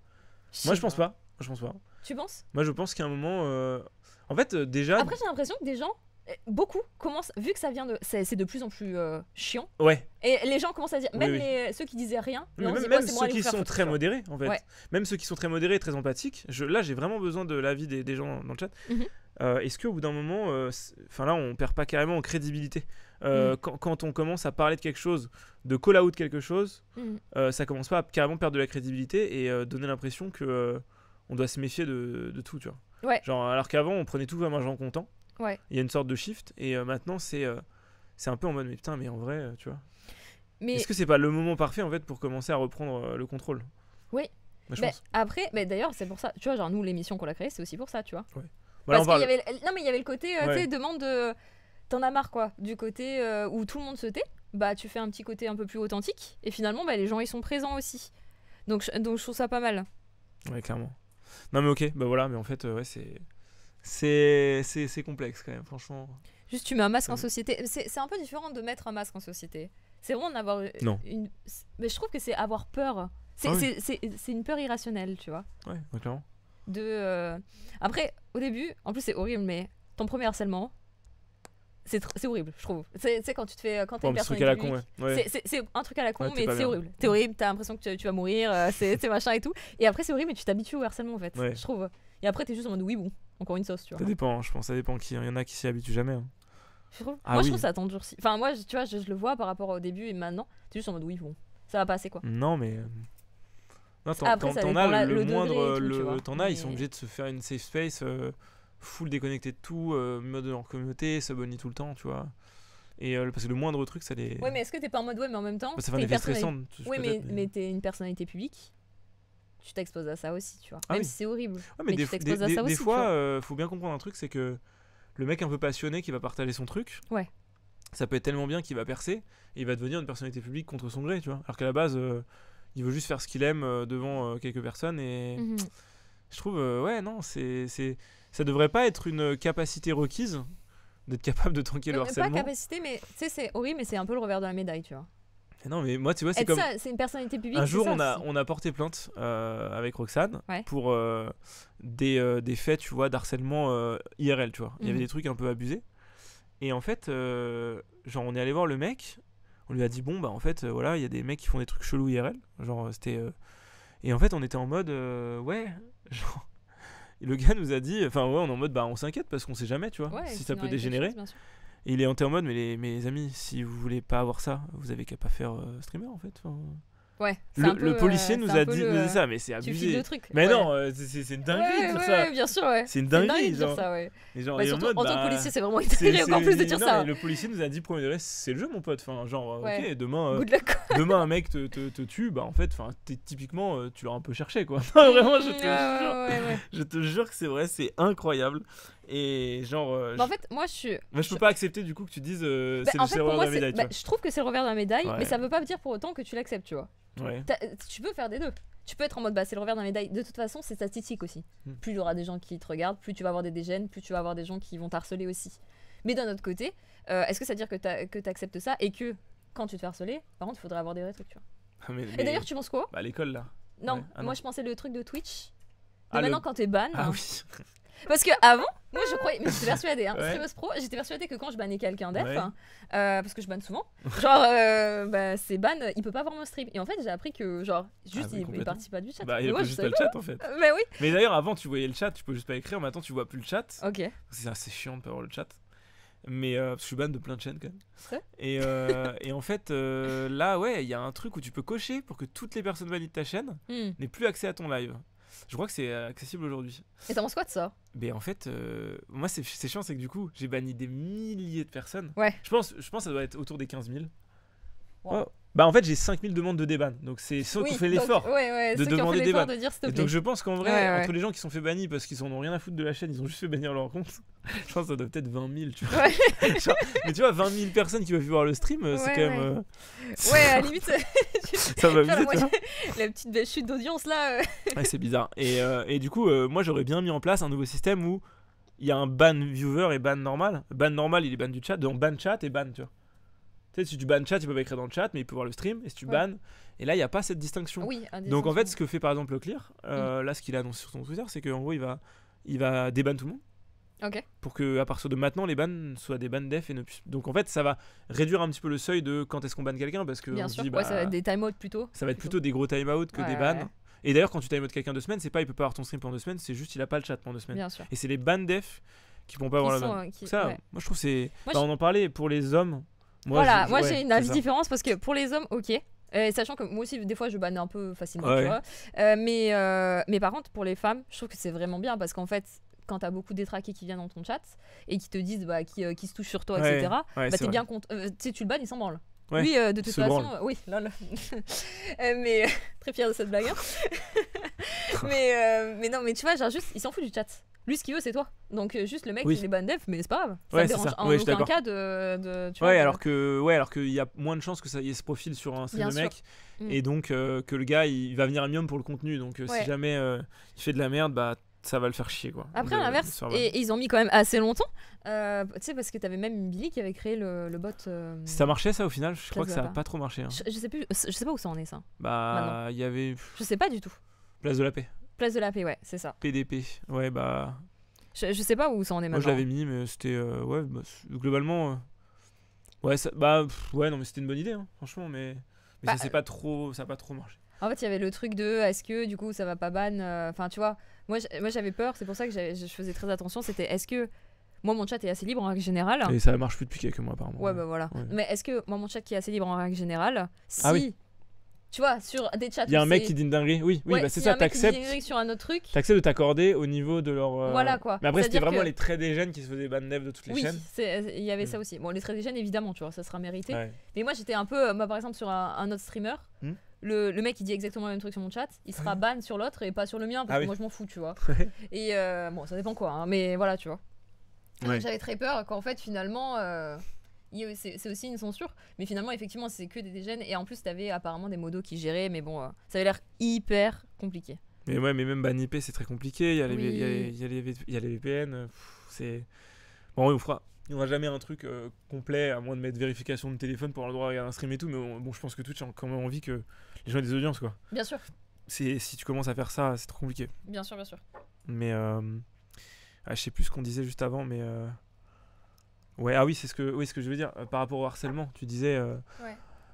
Moi je pense pas. Je pense pas. Tu penses Moi je pense qu'à un moment. Euh, en fait, euh, déjà. Après, j'ai l'impression que des gens euh, beaucoup commencent, vu que ça vient de, c'est de plus en plus chiant. Ouais. Et les gens commencent à dire, même Les, ceux qui disaient rien, même, ceux qui sont très modérés en fait, même ceux qui sont très modérés et très empathiques. Je, là, j'ai vraiment besoin de l'avis des, des, gens dans le chat. Mhm. Euh, est-ce qu'au bout d'un moment, euh, enfin là, on perd pas carrément en crédibilité euh, mm. quand, on commence à parler de quelque chose, de call out quelque chose, mm. ça commence pas à carrément perdre de la crédibilité et donner l'impression que on doit se méfier de, tout, tu vois. Ouais. Genre, alors qu'avant, on prenait tout comme un genre content. Ouais. Il y a une sorte de shift et maintenant, c'est c'est un peu en mode mais putain, mais en vrai, tu vois. Mais... Est-ce que c'est pas le moment parfait en fait pour commencer à reprendre le contrôle Oui. Bah, après, mais bah, d'ailleurs, c'est pour ça, tu vois, genre nous, l'émission qu'on a créée, c'est aussi pour ça, tu vois. Ouais. Parce y avait, non mais il y avait le côté, euh, tu demande T'en as marre quoi, du côté euh, où tout le monde se tait, bah tu fais un petit côté un peu plus authentique, et finalement bah, les gens ils sont présents aussi. Donc, donc je trouve ça pas mal. Ouais, clairement. Non mais ok, bah voilà, mais en fait, euh, ouais, c'est... C'est, c'est, complexe quand même, franchement. Juste, tu mets un masque en société. C'est, un peu différent de mettre un masque en société. C'est vraiment d'avoir non. une. Mais je trouve que c'est avoir peur. C'est, ah une peur irrationnelle, tu vois. Ouais, clairement de... Euh, après, au début, en plus c'est horrible, mais ton premier harcèlement, c'est horrible, je trouve. C'est quand tu te fais euh, quand t'es personne un truc à ouais. C'est un truc à la con, mais c'est horrible. T'es horrible, t'as l'impression que tu, vas mourir, euh, c'est machin et tout. Et après c'est horrible, mais tu t'habitues au harcèlement en fait, je trouve. Et après t'es juste en mode oui bon, encore une sauce, tu vois. Ça dépend, hein, je pense, ça dépend qui. Hein. Il y en a qui s'y habituent jamais. Je hein. trouve, ah moi je trouve ça tend toujours. Enfin moi, tu vois, je, le vois par rapport au début et maintenant, t'es juste en mode oui bon, ça va passer quoi. Non mais t'en, as le, moindre. t'en as, ils sont obligés de se faire une safe space, euh, full déconnecté de tout, euh, mode en communauté, communauté, s'abonner tout le temps, tu vois. Et euh, parce que le moindre truc, ça les. Ouais, mais est-ce que t'es pas en mode ouais, en même temps. Bah, ça fait un effet stressant. mais, mais... mais t'es une personnalité publique. Tu t'exposes à ça aussi, tu vois. Ah même si c'est horrible. mais, des, tu t'exposes à ça aussi. Des fois, faut bien comprendre un truc, c'est que le mec un peu passionné qui va partager son truc. Ouais. Ça peut être tellement bien qu'il va percer et il va devenir une personnalité publique contre son gré, tu vois. Alors qu'à la base il veut juste faire ce qu'il aime euh, devant euh, quelques personnes et mhm. je trouve euh, ouais non c'est c'est ça devrait pas être une capacité requise d'être capable de tanker le harcèlement. Pas capacité mais c'est horrible, mais c'est un peu le revers de la médaille non mais moi tu vois c'est comme c'est une personnalité publique. Un jour on a on a porté plainte avec Roxane pour des, faits tu vois d'harcèlement IRL tu vois. Il y avait mhm. des trucs un peu abusés. Et en fait genre on est allé voir le mec on lui a dit bon bah en fait euh, voilà il y a des mecs qui font des trucs chelous IRL genre euh, c'était euh, et en fait on était en mode ouais [LAUGHS] le gars nous a dit enfin ouais on est en mode bah on s'inquiète parce qu'on sait jamais tu vois si ça peut dégénérer et il est en, mode mais les, mes amis si vous voulez pas avoir ça vous avez qu'à pas faire streamer en fait Ouais, le, policier euh, nous a dit, ça, mais c'est abusé. Mais non, euh, c'est une dinguerie tout de dire ça. bien sûr, ouais. C'est une dinguerie, en, tant que bah, policier, c'est vraiment une encore plus de dire non, ça. Le policier nous a dit, premier degré, c'est le jeu, mon pote. Enfin, genre, ok, demain, euh, [LAUGHS] demain un mec te, te, tue, bah en fait, typiquement, tu l'auras un peu cherché, quoi. [LAUGHS] [LAUGHS] vraiment, je te jure. Je te jure que c'est vrai, c'est incroyable. Et genre. Euh, en fait, moi je suis. Mais je peux pas accepter du coup que tu dises euh, bah, c'est le revers la médaille. Bah, je trouve que c'est le revers de la médaille, mais ça veut pas dire pour autant que tu l'acceptes, tu vois. Ouais. Tu peux faire des deux. Tu peux être en mode bah c'est le revers de la médaille. De toute façon, c'est statistique aussi. Hmm. Plus il y aura des gens qui te regardent, plus tu vas avoir des dégènes, plus tu vas avoir des gens qui vont t'harceler aussi. Mais d'un autre côté, euh, est-ce que ça veut dire que tu acceptes ça et que quand tu te fais harceler, par contre, il faudrait avoir des vrais trucs, tu vois. Ah, et d'ailleurs, tu penses quoi Bah à l'école là. Non, ah, moi je pensais le truc de Twitch. Ah, maintenant, quand t'es ban, ah, hein. oui. [LAUGHS] Parce que avant, moi je croyais, mais j'étais [LAUGHS] persuadée, hein, Pro, j'étais persuadée que quand je bannais quelqu'un d'être, euh, parce que je banne souvent, genre euh, bah, c'est ban, euh, il peut pas voir mon stream. Et en fait j'ai appris que genre juste ah, il, participe pas du chat. Bah, il moi, juste pas le chat en fait. [LAUGHS] Mais oui. Mais d'ailleurs avant tu voyais le chat, tu peux juste pas écrire, maintenant tu vois plus le chat. Ok. C'est assez chiant de pas voir le chat. Mais je suis ban de plein de chaînes quand même. Et, [LAUGHS] et, en fait, là, ouais, il y a un truc où tu peux cocher pour que toutes les personnes valides de ta chaîne hmm. n'aient plus accès à ton live. Je crois que c'est euh, accessible aujourd'hui. Et ça penses quoi de ça Mais ben, en fait, euh, moi, c'est chiant, c'est que du coup, j'ai banni des milliers de personnes. Ouais. Je pense, je pense que ça doit être autour des 15 000. Bah en fait j'ai 5000 demandes de déban, donc c'est ceux oui, qui fait l'effort de demander et donc je pense qu'en vrai, entre les gens qui sont fait bannis parce qu'ils en ont rien à foutre de la chaîne, ils ont juste fait bannir leur compte, [LAUGHS] je pense que ça doit peut-être 20 000, tu vois. [LAUGHS] mais tu vois, 20 000 personnes qui veulent voir le stream, euh, c'est quand même... Ouais, euh, à la limite, [LAUGHS] ça va la petite chute d'audience là. Euh. Ouais c'est bizarre. Et, et, du coup, moi j'aurais bien mis en place un nouveau système où il y a un ban viewer et ban normal. Ban normal, il est ban du chat, donc ban chat et ban, tu vois. Tu sais, si tu bannes chat, ils peuvent écrire dans le chat, mais ils peuvent voir le stream. Et si tu ouais. bannes, et là, il n'y a pas cette distinction. Donc en fait, ce que fait par exemple le Clear, euh, mm. là, ce qu'il a annoncé sur son Twitter, c'est qu'en gros, il va, il va débanne tout le monde. Ok. Pour que à partir de maintenant les bans soient des bans def et ne donc en fait ça va réduire un petit peu le seuil de quand est-ce qu'on banne quelqu'un parce que Bien sûr, ça va bah, être des time out plutôt. Ça va être plutôt, des gros time out que des bans. Et d'ailleurs quand tu time quelqu'un deux semaines, c'est pas il peut pas avoir ton stream pendant deux semaines, c'est juste il a pas le chat pendant deux semaines. Et c'est les bans def qui pourront pas avoir la euh, Ça, moi je trouve c'est. Bah, on en parlait pour les hommes voilà, moi j'ai une avis différence parce que pour les hommes, ok. Euh, sachant que moi aussi, des fois, je banne un peu facilement, euh, mais, euh, mes parents par contre, pour les femmes, je trouve que c'est vraiment bien parce qu'en fait, quand t'as beaucoup d'étraqués qui viennent dans ton chat et qui te disent bah, qui, se touchent sur toi, etc., bah, t'es bien content. tu le bannes, ils s'en branlent. lui oui, de toute façon, oui, [LAUGHS] mais [LAUGHS] très fier de cette blague. Hein. [LAUGHS] mais, mais non, mais tu vois, genre juste, ils s'en foutent du chat. Lui, ce qu'il veut, c'est toi. Donc, euh, juste le mec, il est bandef mais c'est pas grave. ouais, dérange en aucun cas de. ouais, alors que, ouais, alors qu'il y a moins de chances que ça y ait ce sur un seul mec. Mm. Et donc, euh, que le gars, il va venir à Mium pour le contenu. Donc, euh, si jamais il fait de la merde, bah ça va le faire chier quoi. Après, à l'inverse, et, ils ont mis quand même assez longtemps. Euh, tu sais, parce que t'avais même Billy qui avait créé le, bot. Ça marchait ça au final Je crois que ça a pas, trop marché. Hein. Je, sais je sais pas où ça en est ça. Bah, il y avait. Je sais pas du tout. Place de la paix. Place de la Paix, ouais, c'est ça. PDP, ouais, bah. Je, sais pas où ça en est Moi, je l'avais mis, mais c'était. Euh, ouais, bah, globalement. Euh, ouais, ça- bah, ouais, non, mais c'était une bonne idée, hein, franchement, mais. ça s'est bah, pas trop, ça a pas trop marché. En fait, il y avait le truc de est-ce que du coup ça va pas ban euh, Enfin, tu vois, moi moi, j'avais peur, c'est pour ça que je faisais très attention. C'était est-ce que. Moi, mon chat est assez libre en règle générale. Et ça marche plus depuis quelques mois apparemment. Ouais, bah voilà. Mais est-ce que moi, mon chat qui est assez libre en règle générale, ah si tu vois, sur des chats. Il y a un mec qui dit une dinguerie. Oui, oui, c'est ça. T'acceptes. sur un autre truc. T'acceptes de t'accorder au niveau de leur. Euh, voilà quoi. Mais après, c'était vraiment les traits des jeunes qui se faisaient ban de toutes les chaînes. il y avait mm. ça aussi. Bon, les traits des jeunes, évidemment, tu vois, ça sera mérité. Mais moi, j'étais un peu. Euh, moi, par exemple, sur un, autre streamer. Mm. Le, mec il dit exactement le même truc sur mon chat, il sera [LAUGHS] ban sur l'autre et pas sur le mien parce ah que moi je m'en fous, tu vois. [LAUGHS] et euh, bon, ça dépend quoi, hein, mais voilà, tu vois. Ah, j'avais très peur qu'en fait finalement c'est aussi une censure. Mais finalement, effectivement, c'est que des dégènes. Et en plus, t'avais apparemment des modos qui géraient, mais bon, euh, ça avait l'air hyper compliqué. Mais ouais, mais même Bannipé, c'est très compliqué. Il y a les, VPN. Euh, c'est. Bon, on fera. Il n'y aura jamais un truc euh, complet, à moins de mettre vérification de téléphone pour avoir le droit à regarder un stream et tout. Mais bon, je pense que Twitch a quand même envie que les gens aient des audiences, quoi. Bien sûr. Si tu commences à faire ça, c'est trop compliqué. Bien sûr, bien sûr. Mais. Euh... Ah, je sais plus ce qu'on disait juste avant, mais. Ouais, ah oui, c'est ce que, oui, ce que je veux dire euh, par rapport au harcèlement. Tu disais. Euh,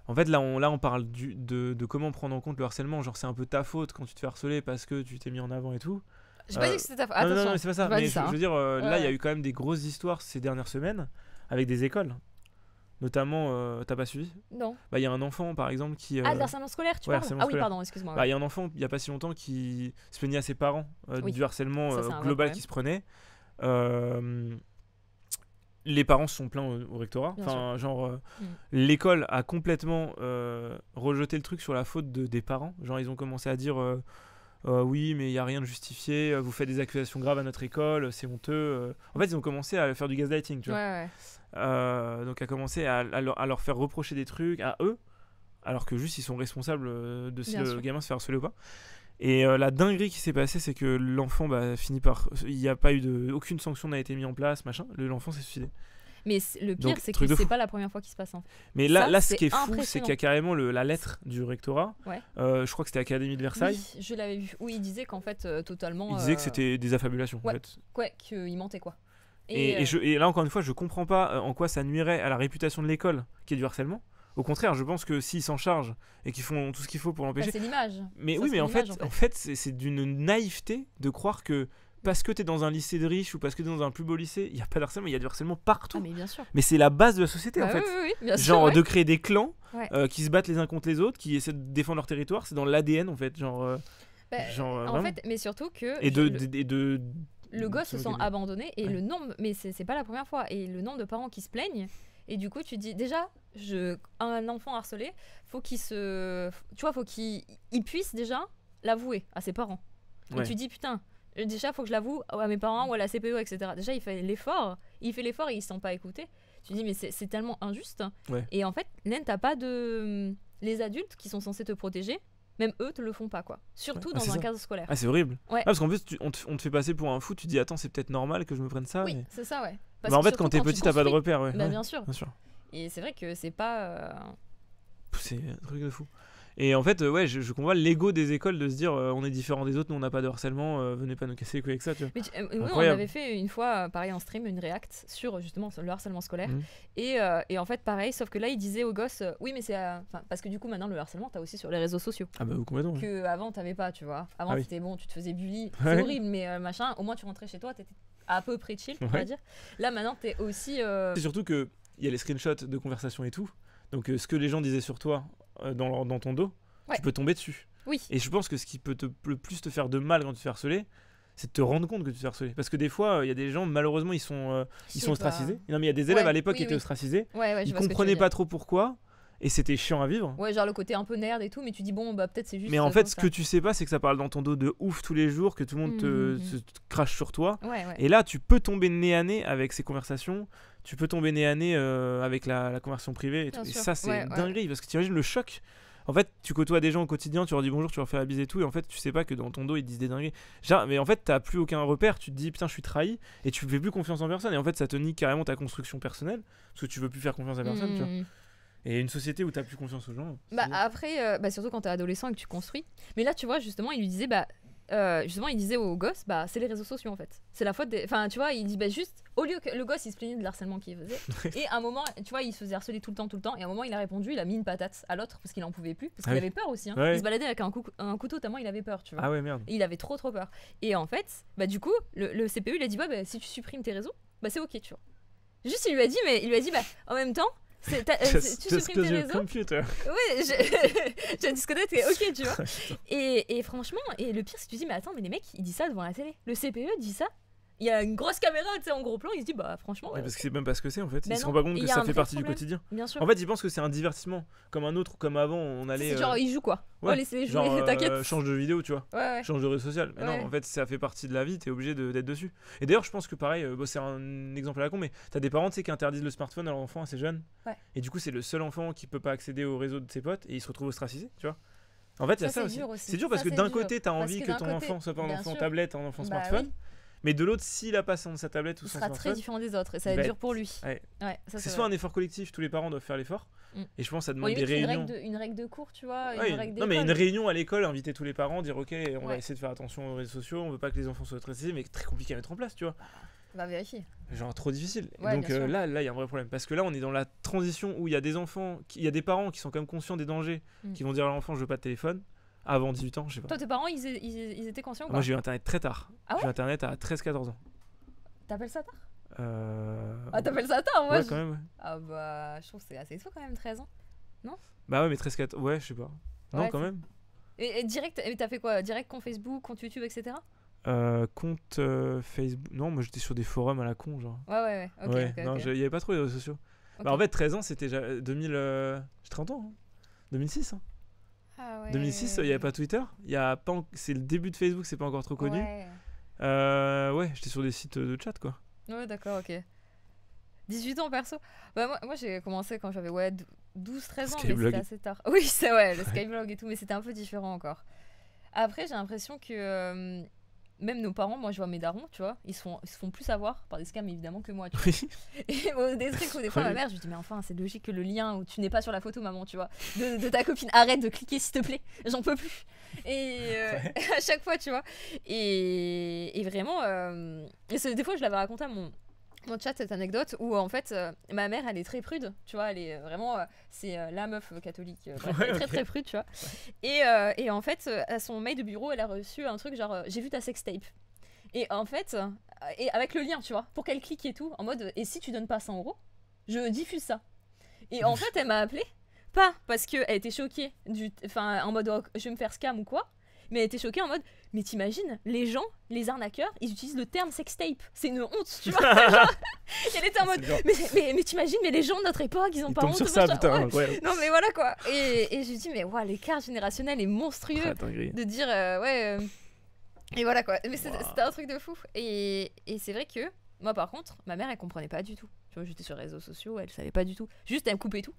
en fait, là, on, là, on parle de, de, comment prendre en compte le harcèlement. Genre, c'est un peu ta faute quand tu te fais harceler parce que tu t'es mis en avant et tout. J'ai pas euh, dit que c'était ta faute. Non, non, non, c'est pas ça. mais je, veux hein. dire, là, il y a eu quand même des grosses histoires ces dernières semaines avec des écoles. Notamment, t'as pas suivi Non. Bah, il y a un enfant, par exemple, qui. Ah, le harcèlement scolaire, tu vois Ah oui, pardon, excuse-moi. Bah, il y a un enfant, il y a pas si longtemps, qui se plaignait à ses parents du harcèlement global qui se prenait. Euh, les parents se sont plaints au, rectorat. enfin, genre, euh, mm. l'école a complètement euh, rejeté le truc sur la faute des parents. Genre, ils ont commencé à dire euh, oui, mais il n'y a rien de justifié, vous faites des accusations graves à notre école, c'est honteux. En fait, ils ont commencé à faire du gaslighting, tu donc, à commencer à, leur, faire reprocher des trucs à eux, alors que juste ils sont responsables de si le gamin se fait harceler ou pas. Et euh, la dinguerie qui s'est passée, c'est que l'enfant bah, finit par. Il n'y a pas eu de. Aucune sanction n'a été mise en place, machin. L'enfant s'est suicidé. Mais le pire, c'est que c'est pas la première fois qu'il se passe. En fait. Mais là, là ce qui est fou, c'est qu'il y a carrément la lettre du rectorat. Ouais. Euh, je crois que c'était Académie de Versailles. Oui, je l'avais vu. Où il disait qu'en fait, euh, totalement. Il disait que c'était des affabulations. en fait. ouais qu'il mentait quoi. Et, là, encore une fois, je comprends pas en quoi ça nuirait à la réputation de l'école, qui est du harcèlement. Au contraire, je pense que s'ils s'en chargent et qu'ils font tout ce qu'il faut pour l'empêcher. Bah, c'est l'image. Mais oui, mais en fait, en fait, c'est d'une naïveté de croire que parce que tu es dans un lycée de riche ou parce que tu es dans un plus beau lycée, il n'y a pas de harcèlement, il y a du harcèlement partout. Ah, mais, mais c'est la base de la société en bah fait. genre de créer des clans euh, qui se battent les uns contre les autres, qui essaient de défendre leur territoire, c'est dans l'ADN en fait. Genre. Euh, bah, euh, en fait, mais surtout que. Et de, le... de, le gosse se sent abandonné et le nombre, mais c'est pas la première fois, et le nombre de parents qui se plaignent. Et du coup, tu dis déjà, un enfant harcelé, faut qu'il se, tu vois, faut qu'il puisse déjà l'avouer à ses parents. Et tu dis putain, déjà faut que je l'avoue à mes parents ou à la CPE, etc. Déjà il fait l'effort, il fait l'effort et il se sent pas écouté. Tu dis mais c'est tellement injuste. Et en fait, Nen, t'as pas de, les adultes qui sont censés te protéger, même eux te le font pas quoi. Surtout dans ah, un cadre scolaire. Ah c'est horrible. Ah, parce qu'en plus on, te, fait passer pour un fou, tu te dis attends c'est peut-être normal que je me prenne ça. mais... c'est ça ouais. Mais en fait quand t'es petit t'as pas de repère Ouais. Bah, bien sûr. Bien sûr. Et c'est vrai que c'est pas. C'est euh, euh, un truc de fou. Et en fait, euh, ouais, je, je l'ego des écoles de se dire on est différent des autres, nous on n'a pas de harcèlement, venez pas nous casser les couilles avec ça. Tu vois. Mais nous, on avait fait une fois, pareil en stream, une react sur justement le harcèlement scolaire. Mmh. Et, et, en fait, pareil, sauf que là, il disait aux gosses oui, mais c'est. parce que du coup, maintenant, le harcèlement, t'as aussi sur les réseaux sociaux. Ah bah, complètement. Que avant, t'avais pas, tu vois. Avant, ah c'était bon, tu te faisais bully, [LAUGHS] c'est horrible, mais machin, au moins, tu rentrais chez toi, t'étais à peu près chill, on va dire. Là, maintenant, t'es aussi. C'est surtout que il y a les screenshots de conversation et tout. Donc euh, ce que les gens disaient sur toi euh, dans, ton dos, tu peux tomber dessus. Oui. Et je pense que ce qui peut te, le plus te faire de mal quand tu te fais harceler, c'est de te rendre compte que tu te fais harceler. Parce que des fois, euh, il y a des gens, malheureusement, ils sont, ils sont ostracisés. Non, mais il y a des élèves à l'époque qui étaient ostracisés. Ils comprenaient pas trop pourquoi et c'était chiant à vivre. Ouais, genre le côté un peu nerd et tout, mais tu dis bon, bah peut-être c'est juste. Mais en euh, fait, ce que tu sais pas, c'est que ça parle dans ton dos de ouf tous les jours, que tout le monde te, mmh, mmh, mmh. crache sur toi. Ouais, ouais. Et là, tu peux tomber nez à nez avec ces conversations, tu peux tomber nez à nez euh, avec la, la, conversion privée. Et, tout. et ça, c'est dinguerie, parce que tu imagines le choc. En fait, tu côtoies des gens au quotidien, tu leur dis bonjour, tu leur fais la bise et tout, et en fait, tu sais pas que dans ton dos, ils te disent des dingueries. Genre, mais en fait, t'as plus aucun repère, tu te dis putain, je suis trahi, et tu fais plus confiance en personne, et en fait, ça te nique carrément ta construction personnelle, parce que tu veux plus faire confiance à personne, tu vois. Et une société où tu as plus confiance aux gens. Bah, après, euh, bah, surtout quand tu es adolescent et que tu construis. Mais là, tu vois, justement, il lui disait, bah, euh, justement, il disait au gosse, bah, c'est les réseaux sociaux en fait. C'est la faute des. Enfin, tu vois, il dit, bah, juste, au lieu que le gosse, il se plaignait de l'harcèlement qu'il faisait. [LAUGHS] et à un moment, tu vois, il se faisait harceler tout le temps, tout le temps. Et à un moment, il a répondu, il a mis une patate à l'autre parce qu'il en pouvait plus. Parce ah qu'il avait peur aussi. Hein. Il se baladait avec un, un, couteau, tellement il avait peur, tu vois. Ah ouais, merde. il avait trop, trop peur. Et en fait, bah, du coup, le, CPU, il a dit, bah, si tu supprimes tes réseaux, bah, c'est ok, tu vois. Juste, il lui a dit, mais il lui a dit, bah, en même temps, euh, tu supprimes tes réseaux. Computer. Oui, je, [LAUGHS] je disconnecte et ok, tu vois. [LAUGHS] et, et, franchement, et le pire, c'est que tu dis, mais attends, mais les mecs, ils disent ça devant la télé. Le CPE dit ça il y a une grosse caméra, tu sais, en gros plan, il se dit bah franchement. Euh, parce que c'est même pas ce que c'est en fait. il ils ben se rendent pas compte que ça fait partie du quotidien. En fait, ils pensent que c'est un divertissement, comme un autre, comme avant, on allait. Genre, euh, il joue quoi Ouais, laissez jouer, [LAUGHS] euh, change de vidéo, tu vois. Change de réseau social. Mais non, en fait, ça fait partie de la vie, t'es obligé d'être dessus. Et d'ailleurs, je pense que pareil, c'est un exemple à la con, mais t'as des parents, tu sais, qui interdisent le smartphone à leur enfant assez jeune. Et du coup, c'est le seul enfant qui peut pas accéder au réseau de ses potes et il se retrouve ostracisé, tu vois. En fait, il ça, aussi. C'est dur parce que d'un côté, t'as envie que ton enfant soit pas un enfant tablette, un enfant bah smartphone. Mais de l'autre, s'il a pas son, sa tablette ou il sera très différent des autres et ça va être dur pour lui. Ouais. c'est soit un effort collectif, tous les parents doivent faire l'effort. Mm. Et je pense que ça demande des réunions. Une règle, de, une règle de cours, tu vois. non, mais une réunion à l'école, inviter tous les parents, dire ok, on va essayer de faire attention aux réseaux sociaux, on veut pas que les enfants soient stressés, mais très compliqué à mettre en place, tu vois. Bah vérifier. Genre trop difficile. Donc euh, là, là, il y a un vrai problème. Parce que là, on est dans la transition où il y a des enfants, il y a des parents qui sont quand même conscients des dangers, mm. qui vont dire à l'enfant enfant, je veux pas de téléphone avant 18 ans, je sais pas. Toi, tes parents, ils, étaient conscients ou pas Moi, j'ai eu internet très tard. Ah ouais j'ai eu internet à 13-14 ans. T'appelles ça tard euh... Ah, t'appelles ça tard, moi Ouais, quand même. Ah bah, je trouve que c'est assez tôt quand même, 13 ans. Non Bah ouais, mais 13-14, ouais, je sais pas. non, quand même. Et, direct, t'as fait quoi Direct compte Facebook, compte YouTube, etc. Euh, compte euh, Facebook. Non, moi j'étais sur des forums à la con, genre. Ouais, ouais, ouais. Ok, non, il n'y avait pas trop les réseaux sociaux. Bah, en fait, 13 ans, c'était déjà 2000. 30 ans. 2006. Hein. 2006, ah euh, il n'y avait pas Twitter. y a c'est le début de Facebook, c'est pas encore trop connu. Euh, ouais, j'étais sur des sites euh, de chat quoi. Ouais, d'accord, ok. 18 ans perso. Bah, moi, j'ai commencé quand j'avais ouais 12 13 ans, mais c'était assez tard. Oui, c'est ouais, le Skyblog et tout, mais c'était un peu différent encore. Après, j'ai l'impression que même nos parents, moi je vois mes darons, tu vois, ils se font, plus savoir par des scams évidemment que moi. [LAUGHS] Et des trucs où des fois ma mère, je lui dis, mais enfin, c'est logique que le lien où tu n'es pas sur la photo, maman, tu vois, de, ta copine, arrête de cliquer s'il te plaît, j'en peux plus. Et euh, [LAUGHS] à chaque fois, tu vois. Et, vraiment, euh, et des fois je l'avais raconté à mon, dans chat cette anecdote où en fait euh, ma mère elle est très prude, tu vois, elle est euh, vraiment euh, c'est la meuf catholique, [LAUGHS] très très prude, tu vois. Et, et en fait à son mail de bureau elle a reçu un truc genre j'ai vu ta tape Et en fait et avec le lien, tu vois, pour qu'elle clique et tout, en mode et si tu donnes pas 100 euros, je diffuse ça. Et en fait elle m'a appelé pas parce qu'elle était choquée du, enfin en mode oh, je vais me faire scam ou quoi, mais elle était choquée en mode mais t'imagines, les gens, les arnaqueurs, ils utilisent le terme sextape. C'est une honte, tu vois. [LAUGHS] Elle était ah, en mode. Mais, mais, t'imagines, mais les gens de notre époque, ils ont ils pas honte. Sur ça, putain, Non, mais voilà quoi. Et, et je dis, mais wow, l'écart générationnel est monstrueux. Ah, de dire, euh, ouais. Euh, et voilà quoi. Mais c'était un truc de fou. Et, et c'est vrai que, moi par contre, ma mère, elle comprenait pas du tout. Tu vois, j'étais sur les réseaux sociaux, elle savait pas du tout. Juste, elle me coupait tout.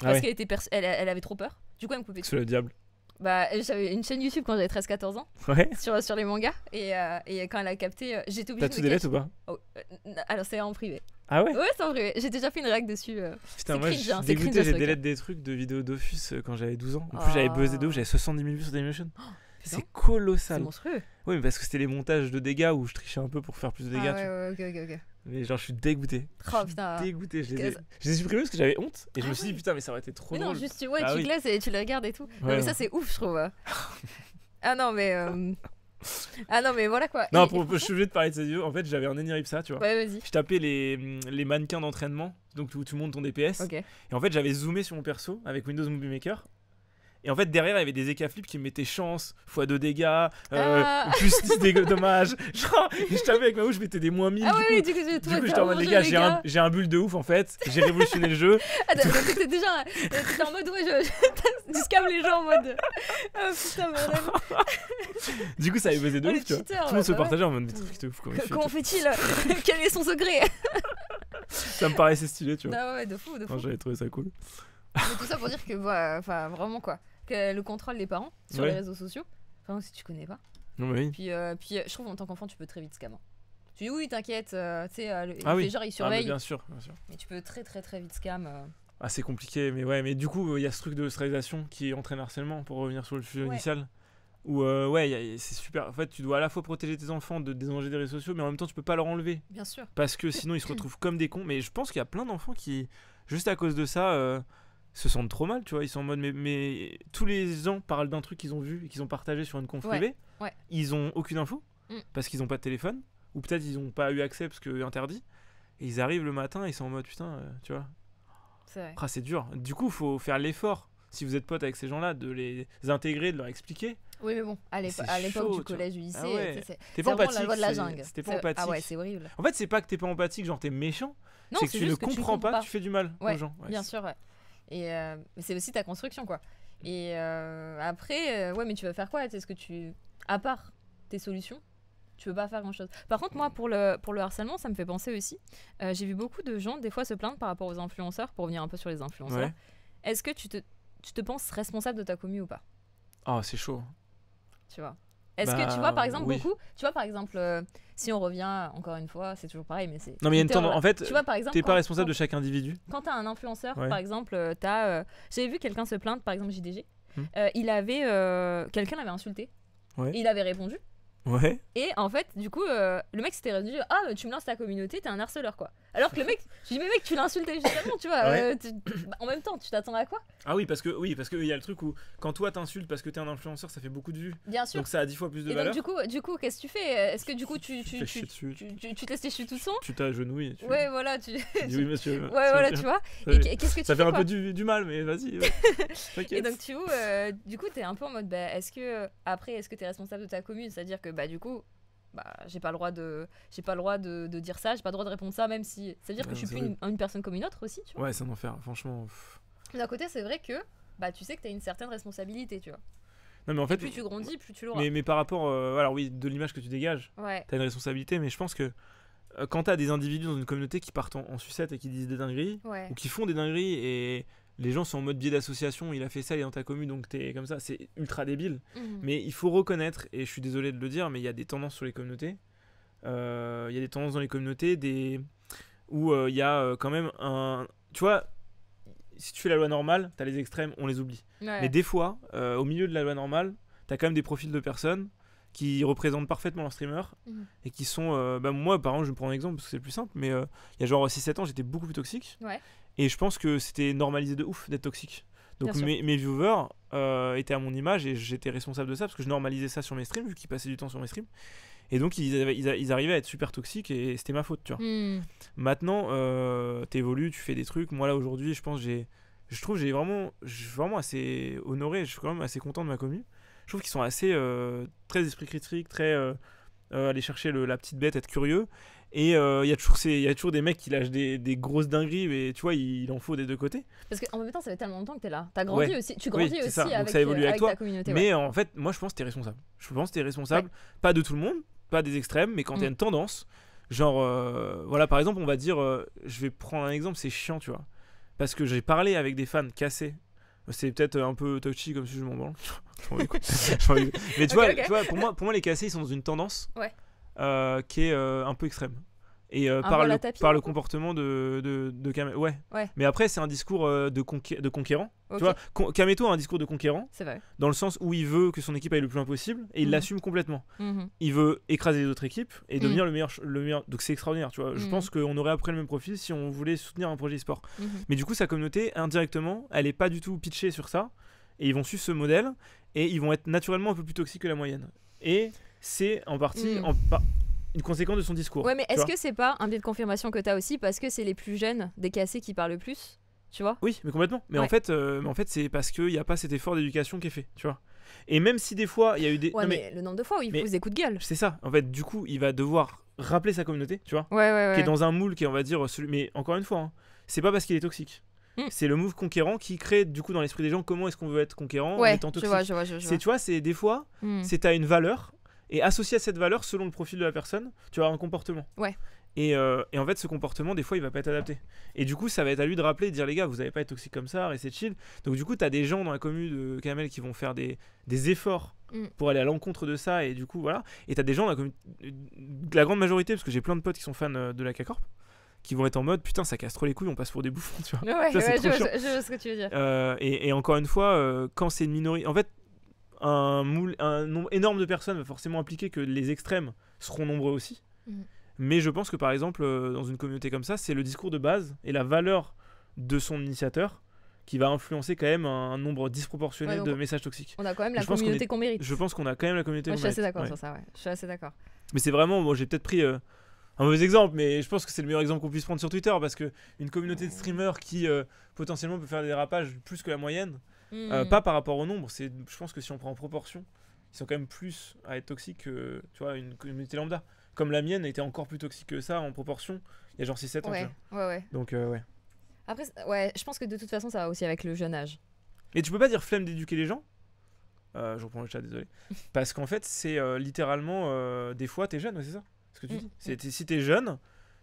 Ah parce qu'elle était elle, elle avait trop peur. Du coup, elle me coupait tout. C'est le diable. Bah, j'avais une chaîne YouTube quand j'avais 13-14 ans euh, sur, les mangas euh, et, quand elle a capté, j'ai euh, j'étais obligé T'as tout délai ou pas oh, Alors c'est en privé. Ah ouais Ouais, c'est en privé. J'ai déjà fait une règle dessus. j'ai hein, dégoûté, j'ai des trucs de vidéos d'Office quand j'avais 12 ans. En plus, j'avais oh. buzzé d'eau, j'avais 70 000 vues sur Dailymotion. C'est colossal. C'est monstrueux. Oui, mais parce que c'était les montages de dégâts où je trichais un peu pour faire plus de dégâts. Ah ouais, ouais, ok, ok, ok. Mais genre, je suis dégoûté. Oh, je suis putain. dégoûté. Je les, ai... je ai supprimés parce que j'avais honte. Et je ah me suis dit, putain, mais ça aurait été trop mais Non, juste, tu, ouais, bah tu oui. et tu les regardes et tout. mais ça, c'est ouf, je trouve. Hein. ah non, mais. Euh, [LAUGHS] ah non, mais voilà quoi. Non, pour, je suis obligé de parler de ces vidéos. En fait, j'avais un Eniripsa, tu vois. Ouais, vas-y. Je tapais les, les mannequins d'entraînement, donc où le monde ton DPS. Et en fait, j'avais zoomé sur mon perso avec Windows Movie Maker et en fait, derrière, il y avait des écaflips qui mettaient chance, fois deux dégâts, euh, plus ah. 10 dégâts dommages. [LAUGHS] Genre, je savais avec ma bouche, je mettais des moins 1000. Ah du, coup, du, coup, j'étais en mode, les gars, j'ai un, bulle de ouf en fait, j'ai révolutionné le jeu. Ah, [LAUGHS] t'étais déjà en mode, ouais, je, je, scam les gens en mode. Euh, oh, putain, [LAUGHS] du coup, ça avait buzzé de ouf, tu vois. Tout le monde se bah partageait en mode, des trucs de ouf. Comment fait-il euh, Quel est son secret ça me paraissait stylé, tu vois. Ah ouais, de fou, de fou. J'avais trouvé ça cool. Mais tout ça pour dire que, bah, enfin, vraiment quoi le contrôle des parents sur les réseaux sociaux. Enfin, si tu connais pas. Oui. Puis, euh, puis euh, je trouve en tant qu'enfant, tu peux très vite scammer. Tu dis oui, t'inquiète, les euh, tu sais, ils surveillent. Ah, ah bien sûr, bien sûr. Mais tu peux très très très vite scam. Ah, c'est compliqué, mais ouais, mais du coup, il y a ce truc de stérilisation qui entraîne harcèlement pour revenir sur le sujet initial. Où, ouais, c'est super. En fait, tu dois à la fois protéger tes enfants de désengager des réseaux sociaux, mais en même temps, tu peux pas leur enlever. Bien sûr. Parce que sinon, ils se retrouvent comme des cons. Mais je pense qu'il y a plein d'enfants qui, juste à cause de ça, se sentent trop mal, tu vois. Ils sont en mode, mais, tous les ans parlent d'un truc qu'ils ont vu et qu'ils ont partagé sur une conf privée. Ils ont aucune info mm. parce qu'ils n'ont pas de téléphone ou peut-être ils n'ont pas eu accès parce que interdit. ils arrivent le matin ils sont en mode, putain, euh, tu vois. Ah, c'est dur. Du coup, il faut faire l'effort si vous êtes pote avec ces gens-là de les intégrer, de leur expliquer. Oui, mais bon, à l'époque du collège, du lycée, ah euh, ouais. t'es pas la loi de la jungle. C'était pas empathique. Ah ouais, c'est horrible. En fait, c'est pas que t'es pas empathique, genre t'es méchant. C'est que, tu ne comprends, pas, tu fais du mal aux gens. bien sûr, et euh, c'est aussi ta construction, quoi. Et euh, après, euh, ouais, mais tu vas faire quoi Est-ce que tu. À part tes solutions, tu veux pas faire grand chose. Par contre, moi, pour le, pour le harcèlement, ça me fait penser aussi. J'ai vu beaucoup de gens, des fois, se plaindre par rapport aux influenceurs, pour revenir un peu sur les influenceurs. Est-ce que tu te, tu te penses responsable de ta commu ou pas Oh, c'est chaud. Tu vois est-ce que tu vois par bah, exemple beaucoup Tu vois par exemple, euh, si on revient encore une fois, c'est toujours pareil, mais c'est. Non, mais il y a une tendance. Euh, en fait, tu vois, par t'es pas responsable de chaque individu. Quand t'as un influenceur, par exemple, euh, t'as. as J'avais vu quelqu'un se plaindre, par exemple JDG. Hmm. il avait. Quelqu'un l'avait insulté. il avait répondu. Ouais. Et en fait, du coup, euh, le mec s'était réduit Ah, tu me lances ta communauté, t'es un harceleur, quoi. Alors que le mec, je dis Mais mec, tu l'insultes justement tu vois. Euh, bah, en même temps, tu t'attends à quoi Ah oui, parce que oui, parce que il y a le truc où quand toi t'insultes parce que t'es un influenceur, ça fait beaucoup de vues. Bien sûr. Donc ça a 10 fois plus de et valeur. Donc, du coup, du coup qu'est-ce que tu fais Est-ce que du coup, tu, tu, tu, tu, te laisses dessus tout son Tu t'agenouilles. Ouais, voilà. Tu... [LAUGHS] [LAUGHS] dis Oui, monsieur. Ouais, voilà, tu vois. Et qu'est-ce que tu Ça fait un peu du mal, mais vas-y. [LAUGHS] Et donc, euh, du coup, t'es un peu en mode bah, Est-ce que après, est-ce que t'es responsable de ta commune C'est-à-dire que bah du coup bah j'ai pas le droit de j'ai pas le droit de, dire ça j'ai pas le droit de répondre ça même si ça à dire que je suis plus une, personne comme une autre aussi tu vois ouais c'est un enfer franchement d'un côté c'est vrai que bah tu sais que t'as une certaine responsabilité tu vois non mais en fait plus tu grandis plus tu l'auras mais, mais par rapport euh, alors oui de l'image que tu dégages t'as une responsabilité mais je pense que euh, quand t'as des individus dans une communauté qui partent en, sucette et qui disent des dingueries, ou qui font des dingueries et les gens sont en mode biais d'association, il a fait ça, il est dans ta commune, donc t'es comme ça, c'est ultra débile. Mmh. Mais il faut reconnaître, et je suis désolé de le dire, mais il y a des tendances sur les communautés. Euh, il y a des tendances dans les communautés des... où euh, il y a euh, quand même un... Tu vois, si tu fais la loi normale, t'as les extrêmes, on les oublie. Mais des fois, au milieu de la loi normale, t'as quand même des profils de personnes qui représentent parfaitement leur streamer mmh. et qui sont. Bah, moi, par exemple, je vais prendre un exemple parce que c'est plus simple, mais il y a genre 6-7 ans, j'étais beaucoup plus toxique. Ouais. Et je pense que c'était normalisé de ouf d'être toxique. Donc mes, mes, viewers euh, étaient à mon image et j'étais responsable de ça parce que je normalisais ça sur mes streams vu qu'ils passaient du temps sur mes streams. Et donc ils, ils, arrivaient à être super toxiques et c'était ma faute, tu vois. Hmm. Maintenant, euh, t'évolues, tu fais des trucs. Moi là aujourd'hui, je pense j'ai, je trouve j'ai vraiment, vraiment assez honoré. Je suis quand même assez content de ma commune. Je trouve qu'ils sont assez euh, très esprit critique, très euh, aller chercher la petite bête, être curieux. Et il euh, y, a toujours y a toujours des mecs qui lâchent des, des grosses dingueries, mais tu vois, il, en faut des deux côtés. Parce qu'en même temps, ça fait tellement longtemps que t'es là. T'as grandi aussi, tu grandis aussi euh, avec, avec, ta communauté. Mais en fait, moi je pense que t'es responsable. Je pense que t'es responsable, pas de tout le monde, pas des extrêmes, mais quand il y a une tendance, genre, euh, voilà, par exemple, on va dire, je vais prendre un exemple, c'est chiant, tu vois. Parce que j'ai parlé avec des fans cassés c'est peut-être un peu touchy comme si je m'en branle. [LAUGHS] mais tu, [LAUGHS] vois, tu, vois, pour moi, pour moi, les cassés, ils sont dans une tendance. Ouais. Euh, qui est euh, un peu extrême. Et euh, par, le, comportement de, de, Ouais. Mais après, c'est un discours de, de conquérant. Tu vois, Kameto a un discours de conquérant. Vrai. Dans le sens où il veut que son équipe aille le plus loin possible et il mhm. l'assume complètement. Mhm. Il veut écraser les autres équipes et mhm. devenir le, meilleur, le meilleur. Donc c'est extraordinaire, tu vois. Je pense qu'on aurait après le même profil si on voulait soutenir un projet e-sport. Mais du coup, sa communauté, indirectement, elle est pas du tout pitchée sur ça. Et ils vont suivre ce modèle et ils vont être naturellement un peu plus toxiques que la moyenne. Et c'est en partie hmm. une conséquence de son discours. Ouais, mais est-ce que c'est pas un biais de confirmation que tu aussi parce que c'est les plus jeunes des cassés qui parlent le plus tu vois Oui, mais complètement. Mais en fait, euh, en fait c'est parce qu'il n'y a pas cet effort d'éducation qui est fait, tu vois. Et même si des fois, il y a eu des. mais, le nombre de fois où il vous écoute gueule. C'est ça. En fait, du coup, il va devoir rappeler sa communauté, tu vois. qui est dans un moule qui est, on va dire. Mais encore une fois, hein, c'est pas parce qu'il est toxique. Hmm. C'est le move conquérant qui crée du coup dans l'esprit des gens comment est-ce qu'on veut être conquérant en étant toxique. C'est tu vois, c'est des fois, hmm. c'est à une valeur et associé à cette valeur, selon le profil de la personne, tu vas un comportement. Ouais. Et, euh, et, en fait, ce comportement, des fois, il va pas être adapté. Et du coup, ça va être à lui de rappeler, de dire les gars, vous n'allez pas être toxique comme ça, restez chill. Donc, du coup, tu as des gens dans la commune de Camel qui vont faire des, des efforts mm. pour aller à l'encontre de ça. Et du coup, voilà. Et tu as des gens dans la commune, la grande majorité, parce que j'ai plein de potes qui sont fans euh, de la K-Corp, qui vont être en mode putain, ça casse trop les couilles, on passe pour des bouffons, [LAUGHS] tu vois. Ouais, je, vois, ce que tu veux dire. Euh, et, encore une fois, quand c'est une minorité. En fait, un, nombre énorme de personnes va forcément impliquer que les extrêmes seront nombreux aussi. Mm. Mais je pense que par exemple, euh, dans une communauté comme ça, c'est le discours de base et la valeur de son initiateur qui va influencer quand même un nombre disproportionné de messages toxiques. On a quand même la communauté qu'on mérite. Je pense qu'on a quand même la communauté qu'on Je suis assez d'accord sur ça, Je suis assez d'accord. Mais c'est vraiment, j'ai peut-être pris euh, un mauvais exemple, mais je pense que c'est le meilleur exemple qu'on puisse prendre sur Twitter parce que une communauté de streamers qui euh, potentiellement peut faire des rapages plus que la moyenne. Euh, hmm. pas par rapport au nombre, c'est, je pense que si on prend en proportion, ils sont quand même plus à être toxiques que tu vois, une communauté lambda. Comme la mienne était encore plus toxique que ça en proportion, il y a genre 6-7 ouais, Ouais, ouais. Donc, euh, ouais. Après, ouais, je pense que de toute façon, ça va aussi avec le jeune âge. Et tu peux pas dire flemme d'éduquer les gens euh, Je reprends le chat, désolé. [LAUGHS] parce qu'en fait, c'est littéralement des fois, t'es jeune, c'est ça ce mm, mm. C'est, si t'es jeune,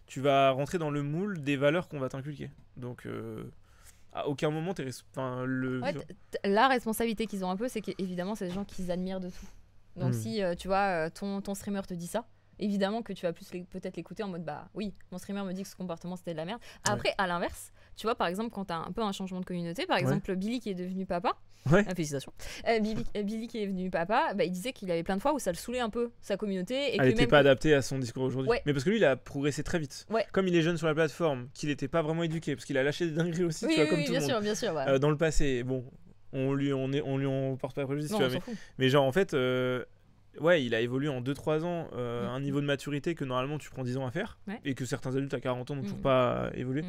tu vas rentrer dans le moule des valeurs qu'on va t'inculquer. Donc, euh, à aucun moment t'es le la responsabilité qu'ils ont un peu c'est qu'évidemment c'est des gens qu'ils admirent de tout donc hmm. si euh, tu vois euh, ton, ton streamer te dit ça évidemment que tu vas plus peut-être l'écouter en mode bah oui mon streamer me dit que ce comportement c'était de la merde après à l'inverse tu vois, par exemple, quand tu as un peu un changement de communauté, par exemple, Billy qui est devenu papa, ah, euh, euh, Billy, qui est devenu papa, bah, il disait qu'il avait plein de fois où ça le saoulait un peu, sa communauté. Et Elle n'était pas adapté adaptée à son discours aujourd'hui. Mais parce que lui, il a progressé très vite. Comme il est jeune sur la plateforme, qu'il n'était pas vraiment éduqué, parce qu'il a lâché des dingueries aussi, tu vois, comme tout bien monde. sûr, bien sûr. Euh, dans le passé, bon, on lui on, on lui on porte pas préjudice tu vois, mais, genre en fait ouais, il a évolué en 2-3 ans euh, mm, un mm. niveau de maturité que normalement tu prends 10 ans à faire et que certains adultes à 40 ans n'ont toujours mm. pas euh, évolué.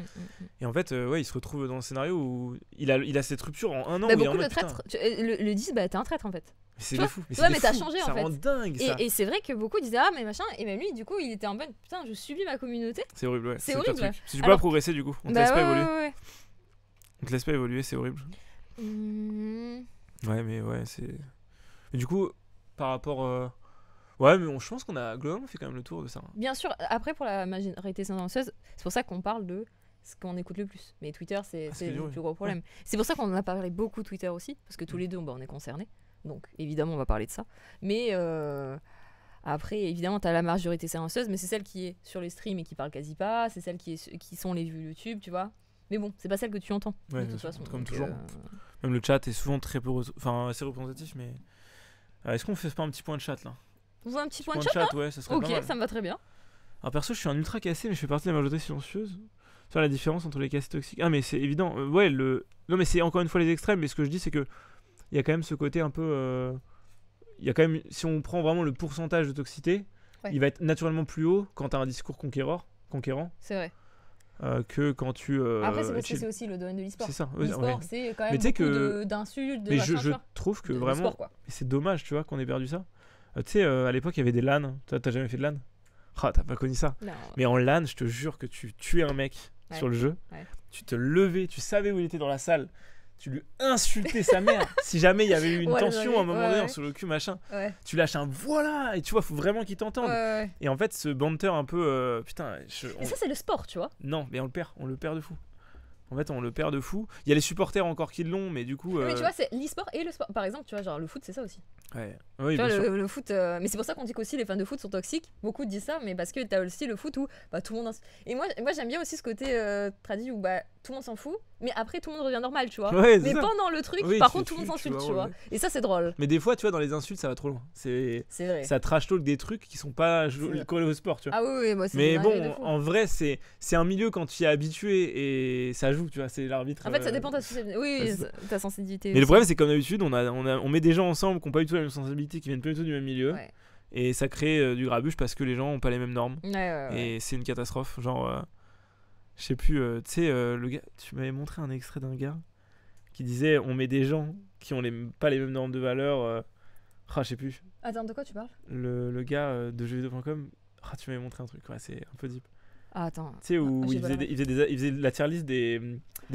Et en fait, euh, ouais, il se retrouve dans un scénario où il a, il a cette rupture en un an. Bah, en beaucoup de traîtres le, le, disent, bah t'es un traître en fait. C'est fou. Mais ouais, mais t'as changé en ça fait. Rend dingue, ça. Et, c'est vrai que beaucoup disaient ah mais machin et même lui du coup il était en mode putain je subis ma communauté. C'est horrible. Ouais. C'est horrible. Si tu peux pas progresser du coup, on te bah laisse pas évoluer. On te laisse pas évoluer, c'est horrible. Mmh. Ouais mais ouais c'est. Du coup, par rapport. Euh, ouais, mais on, je pense qu'on a globalement fait quand même le tour de ça. Hein. Bien sûr, après pour la majorité silencieuse, c'est pour ça qu'on parle de ce qu'on écoute le plus. Mais Twitter, c'est ah, le plus gros problème. C'est pour ça qu'on en a parlé beaucoup Twitter aussi, parce que tous les deux, bah, on est concernés. Donc évidemment, on va parler de ça. Mais euh, après, évidemment, tu as la majorité silencieuse, mais c'est celle qui est sur les streams et qui parle quasi pas. C'est celle qui, est, qui sont les vues YouTube, tu vois. Mais bon, c'est pas celle que tu entends. de toute façon. Comme toujours. Euh, même le chat est souvent très peu. Enfin, assez représentatif, mais. Euh, est-ce qu'on fait pas un petit point de chat là On un petit, point, de chat, ouais, ça serait Ok, ça me va très bien. Alors ah, perso, je suis un ultra cassé, mais je fais partie de la majorité silencieuse. Ça, la différence entre les cassés toxiques. Ah, mais c'est évident. Euh, ouais, le. Non, mais c'est encore une fois les extrêmes, mais ce que je dis, c'est que. Il y a quand même ce côté un peu. Euh, il y a quand même. Si on prend vraiment le pourcentage de toxicité, il va être naturellement plus haut quand t'as un discours conquérant. C'est vrai. Euh, que quand tu. Euh, Après, c'est parce aussi le domaine de l'e-sport. C'est ça. l'e-sport, c'est quand même beaucoup que... d'insultes. mais je, trouve que vraiment. C'est dommage, tu vois, qu'on ait perdu ça. Euh, tu sais, à l'époque, il y avait des LAN. Hein. Toi, t'as jamais fait de LAN Ah, t'as pas connu ça. Mais en LAN, je te jure que tu tuais un mec sur le jeu. Tu te levais, tu savais où il était dans la salle tu lui insultais sa mère [LAUGHS] si jamais il y avait eu une tension à un moment donné sur le cul machin tu lâches un voilà et tu vois faut vraiment qu'il t'entende et en fait ce banter un peu euh, putain ça c'est le sport tu vois non mais on le perd on le perd de fou en fait, on le perd de fou. Il y a les supporters encore qui l'ont, mais du coup. Euh... Mais tu euh, vois, c'est l'e-sport et le sport. Par exemple, tu vois, genre le foot, c'est ça aussi. Ouais. Oui, le, foot. Euh, mais c'est pour ça qu'on dit qu'aussi les fans de foot sont toxiques. Beaucoup disent ça, mais parce que tu as aussi le foot où bah, tout le monde. Et moi, moi j'aime bien aussi ce côté euh, tradit où bah, tout le monde s'en fout, mais après tout le monde revient normal, tu vois. [LAUGHS] mais pendant le truc, par contre, tout le monde s'insulte, tu vois. Tu vois. Et ça, c'est drôle. Mais des fois, tu vois, dans les insultes, ça va trop loin. C'est vrai. Ça trash talk des trucs qui sont pas collés au sport, tu vois. Ah oui, oui moi, Mais bon, en vrai, c'est un milieu quand tu y es habitué et ça joue tu vois, c'est l'arbitre. En fait, ça euh, dépend de [LAUGHS] ta, sensibilité. Mais le problème, c'est comme d'habitude, on, a, on, on met des gens ensemble qui n'ont pas du tout la même sensibilité, qui viennent pas du tout du même milieu. Et ça crée euh, du grabuche parce que les gens n'ont pas les mêmes normes. et c'est une catastrophe. Genre, euh, je sais plus, tu sais, le gars, tu m'avais montré un extrait d'un gars qui disait on met des gens qui ont les, pas les mêmes normes de valeur. Ah, je sais plus. Attends, de quoi tu parles le, gars de jeuxvideo.com. Ah, tu m'avais montré un truc, c'est un peu deep. Ah, attends. Tu sais, où ah, il faisait, de la tier list des,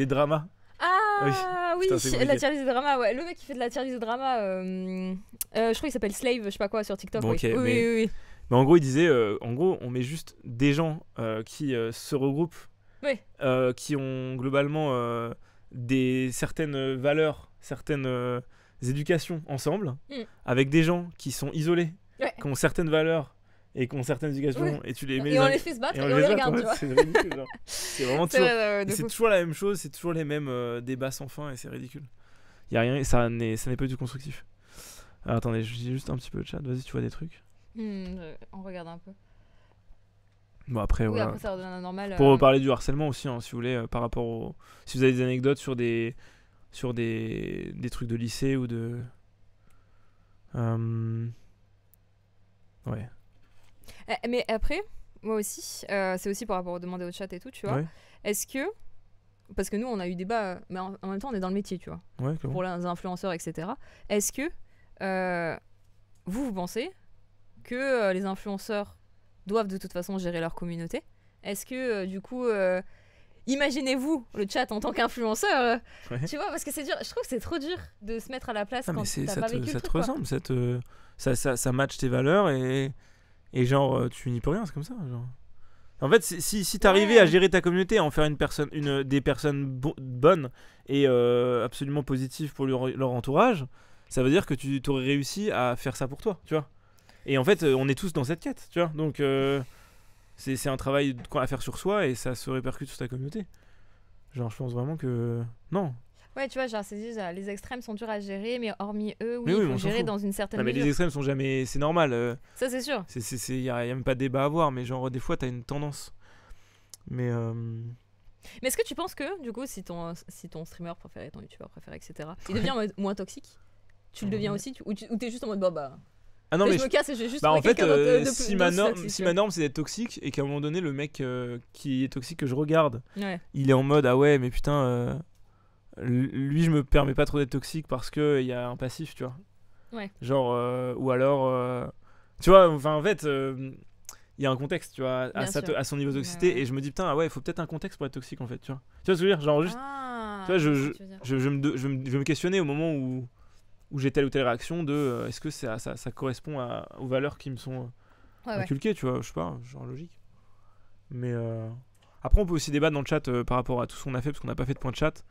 dramas. Ah oui, la tier des dramas, ouais. Le mec qui fait de la tier list des dramas, euh, euh, je crois qu'il s'appelle Slave, je sais pas quoi, sur TikTok. oui. oui, Mais en gros, il disait, euh, en gros, on met juste des gens qui se regroupent, qui ont globalement des certaines valeurs, certaines éducations ensemble, hmm. avec des gens qui sont isolés, qui ont certaines valeurs, et qui ont certaines éducations et tu les mets. Et on les fait se battre et, on les, regarde, C'est ridicule. Hein. [LAUGHS] c'est vraiment toujours, euh, c'est toujours la même chose, c'est toujours les mêmes euh, débats sans fin et c'est ridicule. Y a rien, ça n'est pas du constructif. Ah, attendez, je dis juste un petit peu le chat, vas-y, tu vois des trucs hmm, euh, On regarde un peu. Bon, après, oui, Pour parler du harcèlement aussi, hein, si vous voulez, par rapport au. Si vous avez des anecdotes sur des. sur des, des trucs de lycée ou de. Ouais. Eh, mais après, moi aussi, euh, c'est aussi par rapport aux demandes au chat et tout, tu vois. Est-ce que. Parce que nous, on a eu débat, mais en, même temps, on est dans le métier, tu vois. pour les influenceurs, etc. Est-ce que euh, vous, vous pensez que euh, les influenceurs doivent de toute façon gérer leur communauté Est-ce que, du coup imaginez-vous le chat en tant qu'influenceur, tu vois, parce que c'est dur. Je trouve que c'est trop dur de se mettre à la place ah, quand pas ça te, ressemble, ça, ça, ça, ça match tes valeurs et et genre, euh, tu n'y peux rien, c'est comme ça. En fait, si, si t'arrivais à gérer ta communauté, à en faire une personne, une, des personnes bonnes et euh, absolument positives pour leur, entourage, ça veut dire que tu aurais réussi à faire ça pour toi, tu vois. Et en fait, euh, on est tous dans cette quête, tu vois. Donc, c'est un travail à faire sur soi et ça se répercute sur ta communauté. Genre, je pense vraiment que. Non, Ouais, tu vois, genre, c'est euh, les extrêmes sont durs à gérer, mais hormis eux, oui, ils sont gérer dans une certaine non, mais les extrêmes sont jamais. C'est normal. Euh. Ça, c'est sûr. Il n'y a, a même pas de débat à avoir, mais genre, des fois, t'as une tendance. Mais. Euh. Mais est-ce que tu penses que, du coup, si ton, si ton streamer préféré, ton youtubeur préféré, etc., il devient moins toxique tu le deviens aussi Ou t'es juste en mode, bah, bah, Ah non, mais je me casse juste Bah en fait, si, ma norme, si ma norme c'est d'être toxique et qu'à un moment donné le mec qui est toxique que je regarde, il est en mode ah ouais mais putain, lui, je me permets pas trop d'être toxique parce qu'il y a un passif, tu vois. Ouais. Genre, euh, ou alors. Euh, tu vois, enfin, en fait, euh, il y a un contexte, tu vois, à, son niveau de Et je me dis, putain, ah ouais, il faut peut-être un contexte pour être toxique, en fait, tu vois. Tu vois ce que je veux dire Genre, juste. Ah, tu vois, je, je, me, je, au moment où, où j'ai telle ou telle réaction de est-ce que ça, ça, correspond aux valeurs qui me sont inculquées, tu vois, je sais pas, genre logique. Mais. Après, on peut aussi débattre dans le chat par rapport à tout ce qu'on a fait, parce qu'on n'a pas fait de point de chat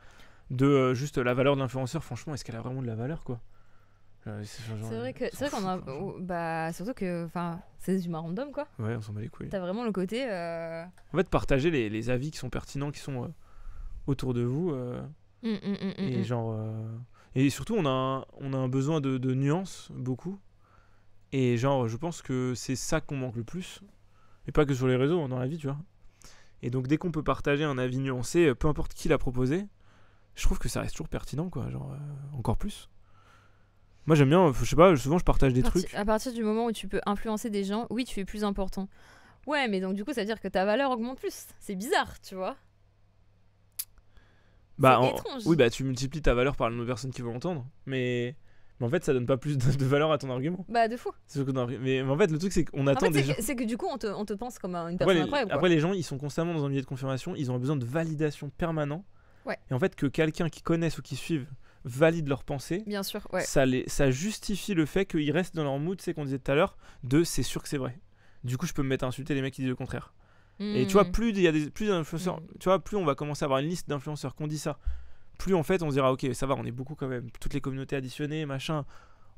de euh, juste la valeur de l'influenceur, franchement, est-ce qu'elle a vraiment de la valeur quoi euh, c'est vrai que c'est qu'on a bah surtout que enfin c'est du humains random quoi. Ouais, on s'en bat les couilles. T'as vraiment le côté. Euh, en fait, partager les, avis qui sont pertinents, qui sont autour de vous. Mmh, mmh, mmh, et genre et surtout on a un, on a un besoin de, de nuances beaucoup. Et genre je pense que c'est ça qu'on manque le plus. Et pas que sur les réseaux, dans la vie, tu vois. Et donc dès qu'on peut partager un avis nuancé, peu importe qui l'a proposé, je trouve que ça reste toujours pertinent, quoi. Genre, euh, encore plus. Moi, j'aime bien, je sais pas, souvent je partage des trucs. À partir du moment où tu peux influencer des gens, oui, tu es plus important. Ouais, mais donc du coup, ça veut dire que ta valeur augmente plus. C'est bizarre, tu vois. Bah, en... oui, bah tu multiplies ta valeur par le nombre de personnes qui vont entendre, mais. Mais en fait, ça donne pas plus de, valeur à ton argument. Bah, de fou. Mais, en fait, le truc, c'est qu'on attend des gens. C'est que du coup, on te, on te pense comme une personne incroyable. Après, les gens, ils sont constamment dans un milieu de confirmation, ils ont besoin de validation permanente. Et en fait, que quelqu'un qui connaisse ou qui suive valide leur pensée, Bien sûr, ça, les, ça justifie le fait qu'ils restent dans leur mood, c'est qu'on disait tout à l'heure, de c'est sûr que c'est vrai. Du coup, je peux me mettre à insulter les mecs qui disent le contraire. Et tu vois, hmm. plus il y a des plus d'influenceurs, hmm. tu vois, plus on va commencer à avoir une liste d'influenceurs qu'on dit ça, plus en fait on se dira ok, ça va, on est beaucoup quand même, toutes les communautés additionnées, machin,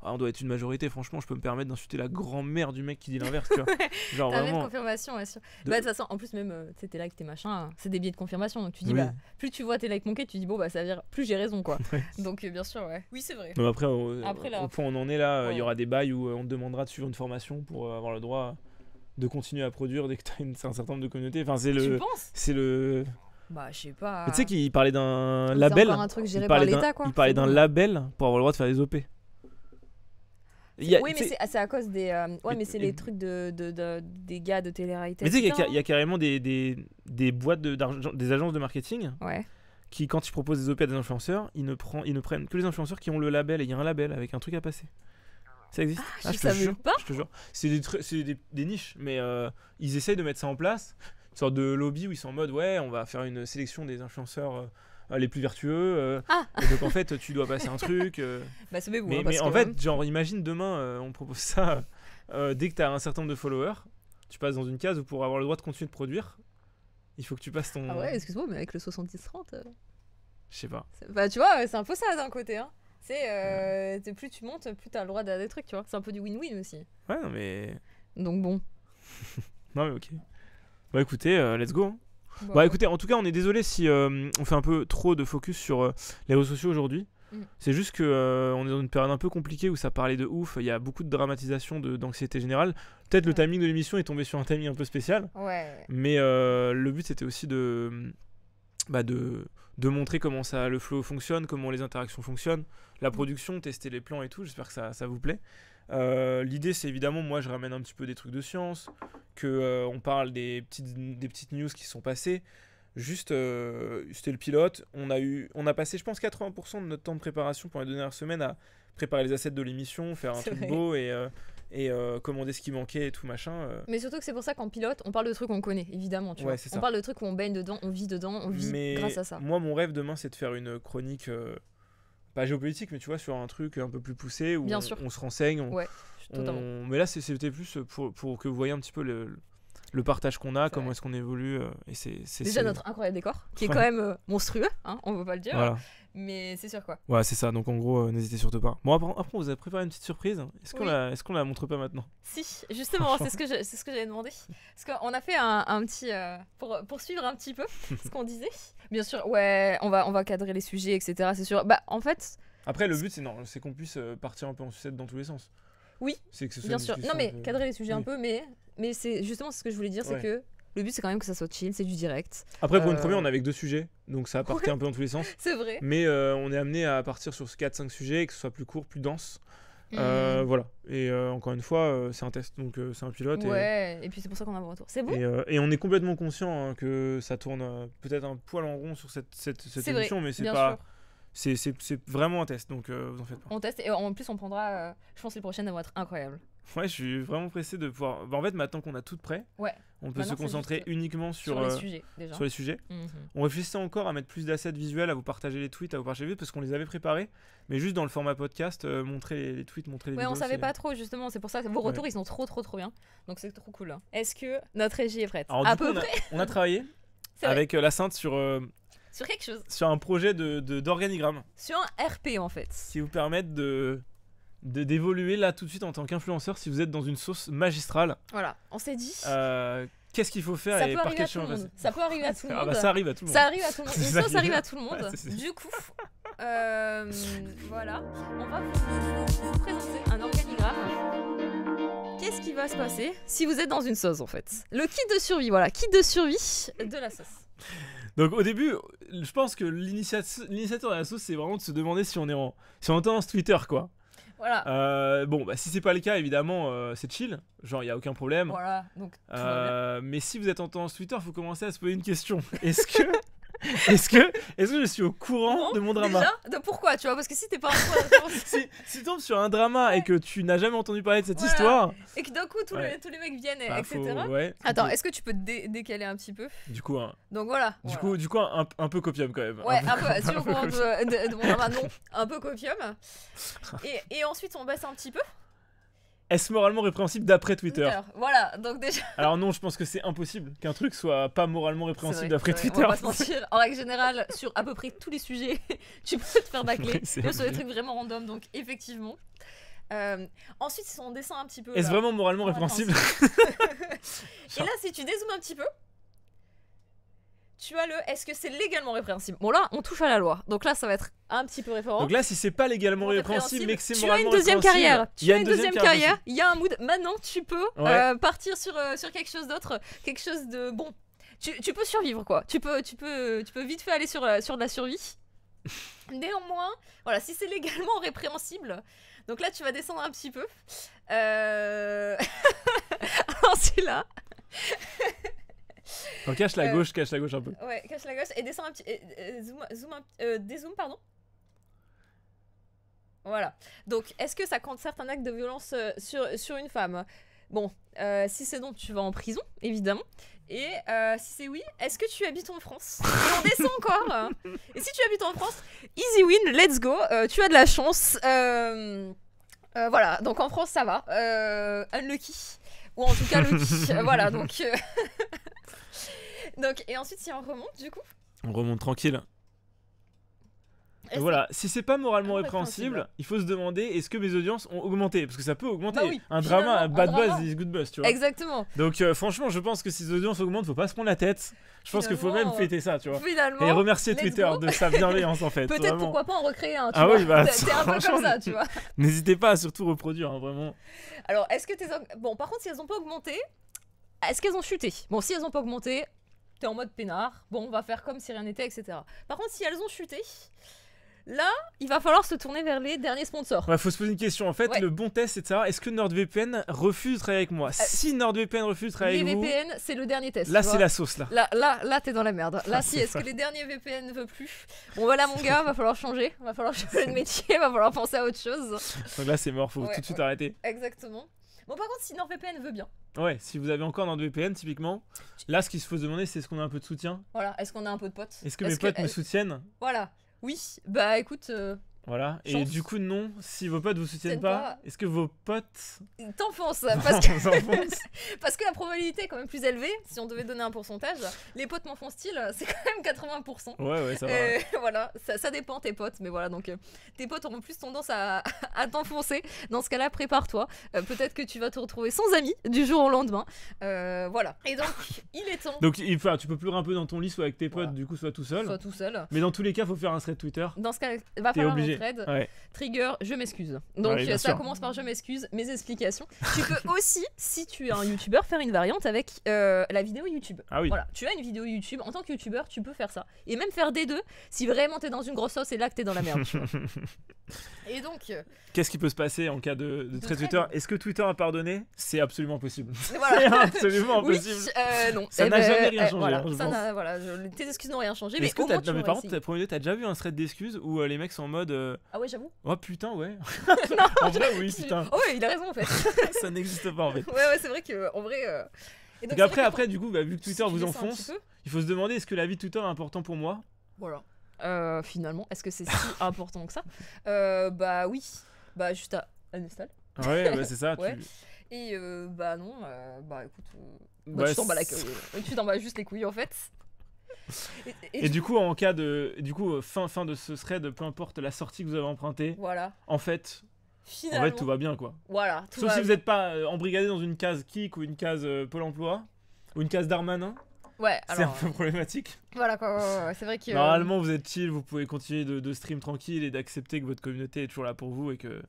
ah, on doit être une majorité, franchement, je peux me permettre d'insulter la grand-mère du mec qui dit l'inverse, tu vois. [LAUGHS] Genre vraiment. de confirmation, bien sûr. De... toute façon, en plus, même, euh, sais, t'es tu t'es machin, hein, c'est des biais de confirmation. Donc, tu dis, bah, plus tu vois tes likes manqués tu dis, bon, bah, ça veut dire, plus j'ai raison, quoi. [LAUGHS] Donc, euh, bien sûr, ouais. Oui, c'est vrai. après, on, euh, au point on en est là, il y aura des bails où on te demandera de suivre une formation pour avoir le droit de continuer à produire dès que t'as une... un certain nombre de communautés. Enfin, c'est le. C'est le. Bah, je sais pas. Tu sais qu'il parlait d'un label. Un truc géré il parlait d'un label pour avoir le droit de faire des OP oui, mais ah, c'est à cause des. Euh, ouais, mais c'est les trucs de, de, des gars de télé-réalité. Mais tu sais qu'il y, a carrément des, des, des boîtes, de, des agences de marketing qui, quand ils proposent des OP à des influenceurs, ils ne, prend, ils ne prennent que les influenceurs qui ont le label. Et il y a un label avec un truc à passer. Ça existe ah, ah, Je, pas. Je te jure. C'est des, niches, mais euh, ils essayent de mettre ça en place. Une sorte de lobby où ils sont en mode ouais, on va faire une sélection des influenceurs. Euh, euh, les plus vertueux. Euh, ah. donc en fait, tu dois passer un [LAUGHS] truc. Euh, bah, Mais, hein, mais, en fait, genre, imagine demain, on propose ça. dès que tu as un certain nombre de followers, tu passes dans une case où pour avoir le droit de continuer de produire, il faut que tu passes ton. Ah ouais, excuse-moi, mais avec le 70-30. Je sais pas. Bah, tu vois, c'est un peu ça d'un côté. Hein. C'est plus tu montes, plus t'as le droit d'avoir des trucs, tu vois. C'est un peu du win-win aussi. Ouais, non, mais. Donc bon. [LAUGHS] non, mais ok. Bah écoutez, let's go. Hein. Bon. Bah, écoutez, en tout cas, on est désolé si euh, on fait un peu trop de focus sur euh, les réseaux sociaux aujourd'hui. Mm. C'est juste que euh, on est dans une période un peu compliquée où ça parlait de ouf, il y a beaucoup de dramatisation d'anxiété générale. Peut-être le mm. timing de l'émission est tombé sur un timing un peu spécial. Mais le but c'était aussi de bah de de montrer comment ça le flow fonctionne, comment les interactions fonctionnent, la mm. production, tester les plans et tout. J'espère que ça, ça vous plaît. Euh, l'idée, c'est évidemment, moi, je ramène un petit peu des trucs de science, que euh, on parle des petites, des petites news qui sont passées. Juste, euh, c'était le pilote. On a eu, on a passé, je pense, 80% de notre temps de préparation pour les dernières semaines à préparer les assets de l'émission, faire un truc beau et et commander ce qui manquait et tout machin. Mais surtout que c'est pour ça qu'en pilote, on parle de trucs qu'on connaît, évidemment. Tu vois. On parle de trucs où on baigne dedans, on vit dedans, on vit grâce à ça. Moi, mon rêve demain, c'est de faire une chronique pas géopolitique, mais tu vois, sur un truc un peu plus poussé où on, se renseigne. On, Mais là, c'était plus pour, que vous voyez un petit peu le, partage qu'on a, comment est-ce qu'on évolue. Euh, et c'est Déjà notre incroyable décor, qui est quand même euh, monstrueux, hein, on ne peut pas le dire. Voilà. Mais c'est sûr quoi. Ouais, c'est ça. Donc en gros, euh, n'hésitez surtout pas. Bon, après, on vous a préparé une petite surprise. Est-ce qu'on la, qu'on la montre pas maintenant Si, justement, c'est ce que c'est ce que j'avais demandé. Parce qu'on a fait un, un petit euh, pour euh, poursuivre un petit peu ce qu'on disait. Bien sûr, ouais, on va on va cadrer les sujets, etc. C'est sûr. Bah en fait. Après, le but c'est c'est qu'on puisse partir un peu en sucette dans tous les sens. Oui. C'est que ce soit bien sûr. Non mais cadrer les sujets un peu, mais mais c'est justement ce que je voulais dire, c'est que le but, c'est quand même que ça soit chill, c'est du direct. Après, pour une euh, première, on est avec deux sujets, donc ça partait parté un peu dans tous les sens. [LAUGHS] C'est vrai. Mais euh, on est amené à partir sur 4-5 sujets, que ce soit plus court, plus dense. Euh, mm. voilà. Et encore une fois, c'est un test, donc c'est un pilote. Ouais, et, puis c'est pour ça qu'on a un retour. C'est bon. Et, on est complètement conscient hein, que ça tourne peut-être un poil en rond sur cette, cette, émission, mais c'est pas. C'est vraiment un test, donc vous en faites pas. On teste, et en plus, on prendra. je pense que les prochaines vont être incroyables. Ouais, je suis vraiment pressé de pouvoir. Bah, en fait, maintenant qu'on a tout prêt, ouais. on peut se concentrer uniquement sur, sur les euh, sujets. Déjà. Mhm. On réfléchissait encore à mettre plus d'assets visuels, à vous partager les tweets, à vous partager les parce qu'on les avait préparés, mais juste dans le format podcast, euh, montrer les, tweets, montrer les vidéos. Ouais, on savait pas trop justement. C'est pour ça que vos retours ils sont trop trop trop bien. Donc c'est trop cool. Hein. Est-ce que notre régie est prête À peu près. On a, travaillé [LAUGHS] avec euh, la Sainte sur sur quelque chose. Sur un projet de d'organigramme. Sur un RP en fait. Qui vous permettent de d'évoluer là tout de suite en tant qu'influenceur si vous êtes dans une sauce magistrale. Voilà, on s'est dit. Euh, qu'est-ce qu'il faut faire ça et par quel chemin Ça peut arriver à tout le ah bah, monde. ça arrive à tout le monde. Ça arrive à tout le [LAUGHS] monde. Une sauce arrive à tout le monde. du coup, euh, voilà, on va vous présenter un organigramme. Qu'est-ce qui va se passer si vous êtes dans une sauce en fait Le kit de survie, voilà, kit de survie de la sauce. Donc au début, je pense que l'initiateur de la sauce, c'est vraiment de se demander si on est en, si on est en tendance Twitter, quoi. Voilà. Euh, bon, bah, si c'est pas le cas, évidemment, euh, c'est chill. Genre, il n'y a aucun problème. Voilà, donc. Euh, mais si vous êtes en tendance Twitter, il faut commencer à se poser une question. [LAUGHS] Est-ce que [LAUGHS] Est-ce que, est que je suis au courant de mon drama de Pourquoi Tu vois, parce que si t'es pas au [LAUGHS] si, si tu tombes sur un drama et que tu n'as jamais entendu parler de cette histoire. Et que d'un coup, tous, les, tous, les, mecs viennent, bah, etc. Attends, est-ce que tu peux te décaler un petit peu Du coup, hein. Donc voilà. Du coup, du coup un, peu copium quand même. Ouais, un peu, un un [LAUGHS] euh, de, de, mon drama, non. Un peu copium. Et, et ensuite, on baisse un petit peu. Est-ce moralement répréhensible d'après Twitter, Voilà, donc déjà. [LAUGHS] Alors non, je pense que c'est impossible qu'un truc soit pas moralement répréhensible d'après Twitter. On va mentir. En règle générale, sur à peu près tous les sujets, [LAUGHS] tu peux te faire bâcler. sur des trucs vraiment random, donc effectivement. Euh, ensuite, ensuite, on descend un petit peu. Est-ce vraiment moralement répréhensible [LAUGHS] Et là, si tu dézoomes un petit peu, tu as le est-ce que c'est légalement répréhensible Bon là, on touche à la loi. Donc là, ça va être un petit peu référent. Donc là, si c'est pas légalement répréhensible, mais que c'est moralement Tu as une deuxième carrière. Tu as une deuxième, carrière. Il y a un mood. Maintenant, tu peux euh, partir sur, euh, sur quelque chose d'autre, quelque chose de bon. Tu, peux survivre quoi. Tu peux tu peux tu peux vite fait aller sur sur de la survie. [LAUGHS] Néanmoins, voilà, si c'est légalement répréhensible, donc là tu vas descendre un petit peu. Euh... [LAUGHS] Alors là donc cache la euh, gauche, cache la gauche un peu. Ouais, cache la gauche et descends un petit. zoom, zoom un, euh, dézoom, pardon. Voilà. Donc, est-ce que ça compte certains actes de violence euh, sur, sur une femme Bon, si c'est non, tu vas en prison, évidemment. Et si c'est oui, est-ce que tu habites en France on descend encore hein. Et si tu habites en France, easy win, let's go, tu as de la chance. voilà, donc en France, ça va. unlucky. Ou en tout cas, lucky. [LAUGHS] voilà, donc... [LAUGHS] [LAUGHS] Donc, et ensuite, si on remonte, du coup On remonte tranquille. Et voilà, si c'est pas moralement répréhensible, il faut se demander est-ce que mes audiences ont augmenté Parce que ça peut augmenter. Bah un drama, un bad buzz is good buzz, tu vois. Exactement. Donc euh, franchement, je pense que si les audiences augmentent, faut pas se prendre la tête. Je pense qu'il faut même fêter ça, tu vois. et remercier Twitter de sa bienveillance en [LAUGHS] fait. Peut-être pourquoi pas en recréer un. ah oui, bah, [LAUGHS] c'est un peu comme ça, tu vois. N'hésitez pas à surtout reproduire, hein, vraiment. Alors, est-ce que tes. Bon, par contre, si elles ont pas augmenté, est-ce qu'elles ont chuté Bon, si elles n'ont pas augmenté, t'es en mode peinard. Bon, on va faire comme si rien n'était, etc. Par contre, si elles ont chuté, là, il va falloir se tourner vers les derniers sponsors. Il faut se poser une question. En fait, le bon test, c'est de savoir est-ce que NordVPN refuse de travailler avec moi euh, Si NordVPN refuse de travailler avec moi. Les VPN, c'est le dernier test. Là, c'est la sauce. Là, là, là, là t'es dans la merde. Ah, là, si, est-ce que les derniers VPN ne veulent plus Bon, voilà, mon gars, va falloir changer. Va falloir changer de métier. Va falloir penser à autre chose. Donc là, c'est mort. Faut tout de suite arrêter. Exactement. Bon, par contre, si NordVPN veut bien. Ouais, si vous avez encore NordVPN, typiquement, là, ce qu'il se faut se demander, c'est est-ce qu'on a un peu de soutien Voilà, est-ce qu'on a un peu de potes Est-ce que mes potes me soutiennent Voilà, oui, bah écoute, euh, voilà. Et du coup, non, si vos potes vous soutiennent pas, est-ce que vos potes. T'enfoncent [LAUGHS] parce, que... [LAUGHS] parce que la probabilité est quand même plus élevée. Si on devait donner un pourcentage, les potes m'enfoncent-ils euh, C'est quand même 80%. Ouais, ouais, ça va. Euh, [LAUGHS] voilà, ça, ça, dépend tes potes, mais voilà, donc euh, tes potes auront plus tendance à, à t'enfoncer. Dans ce cas-là, prépare-toi. Peut-être que tu vas te retrouver sans amis du jour au lendemain. voilà. Et donc, il est temps. Donc, il, tu peux pleurer un peu dans ton lit, soit avec tes potes, du coup, soit tout seul. Soit tout seul. Mais dans tous les cas, faut faire un thread Twitter. Dans ce cas, va falloir Trigger, je m'excuse. Donc euh, ça commence par je m'excuse, mes explications. tu peux [LAUGHS] aussi, si tu es un youtubeur, faire une variante avec euh, la vidéo YouTube. Ah oui. Voilà, tu as une vidéo YouTube, en tant que youtubeur, tu peux faire ça. Et même faire des deux, si vraiment t'es dans une grosse sauce et là que t'es dans la merde. [LAUGHS] et donc. Euh, Qu'est-ce qui peut se passer en cas de, de, Twitter Est-ce que Twitter a pardonné C'est absolument possible. [LAUGHS] C'est absolument impossible. non. Ça eh n'a ben, jamais rien eh, changé. Voilà, hein, tes excuses n'ont rien changé. Mais, que as, par contre, t'as déjà vu un thread d'excuses où les mecs sont en mode ah ouais, j'avoue Oh putain, ouais. [LAUGHS] non, en vrai, oui, putain. Oh ouais, il a raison en fait. [LAUGHS] ça n'existe pas en fait. Ouais, ouais, c'est vrai que en vrai. Euh, et donc, après, après, du coup, bah, vu que Twitter vous enfonce, il faut se demander est-ce que la vie de Twitter est important pour moi Voilà. Euh, finalement, est-ce que c'est si [LAUGHS] important que ça euh, Bah oui. Bah juste à Ah Ouais, bah, c'est ça. ouais. Et euh, bah non, bah écoute. Bah, bah, tu t'en bats juste les couilles en fait. Et, du coup, en cas de, du coup, fin, fin de ce thread, peu importe la sortie que vous avez empruntée, en fait, en tout va bien, quoi. Voilà. Sauf si vous n'êtes pas euh, embrigadé dans une case Kik ou une case euh, Pôle Emploi ou une case Darmanin. Ouais, c'est un peu euh, problématique. Voilà c'est Normalement, vous êtes chill, vous pouvez continuer de, de stream tranquille et d'accepter que votre communauté est toujours là pour vous et que,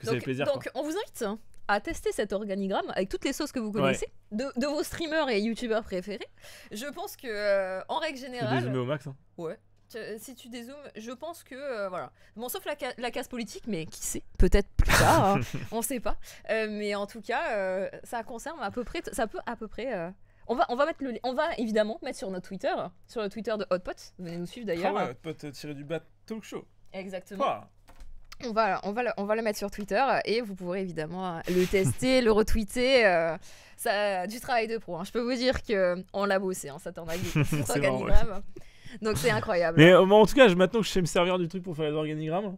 que donc, plaisir. Donc, on vous invite hein à tester cet organigramme avec toutes les sauces que vous connaissez de, vos streamers et youtubeurs préférés. Je pense que, euh, en règle générale. Tu au max, hein. Ouais. Euh, si tu dézoomes, je pense que euh, voilà. Bon, sauf la, la, case politique, mais qui sait Peut-être plus tard, hein. [LAUGHS] on sait pas. mais en tout cas, ça concerne à peu près, ça peut à peu près on va, on va mettre le, on va évidemment mettre sur notre Twitter, sur le Twitter de Hotpot. Venez nous suivre d'ailleurs. Ah Hotpot tiré du Bat talk show. Exactement. On va, on, va le, on va le mettre sur Twitter et vous pourrez évidemment euh, le tester, le retweeter. Euh, ça, du travail de pro. Hein. Je peux vous dire qu'on l'a bossé, hein, ça [LAUGHS] t'en a organigramme. Donc c'est incroyable. Mais euh, en tout cas, maintenant que je sais me servir du truc pour faire les organigrammes,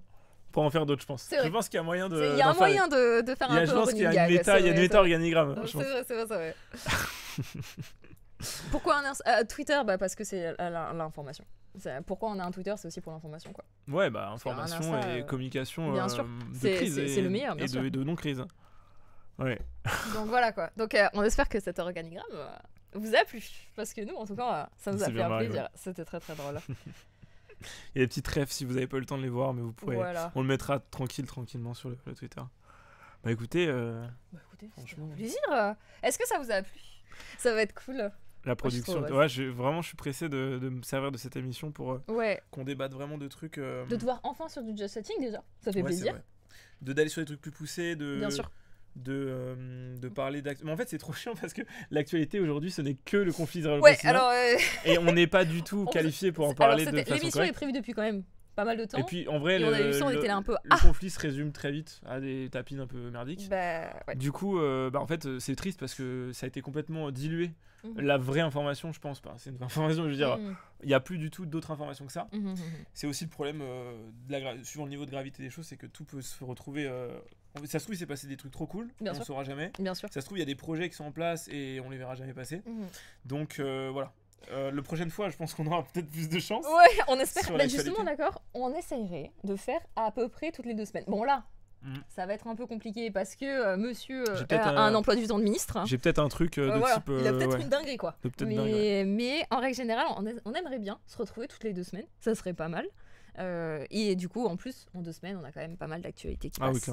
pour en faire d'autres, je pense. Je pense qu'il y a moyen de. Il y un moyen de, faire un il y a une méta organigramme. Pourquoi Twitter Parce que c'est l'information pourquoi on a un Twitter, c'est aussi pour l'information, quoi. Ouais, bah information et euh, communication bien euh, de crise et, le meilleur, et, de, non crise. Ouais. [LAUGHS] Donc voilà quoi. Donc euh, on espère que cet organigramme vous a plu, parce que nous, en tout cas, ça nous a fait un plaisir. C'était très très drôle. [LAUGHS] Il y a des petites rêves si vous n'avez pas eu le temps de les voir, mais vous pourrez. On le mettra tranquille, tranquillement sur le, Twitter. Bah écoutez, euh, bah écoutez franchement, plaisir. Est-ce que ça vous a plu Ça va être cool la ah, production. Ouais, je vraiment, je suis pressé de, de, me servir de cette émission pour euh, qu'on débatte vraiment de trucs. Euh, de te voir enfin sur du just setting déjà, ça fait plaisir. De d'aller sur des trucs plus poussés, de. Bien sûr. De, euh, de parler d'actualité. Mais en fait, c'est trop chiant parce que l'actualité aujourd'hui, ce n'est que le conflit israélo Ouais, Et on n'est pas du [LAUGHS] tout qualifié pour en parler de L'émission est prévue depuis quand même pas mal de temps. Et puis en vrai, le, ah conflit se résume très vite à des tapines un peu merdiques. Bah, du coup, euh, bah, en fait, euh, c'est triste parce que ça a été complètement dilué. Mhm. La vraie information, je pense pas. C'est une information, je veux dire, mhm. il n'y a plus du tout d'autres informations que ça. Mhm, c'est aussi le problème, euh, suivant le niveau de gravité des choses, c'est que tout peut se retrouver. ça se trouve, il s'est passé des trucs trop cool, on ne saura jamais. Ça se trouve, il y a des projets qui sont en place et on les verra jamais passer. Donc voilà, euh, le prochaine fois, je pense qu'on aura peut-être plus de chance. Ouais, on espère. justement, d'accord, on essaierait de faire à peu près toutes les deux semaines. Bon, là, mm. ça va être un peu compliqué parce que euh, monsieur euh, a un, emploi du temps de ministre. J'ai peut-être un truc de type. Il a peut-être une dinguerie, quoi. Mais, en règle générale, on, aimerait bien se retrouver toutes les deux semaines. Ça serait pas mal. Euh, et du coup, en plus, en deux semaines, on a quand même pas mal d'actualités qui ah passent.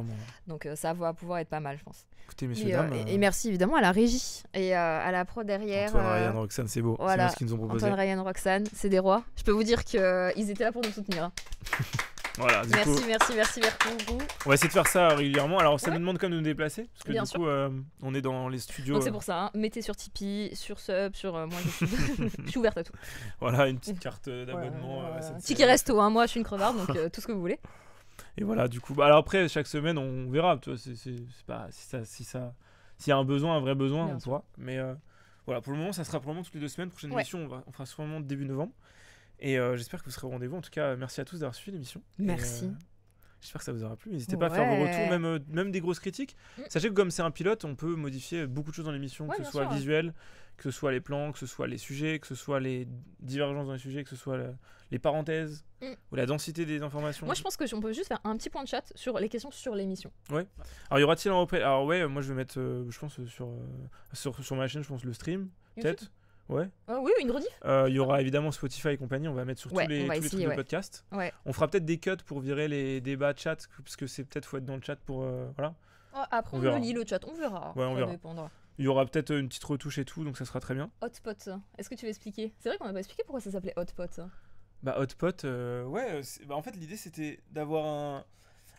Donc euh, ça va pouvoir être pas mal, je pense. Écoutez, messieurs, et, euh, dames, et, merci évidemment à la régie et à la pro derrière. Antoine, Ryan, Roxane, c'est beau. Voilà. C'est ce qu'ils nous ont proposé. Antoine, Ryan, Roxane, c'est des rois. Je peux vous dire qu'ils étaient là pour nous soutenir. Hein. [LAUGHS] Voilà, merci, merci, merci, merci beaucoup. On va essayer de faire ça régulièrement. Alors, ça nous demande quand même de nous déplacer, parce que du coup, euh, on est dans les studios. Donc, euh. c'est pour ça, hein. mettez sur Tipeee, sur Sub, sur euh, moi, [LAUGHS] je suis... ouverte à tout. Voilà, une petite carte d'abonnement. reste au hein. moi, je suis une crevarde, donc [LAUGHS] tout ce que vous voulez. Et voilà, du coup, bah, alors après, chaque semaine, on verra, tu vois, c'est, pas, si ça, s'il y a un besoin, un vrai besoin, on pourra. Mais voilà, pour le moment, ça sera probablement toutes les deux semaines. Prochaine émission, on, on fera sûrement début novembre. Et euh, j'espère que vous serez au rendez-vous. En tout cas, merci à tous d'avoir suivi l'émission. Merci. Euh, j'espère que ça vous aura plu. N'hésitez pas à faire vos retours, même, euh, même des grosses critiques. Mm. Sachez que comme c'est un pilote, on peut modifier beaucoup de choses dans l'émission, que ce soit visuel, que ce soit les plans, que ce soit les sujets, que ce soit les divergences dans les sujets, que ce soit les parenthèses mm. ou la densité des informations. Moi, je pense que peut juste faire un petit point de chat sur les questions sur l'émission. Ouais. Alors, y aura-t-il un replay Alors, ouais, moi, je vais mettre, je pense, sur, sur, sur ma chaîne, je pense, le stream, peut-être. Ouais. Ah oui, une rediff euh, Il y aura évidemment Spotify et compagnie, on va mettre sur tous les, tous trucs de podcast. On fera peut-être des cuts pour virer les débats chat, parce que c'est peut-être faut être dans le chat pour. Euh, voilà. Ah, après, on, le lit le chat, on verra. on Il y aura peut-être une petite retouche et tout, donc ça sera très bien. Hotpot, est-ce que tu veux expliquer C'est vrai qu'on n'a pas expliqué pourquoi ça s'appelait Hotpot. Bah, Hotpot, euh, ouais, bah, en fait, l'idée c'était d'avoir un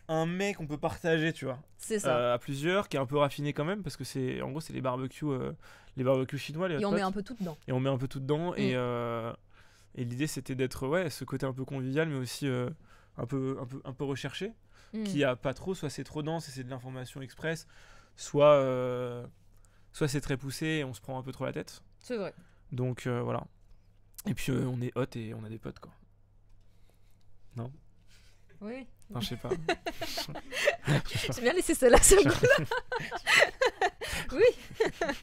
un mec qu'on peut partager, tu vois. C'est ça. Euh, à plusieurs, qui est un peu raffiné quand même, parce que c'est, en gros, c'est les barbecues, euh, les barbecues chinois. et on met un peu tout dedans. Et on met un peu tout dedans. Mm. Et, euh, et l'idée, c'était d'être, ouais, ce côté un peu convivial, mais aussi un, peu, un, peu, un peu recherché, mm. qui a pas trop, soit c'est trop dense et c'est de l'information express, soit, soit c'est très poussé et on se prend un peu trop la tête. C'est vrai. Donc voilà. Et puis on est hôte et on a des potes, quoi. Non Oui je sais pas. [LAUGHS] J'ai bien laissé celle-là, ce là [LAUGHS] oui.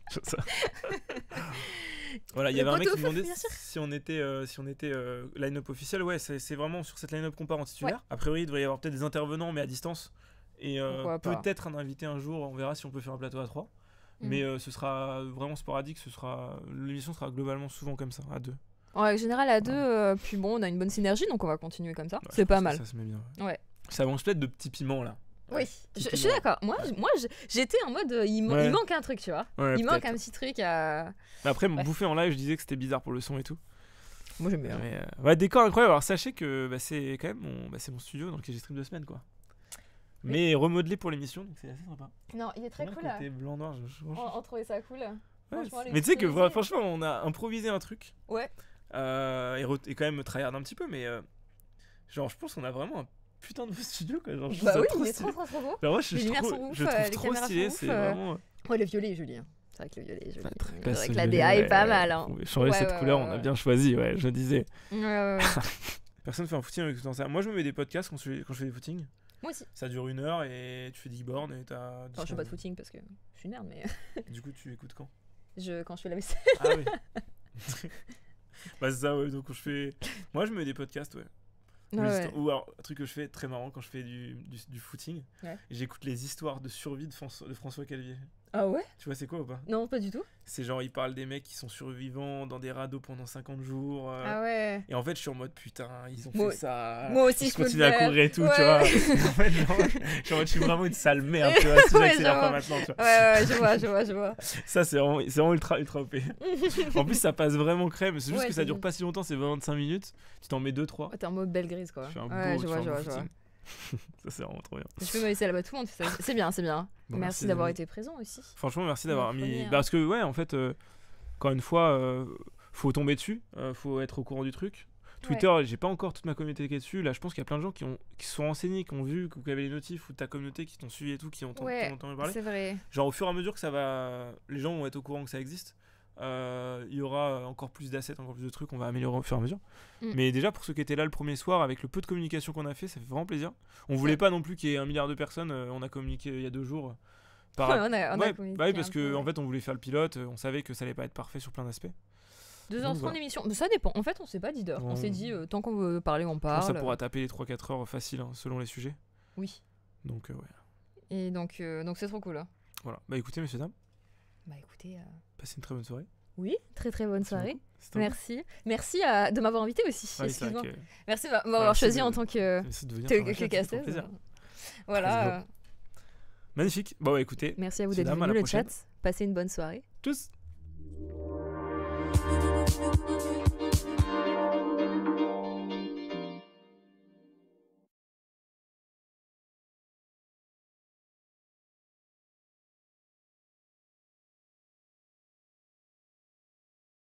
[LAUGHS] voilà, il y avait un mec qui demandait si on était, euh, si on était euh, line-up officiel. Ouais, c'est vraiment sur cette line-up qu'on part en titulaire. A priori, il devrait y avoir peut-être des intervenants, mais à distance. Et euh, peut-être un invité un jour. On verra si on peut faire un plateau à trois mm. Mais ce sera vraiment sporadique. Ce sera l'émission sera globalement souvent comme ça, à deux. En général, à deux. puis bon, on a une bonne synergie, donc on va continuer comme ça. c'est pas mal. Ça se met bien. ouais. Ça avance peut-être de petits piments là. Oui, je, suis d'accord. Moi, j'étais en mode, euh, il, manque un truc, tu vois. il manque un petit truc à. après, mon bouffer en live, je disais que c'était bizarre pour le son et tout. Moi, j'aime bien. Euh, ouais, décor incroyable. Alors, sachez que bah, c'est quand même mon, bah, mon studio dans lequel j'ai stream deux semaines, quoi. Mais remodelé pour l'émission, donc c'est assez sympa. Non, il est très cool. Là. blanc noir. Je, On, trouvait ça cool. mais tu sais que franchement, on a improvisé un truc. Ouais. Euh, et, quand même tryhard un petit peu, mais genre, je pense qu'on a vraiment putain de beau studio quoi. Genre, je bah oui, trop il est trop, trop, trop beau. Bah, moi, je, les lumières sont ouf, les trop stylé, C'est euh. Vraiment... Euh, ouais, le violet est joli. Hein. C'est vrai que le violet est joli. Bah, très c'est vrai que la DA est pas mal. Hein. Changer cette couleur, on a bien choisi, ouais, je disais. [LAUGHS] Personne fait un footing avec écoutant ça. Moi, je me mets des podcasts quand je, fais des footings. Moi aussi. Ça dure une heure et tu fais 10 bornes et t'as. Enfin, je fais pas de footing parce que je suis une merde, mais. du coup, tu écoutes quand je, Quand je fais la [LAUGHS] vaisselle. Ah oui. [LAUGHS] bah, c'est ça, ouais. Donc, je fais. Moi, je me mets des podcasts, ouais. Ou alors, un truc que je fais très marrant quand je fais du, footing, j'écoute les histoires de survie de, de François Calvier. Ah ouais Tu vois, c'est quoi ou pas Non, pas du tout. C'est genre, ils parlent des mecs qui sont survivants dans des radeaux pendant 50 jours. Euh. ah ouais Et en fait, je suis en mode putain, ils ont fait ça. Moi aussi, je, je continue à courir et tout, tu vois. [LAUGHS] en fait, je suis vraiment une sale merde, tu vois, [LAUGHS] si ouais, pas maintenant, tu vois. Ouais, ouais, je vois, je vois, je vois. [LAUGHS] ça, c'est vraiment, vraiment, ultra, ultra OP. en plus, ça passe vraiment crème. C'est juste que ça dure pas si longtemps, c'est 25 minutes. Tu t'en mets 2-3. T'es en mode belle grise, quoi. ouais, je vois, je vois, je vois ça, c'est vraiment trop bien. Je peux laisser là-bas, tout le monde C'est bien, c'est bien. merci, d'avoir été présent aussi. Franchement, merci d'avoir mis. parce que, ouais, en fait, encore une fois, faut tomber dessus, faut être au courant du truc. Twitter, j'ai pas encore toute ma communauté qui est dessus. Là, je pense qu'il y a plein de gens qui, ont, qui sont renseignés, qui ont vu, qui avaient les notifs ou ta communauté, qui t'ont suivi et tout, qui ont entendu parler. C'est vrai. Genre, au fur et à mesure que ça va. Les gens vont être au courant que ça existe. Euh, il y aura encore plus d'assets, encore plus de trucs, on va améliorer au fur et à mesure. Mm. Mais déjà, pour ceux qui étaient là le premier soir, avec le peu de communication qu'on a fait, ça fait vraiment plaisir. On voulait pas non plus qu'il y ait un milliard de personnes, euh, on a communiqué il y a deux jours. Par... parce qu'en en fait, on voulait faire le pilote, euh, on savait que ça allait pas être parfait sur plein d'aspects. deux heures 30 voilà. d'émission, ça dépend. En fait, on sait pas dit d'heure. On, s'est dit, tant qu'on veut parler, on parle. Ça pourra taper les 3-4 heures facile, hein, selon les sujets. Oui. Donc, ouais. Et donc, donc c'est trop cool. là. Hein. Voilà. Bah écoutez, messieurs, dames. Bah écoutez. Euh, Passez une très bonne soirée. Oui, très très bonne soirée. Merci. Merci euh, de m'avoir invité aussi. Ah Merci de m'avoir choisi en tant que, que, plaisir Voilà. Magnifique. Bon, bah, écoutez. Merci à vous d'être venu le chat. Passez une bonne soirée. Tous.